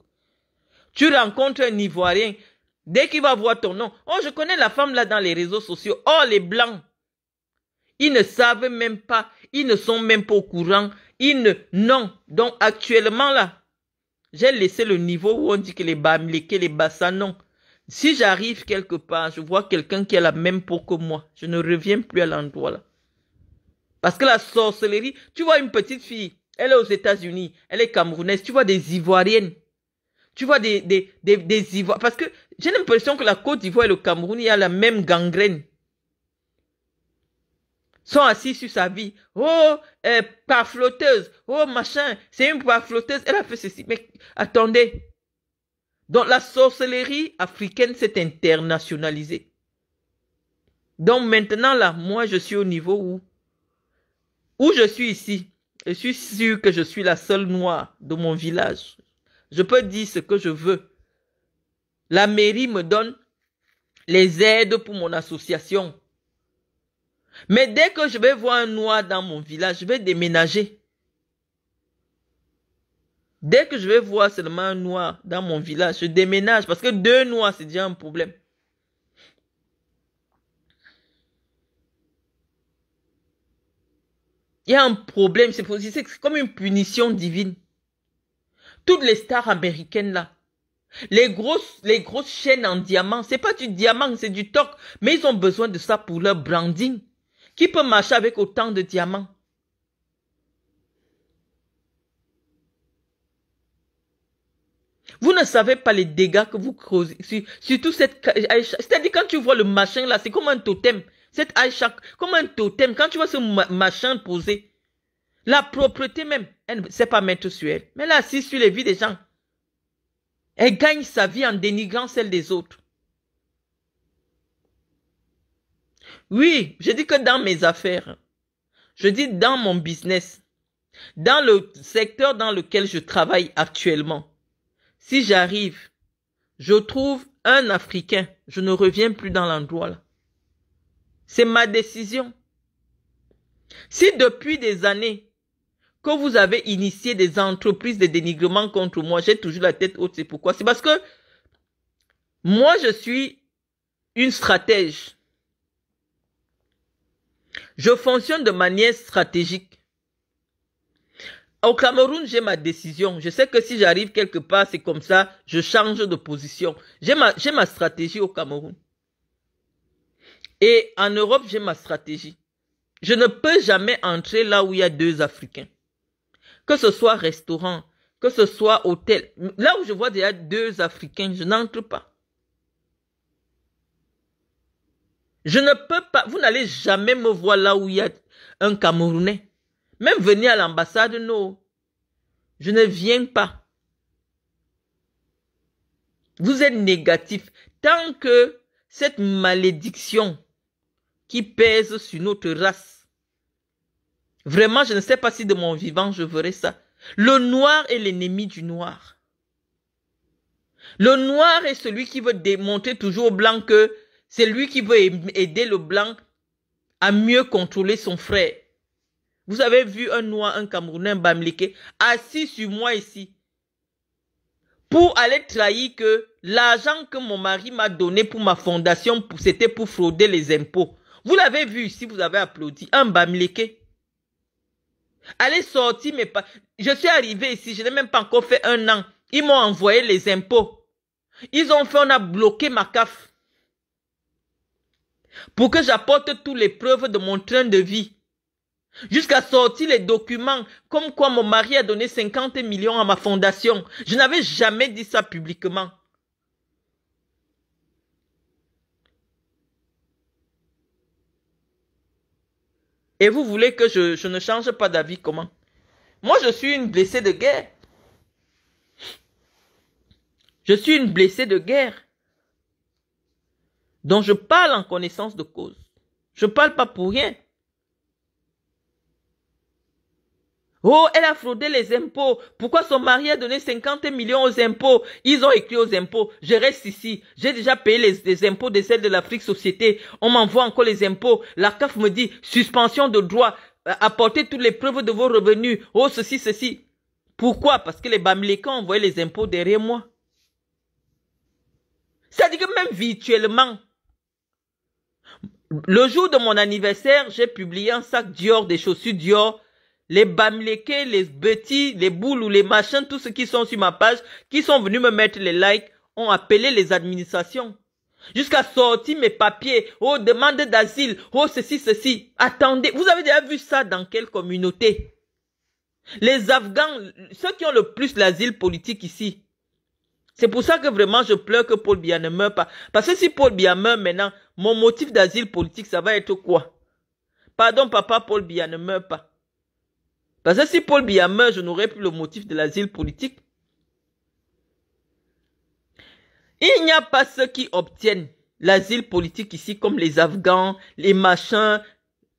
Tu rencontres un Ivoirien, Dès qu'il va voir ton nom, oh, je connais la femme là dans les réseaux sociaux. Oh, les blancs. Ils ne savent même pas. Ils ne sont même pas au courant. Ils ne, non. Donc, actuellement là, j'ai laissé le niveau où on dit que les bas, les Bassa, non. Si j'arrive quelque part, je vois quelqu'un qui a la même peau que moi, je ne reviens plus à l'endroit là. Parce que la sorcellerie, tu vois une petite fille, elle est aux États-Unis, elle est camerounaise, tu vois des Ivoiriennes, tu vois des, des, des, Parce que j'ai l'impression que la Côte d'Ivoire et le Cameroun, il y a la même gangrène. sont assis sur sa vie. Oh, euh, flotteuse. Oh, machin. C'est une flotteuse. Elle a fait ceci. Mais attendez. Donc la sorcellerie africaine s'est internationalisée. Donc maintenant là, moi je suis au niveau où où je suis ici. Je suis sûr que je suis la seule noire de mon village. Je peux dire ce que je veux. La mairie me donne les aides pour mon association. Mais dès que je vais voir un noir dans mon village, je vais déménager. Dès que je vais voir seulement un noir dans mon village, je déménage parce que deux noirs, c'est déjà un problème. Il y a un problème, c'est comme une punition divine. Toutes les stars américaines là, les grosses, les grosses chaînes en diamant, c'est pas du diamant, c'est du toc. Mais ils ont besoin de ça pour leur branding. Qui peut marcher avec autant de diamants? Vous ne savez pas les dégâts que vous causez. Surtout cette C'est-à-dire quand tu vois le machin là, c'est comme un totem. Cette Aïcha, comme un totem. Quand tu vois ce machin posé, la propreté même, elle ne sait pas mettre sur elle. Mais là, si sur les vies des gens. Elle gagne sa vie en dénigrant celle des autres. Oui, je dis que dans mes affaires, je dis dans mon business, dans le secteur dans lequel je travaille actuellement, si j'arrive, je trouve un Africain, je ne reviens plus dans l'endroit là. C'est ma décision. Si depuis des années, quand vous avez initié des entreprises de dénigrement contre moi. J'ai toujours la tête haute. C'est pourquoi C'est parce que moi, je suis une stratège. Je fonctionne de manière stratégique. Au Cameroun, j'ai ma décision. Je sais que si j'arrive quelque part, c'est comme ça, je change de position. J'ai ma, j'ai ma stratégie au Cameroun. Et en Europe, j'ai ma stratégie. Je ne peux jamais entrer là où il y a deux Africains que ce soit restaurant, que ce soit hôtel. Là où je vois déjà deux Africains, je n'entre pas. Je ne peux pas, vous n'allez jamais me voir là où il y a un Camerounais. Même venir à l'ambassade, non. Je ne viens pas. Vous êtes négatif. Tant que cette malédiction qui pèse sur notre race Vraiment, je ne sais pas si de mon vivant je verrai ça. Le noir est l'ennemi du noir. Le noir est celui qui veut démontrer toujours au blanc que c'est lui qui veut aider le blanc à mieux contrôler son frère. Vous avez vu un noir, un Camerounais, un assis sur moi ici pour aller trahir que l'argent que mon mari m'a donné pour ma fondation, c'était pour frauder les impôts. Vous l'avez vu ici, vous avez applaudi. Un Bamléké. Allez sortir mes pas. Je suis arrivé ici, je n'ai même pas encore fait un an. Ils m'ont envoyé les impôts. Ils ont fait, on a bloqué ma CAF. Pour que j'apporte toutes les preuves de mon train de vie. Jusqu'à sortir les documents comme quoi mon mari a donné 50 millions à ma fondation. Je n'avais jamais dit ça publiquement. Et vous voulez que je, ne change pas d'avis comment Moi, je suis une blessée de guerre. Je suis une blessée de guerre dont je parle en connaissance de cause. Je ne parle pas pour rien. Oh, elle a fraudé les impôts. Pourquoi son mari a donné 50 millions aux impôts Ils ont écrit aux impôts. Je reste ici. J'ai déjà payé les, impôts de celle de l'Afrique Société. On m'envoie encore les impôts. La CAF me dit, suspension de droit. Euh, apportez toutes les preuves de vos revenus. Oh, ceci, ceci. Pourquoi Parce que les ont envoyé les impôts derrière moi. cest dit dire que même virtuellement, le jour de mon anniversaire, j'ai publié un sac Dior, des chaussures Dior, les bamlekés, les petits, les boules ou les machins, tous ceux qui sont sur ma page, qui sont venus me mettre les likes, ont appelé les administrations. Jusqu'à sortir mes papiers. Oh, demande d'asile. Oh, ceci, ceci. Attendez. Vous avez déjà vu ça dans quelle communauté? Les Afghans, ceux qui ont le plus l'asile politique ici. C'est pour ça que vraiment je pleure que Paul Biya ne meurt pas. Parce que si Paul Biya meurt maintenant, mon motif d'asile politique, ça va être quoi? Pardon, papa, Paul Biya ne meurt pas. Parce que si Paul meurt, je n'aurais plus le motif de l'asile politique. Il n'y a pas ceux qui obtiennent l'asile politique ici comme les Afghans, les machins,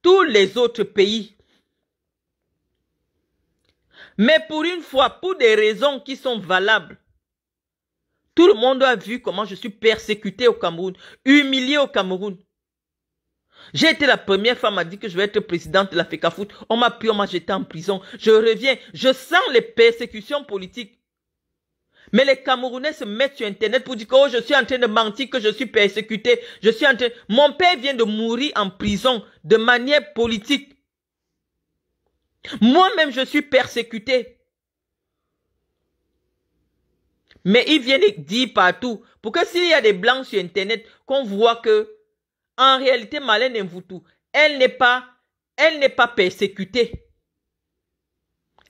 tous les autres pays. Mais pour une fois, pour des raisons qui sont valables, tout le monde a vu comment je suis persécuté au Cameroun, humilié au Cameroun. J'ai été la première femme à dire que je vais être présidente de la FECAFOOT. On m'a pris, on m'a jeté en prison. Je reviens. Je sens les persécutions politiques. Mais les Camerounais se mettent sur Internet pour dire que oh, je suis en train de mentir, que je suis persécuté. Je suis en train... Mon père vient de mourir en prison de manière politique. Moi-même, je suis persécuté. Mais ils viennent dire partout. Pour que s'il y a des blancs sur Internet, qu'on voit que en réalité, Malène Mvutu, elle n'est pas, elle n'est pas persécutée.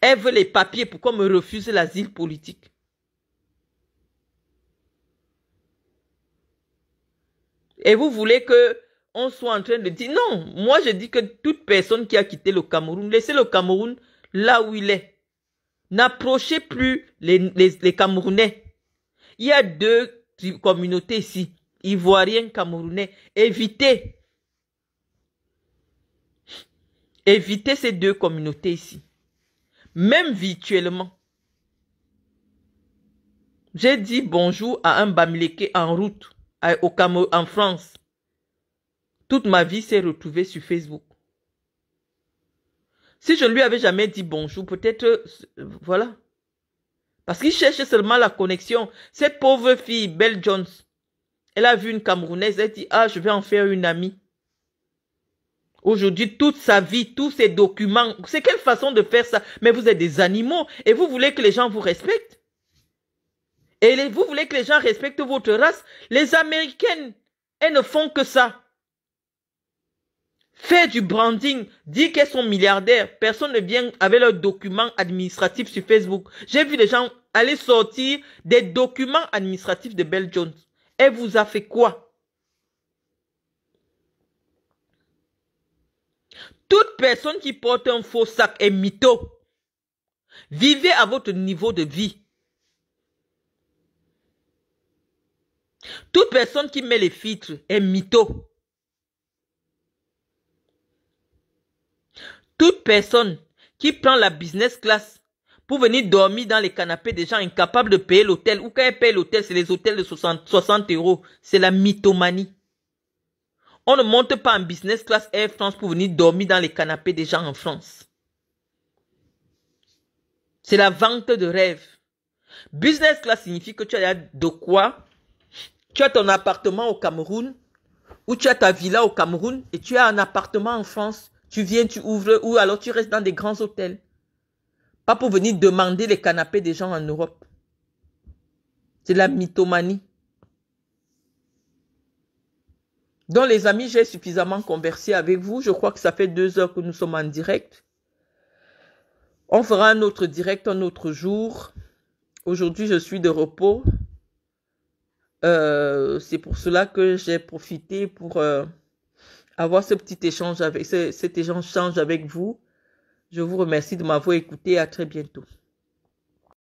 Elle veut les papiers pour qu'on me refuse l'asile politique. Et vous voulez que on soit en train de dire non. Moi, je dis que toute personne qui a quitté le Cameroun, laissez le Cameroun là où il est. N'approchez plus les Camerounais. Il y a deux communautés ici. Ivoirien, Camerounais, évitez. Évitez ces deux communautés ici. Même virtuellement. J'ai dit bonjour à un Bamileke en route au en France. Toute ma vie s'est retrouvée sur Facebook. Si je ne lui avais jamais dit bonjour, peut-être, euh, voilà. Parce qu'il cherchait seulement la connexion. Cette pauvre fille, Belle Jones, elle a vu une Camerounaise, elle dit, ah, je vais en faire une amie. Aujourd'hui, toute sa vie, tous ses documents, c'est quelle façon de faire ça Mais vous êtes des animaux et vous voulez que les gens vous respectent Et vous voulez que les gens respectent votre race Les Américaines, elles ne font que ça. Faire du branding, dire qu'elles sont milliardaires, personne ne vient avec leurs documents administratifs sur Facebook. J'ai vu des gens aller sortir des documents administratifs de Bell Jones. Elle vous a fait quoi Toute personne qui porte un faux sac est mytho. Vivez à votre niveau de vie. Toute personne qui met les filtres est mytho. Toute personne qui prend la business class pour venir dormir dans les canapés des gens incapables de payer l'hôtel. Ou quand ils payent l'hôtel, c'est les hôtels de 60, 60 euros. C'est la mythomanie. On ne monte pas en business class Air France pour venir dormir dans les canapés des gens en France. C'est la vente de rêve. Business class signifie que tu as de quoi Tu as ton appartement au Cameroun ou tu as ta villa au Cameroun et tu as un appartement en France. Tu viens, tu ouvres ou alors tu restes dans des grands hôtels. Pas pour venir demander les canapés des gens en Europe. C'est la mythomanie. Donc les amis, j'ai suffisamment conversé avec vous. Je crois que ça fait deux heures que nous sommes en direct. On fera un autre direct un autre jour. Aujourd'hui, je suis de repos. Euh, c'est pour cela que j'ai profité pour euh, avoir ce petit échange avec cet échange avec vous. Je vous remercie de m'avoir écouté. À très bientôt.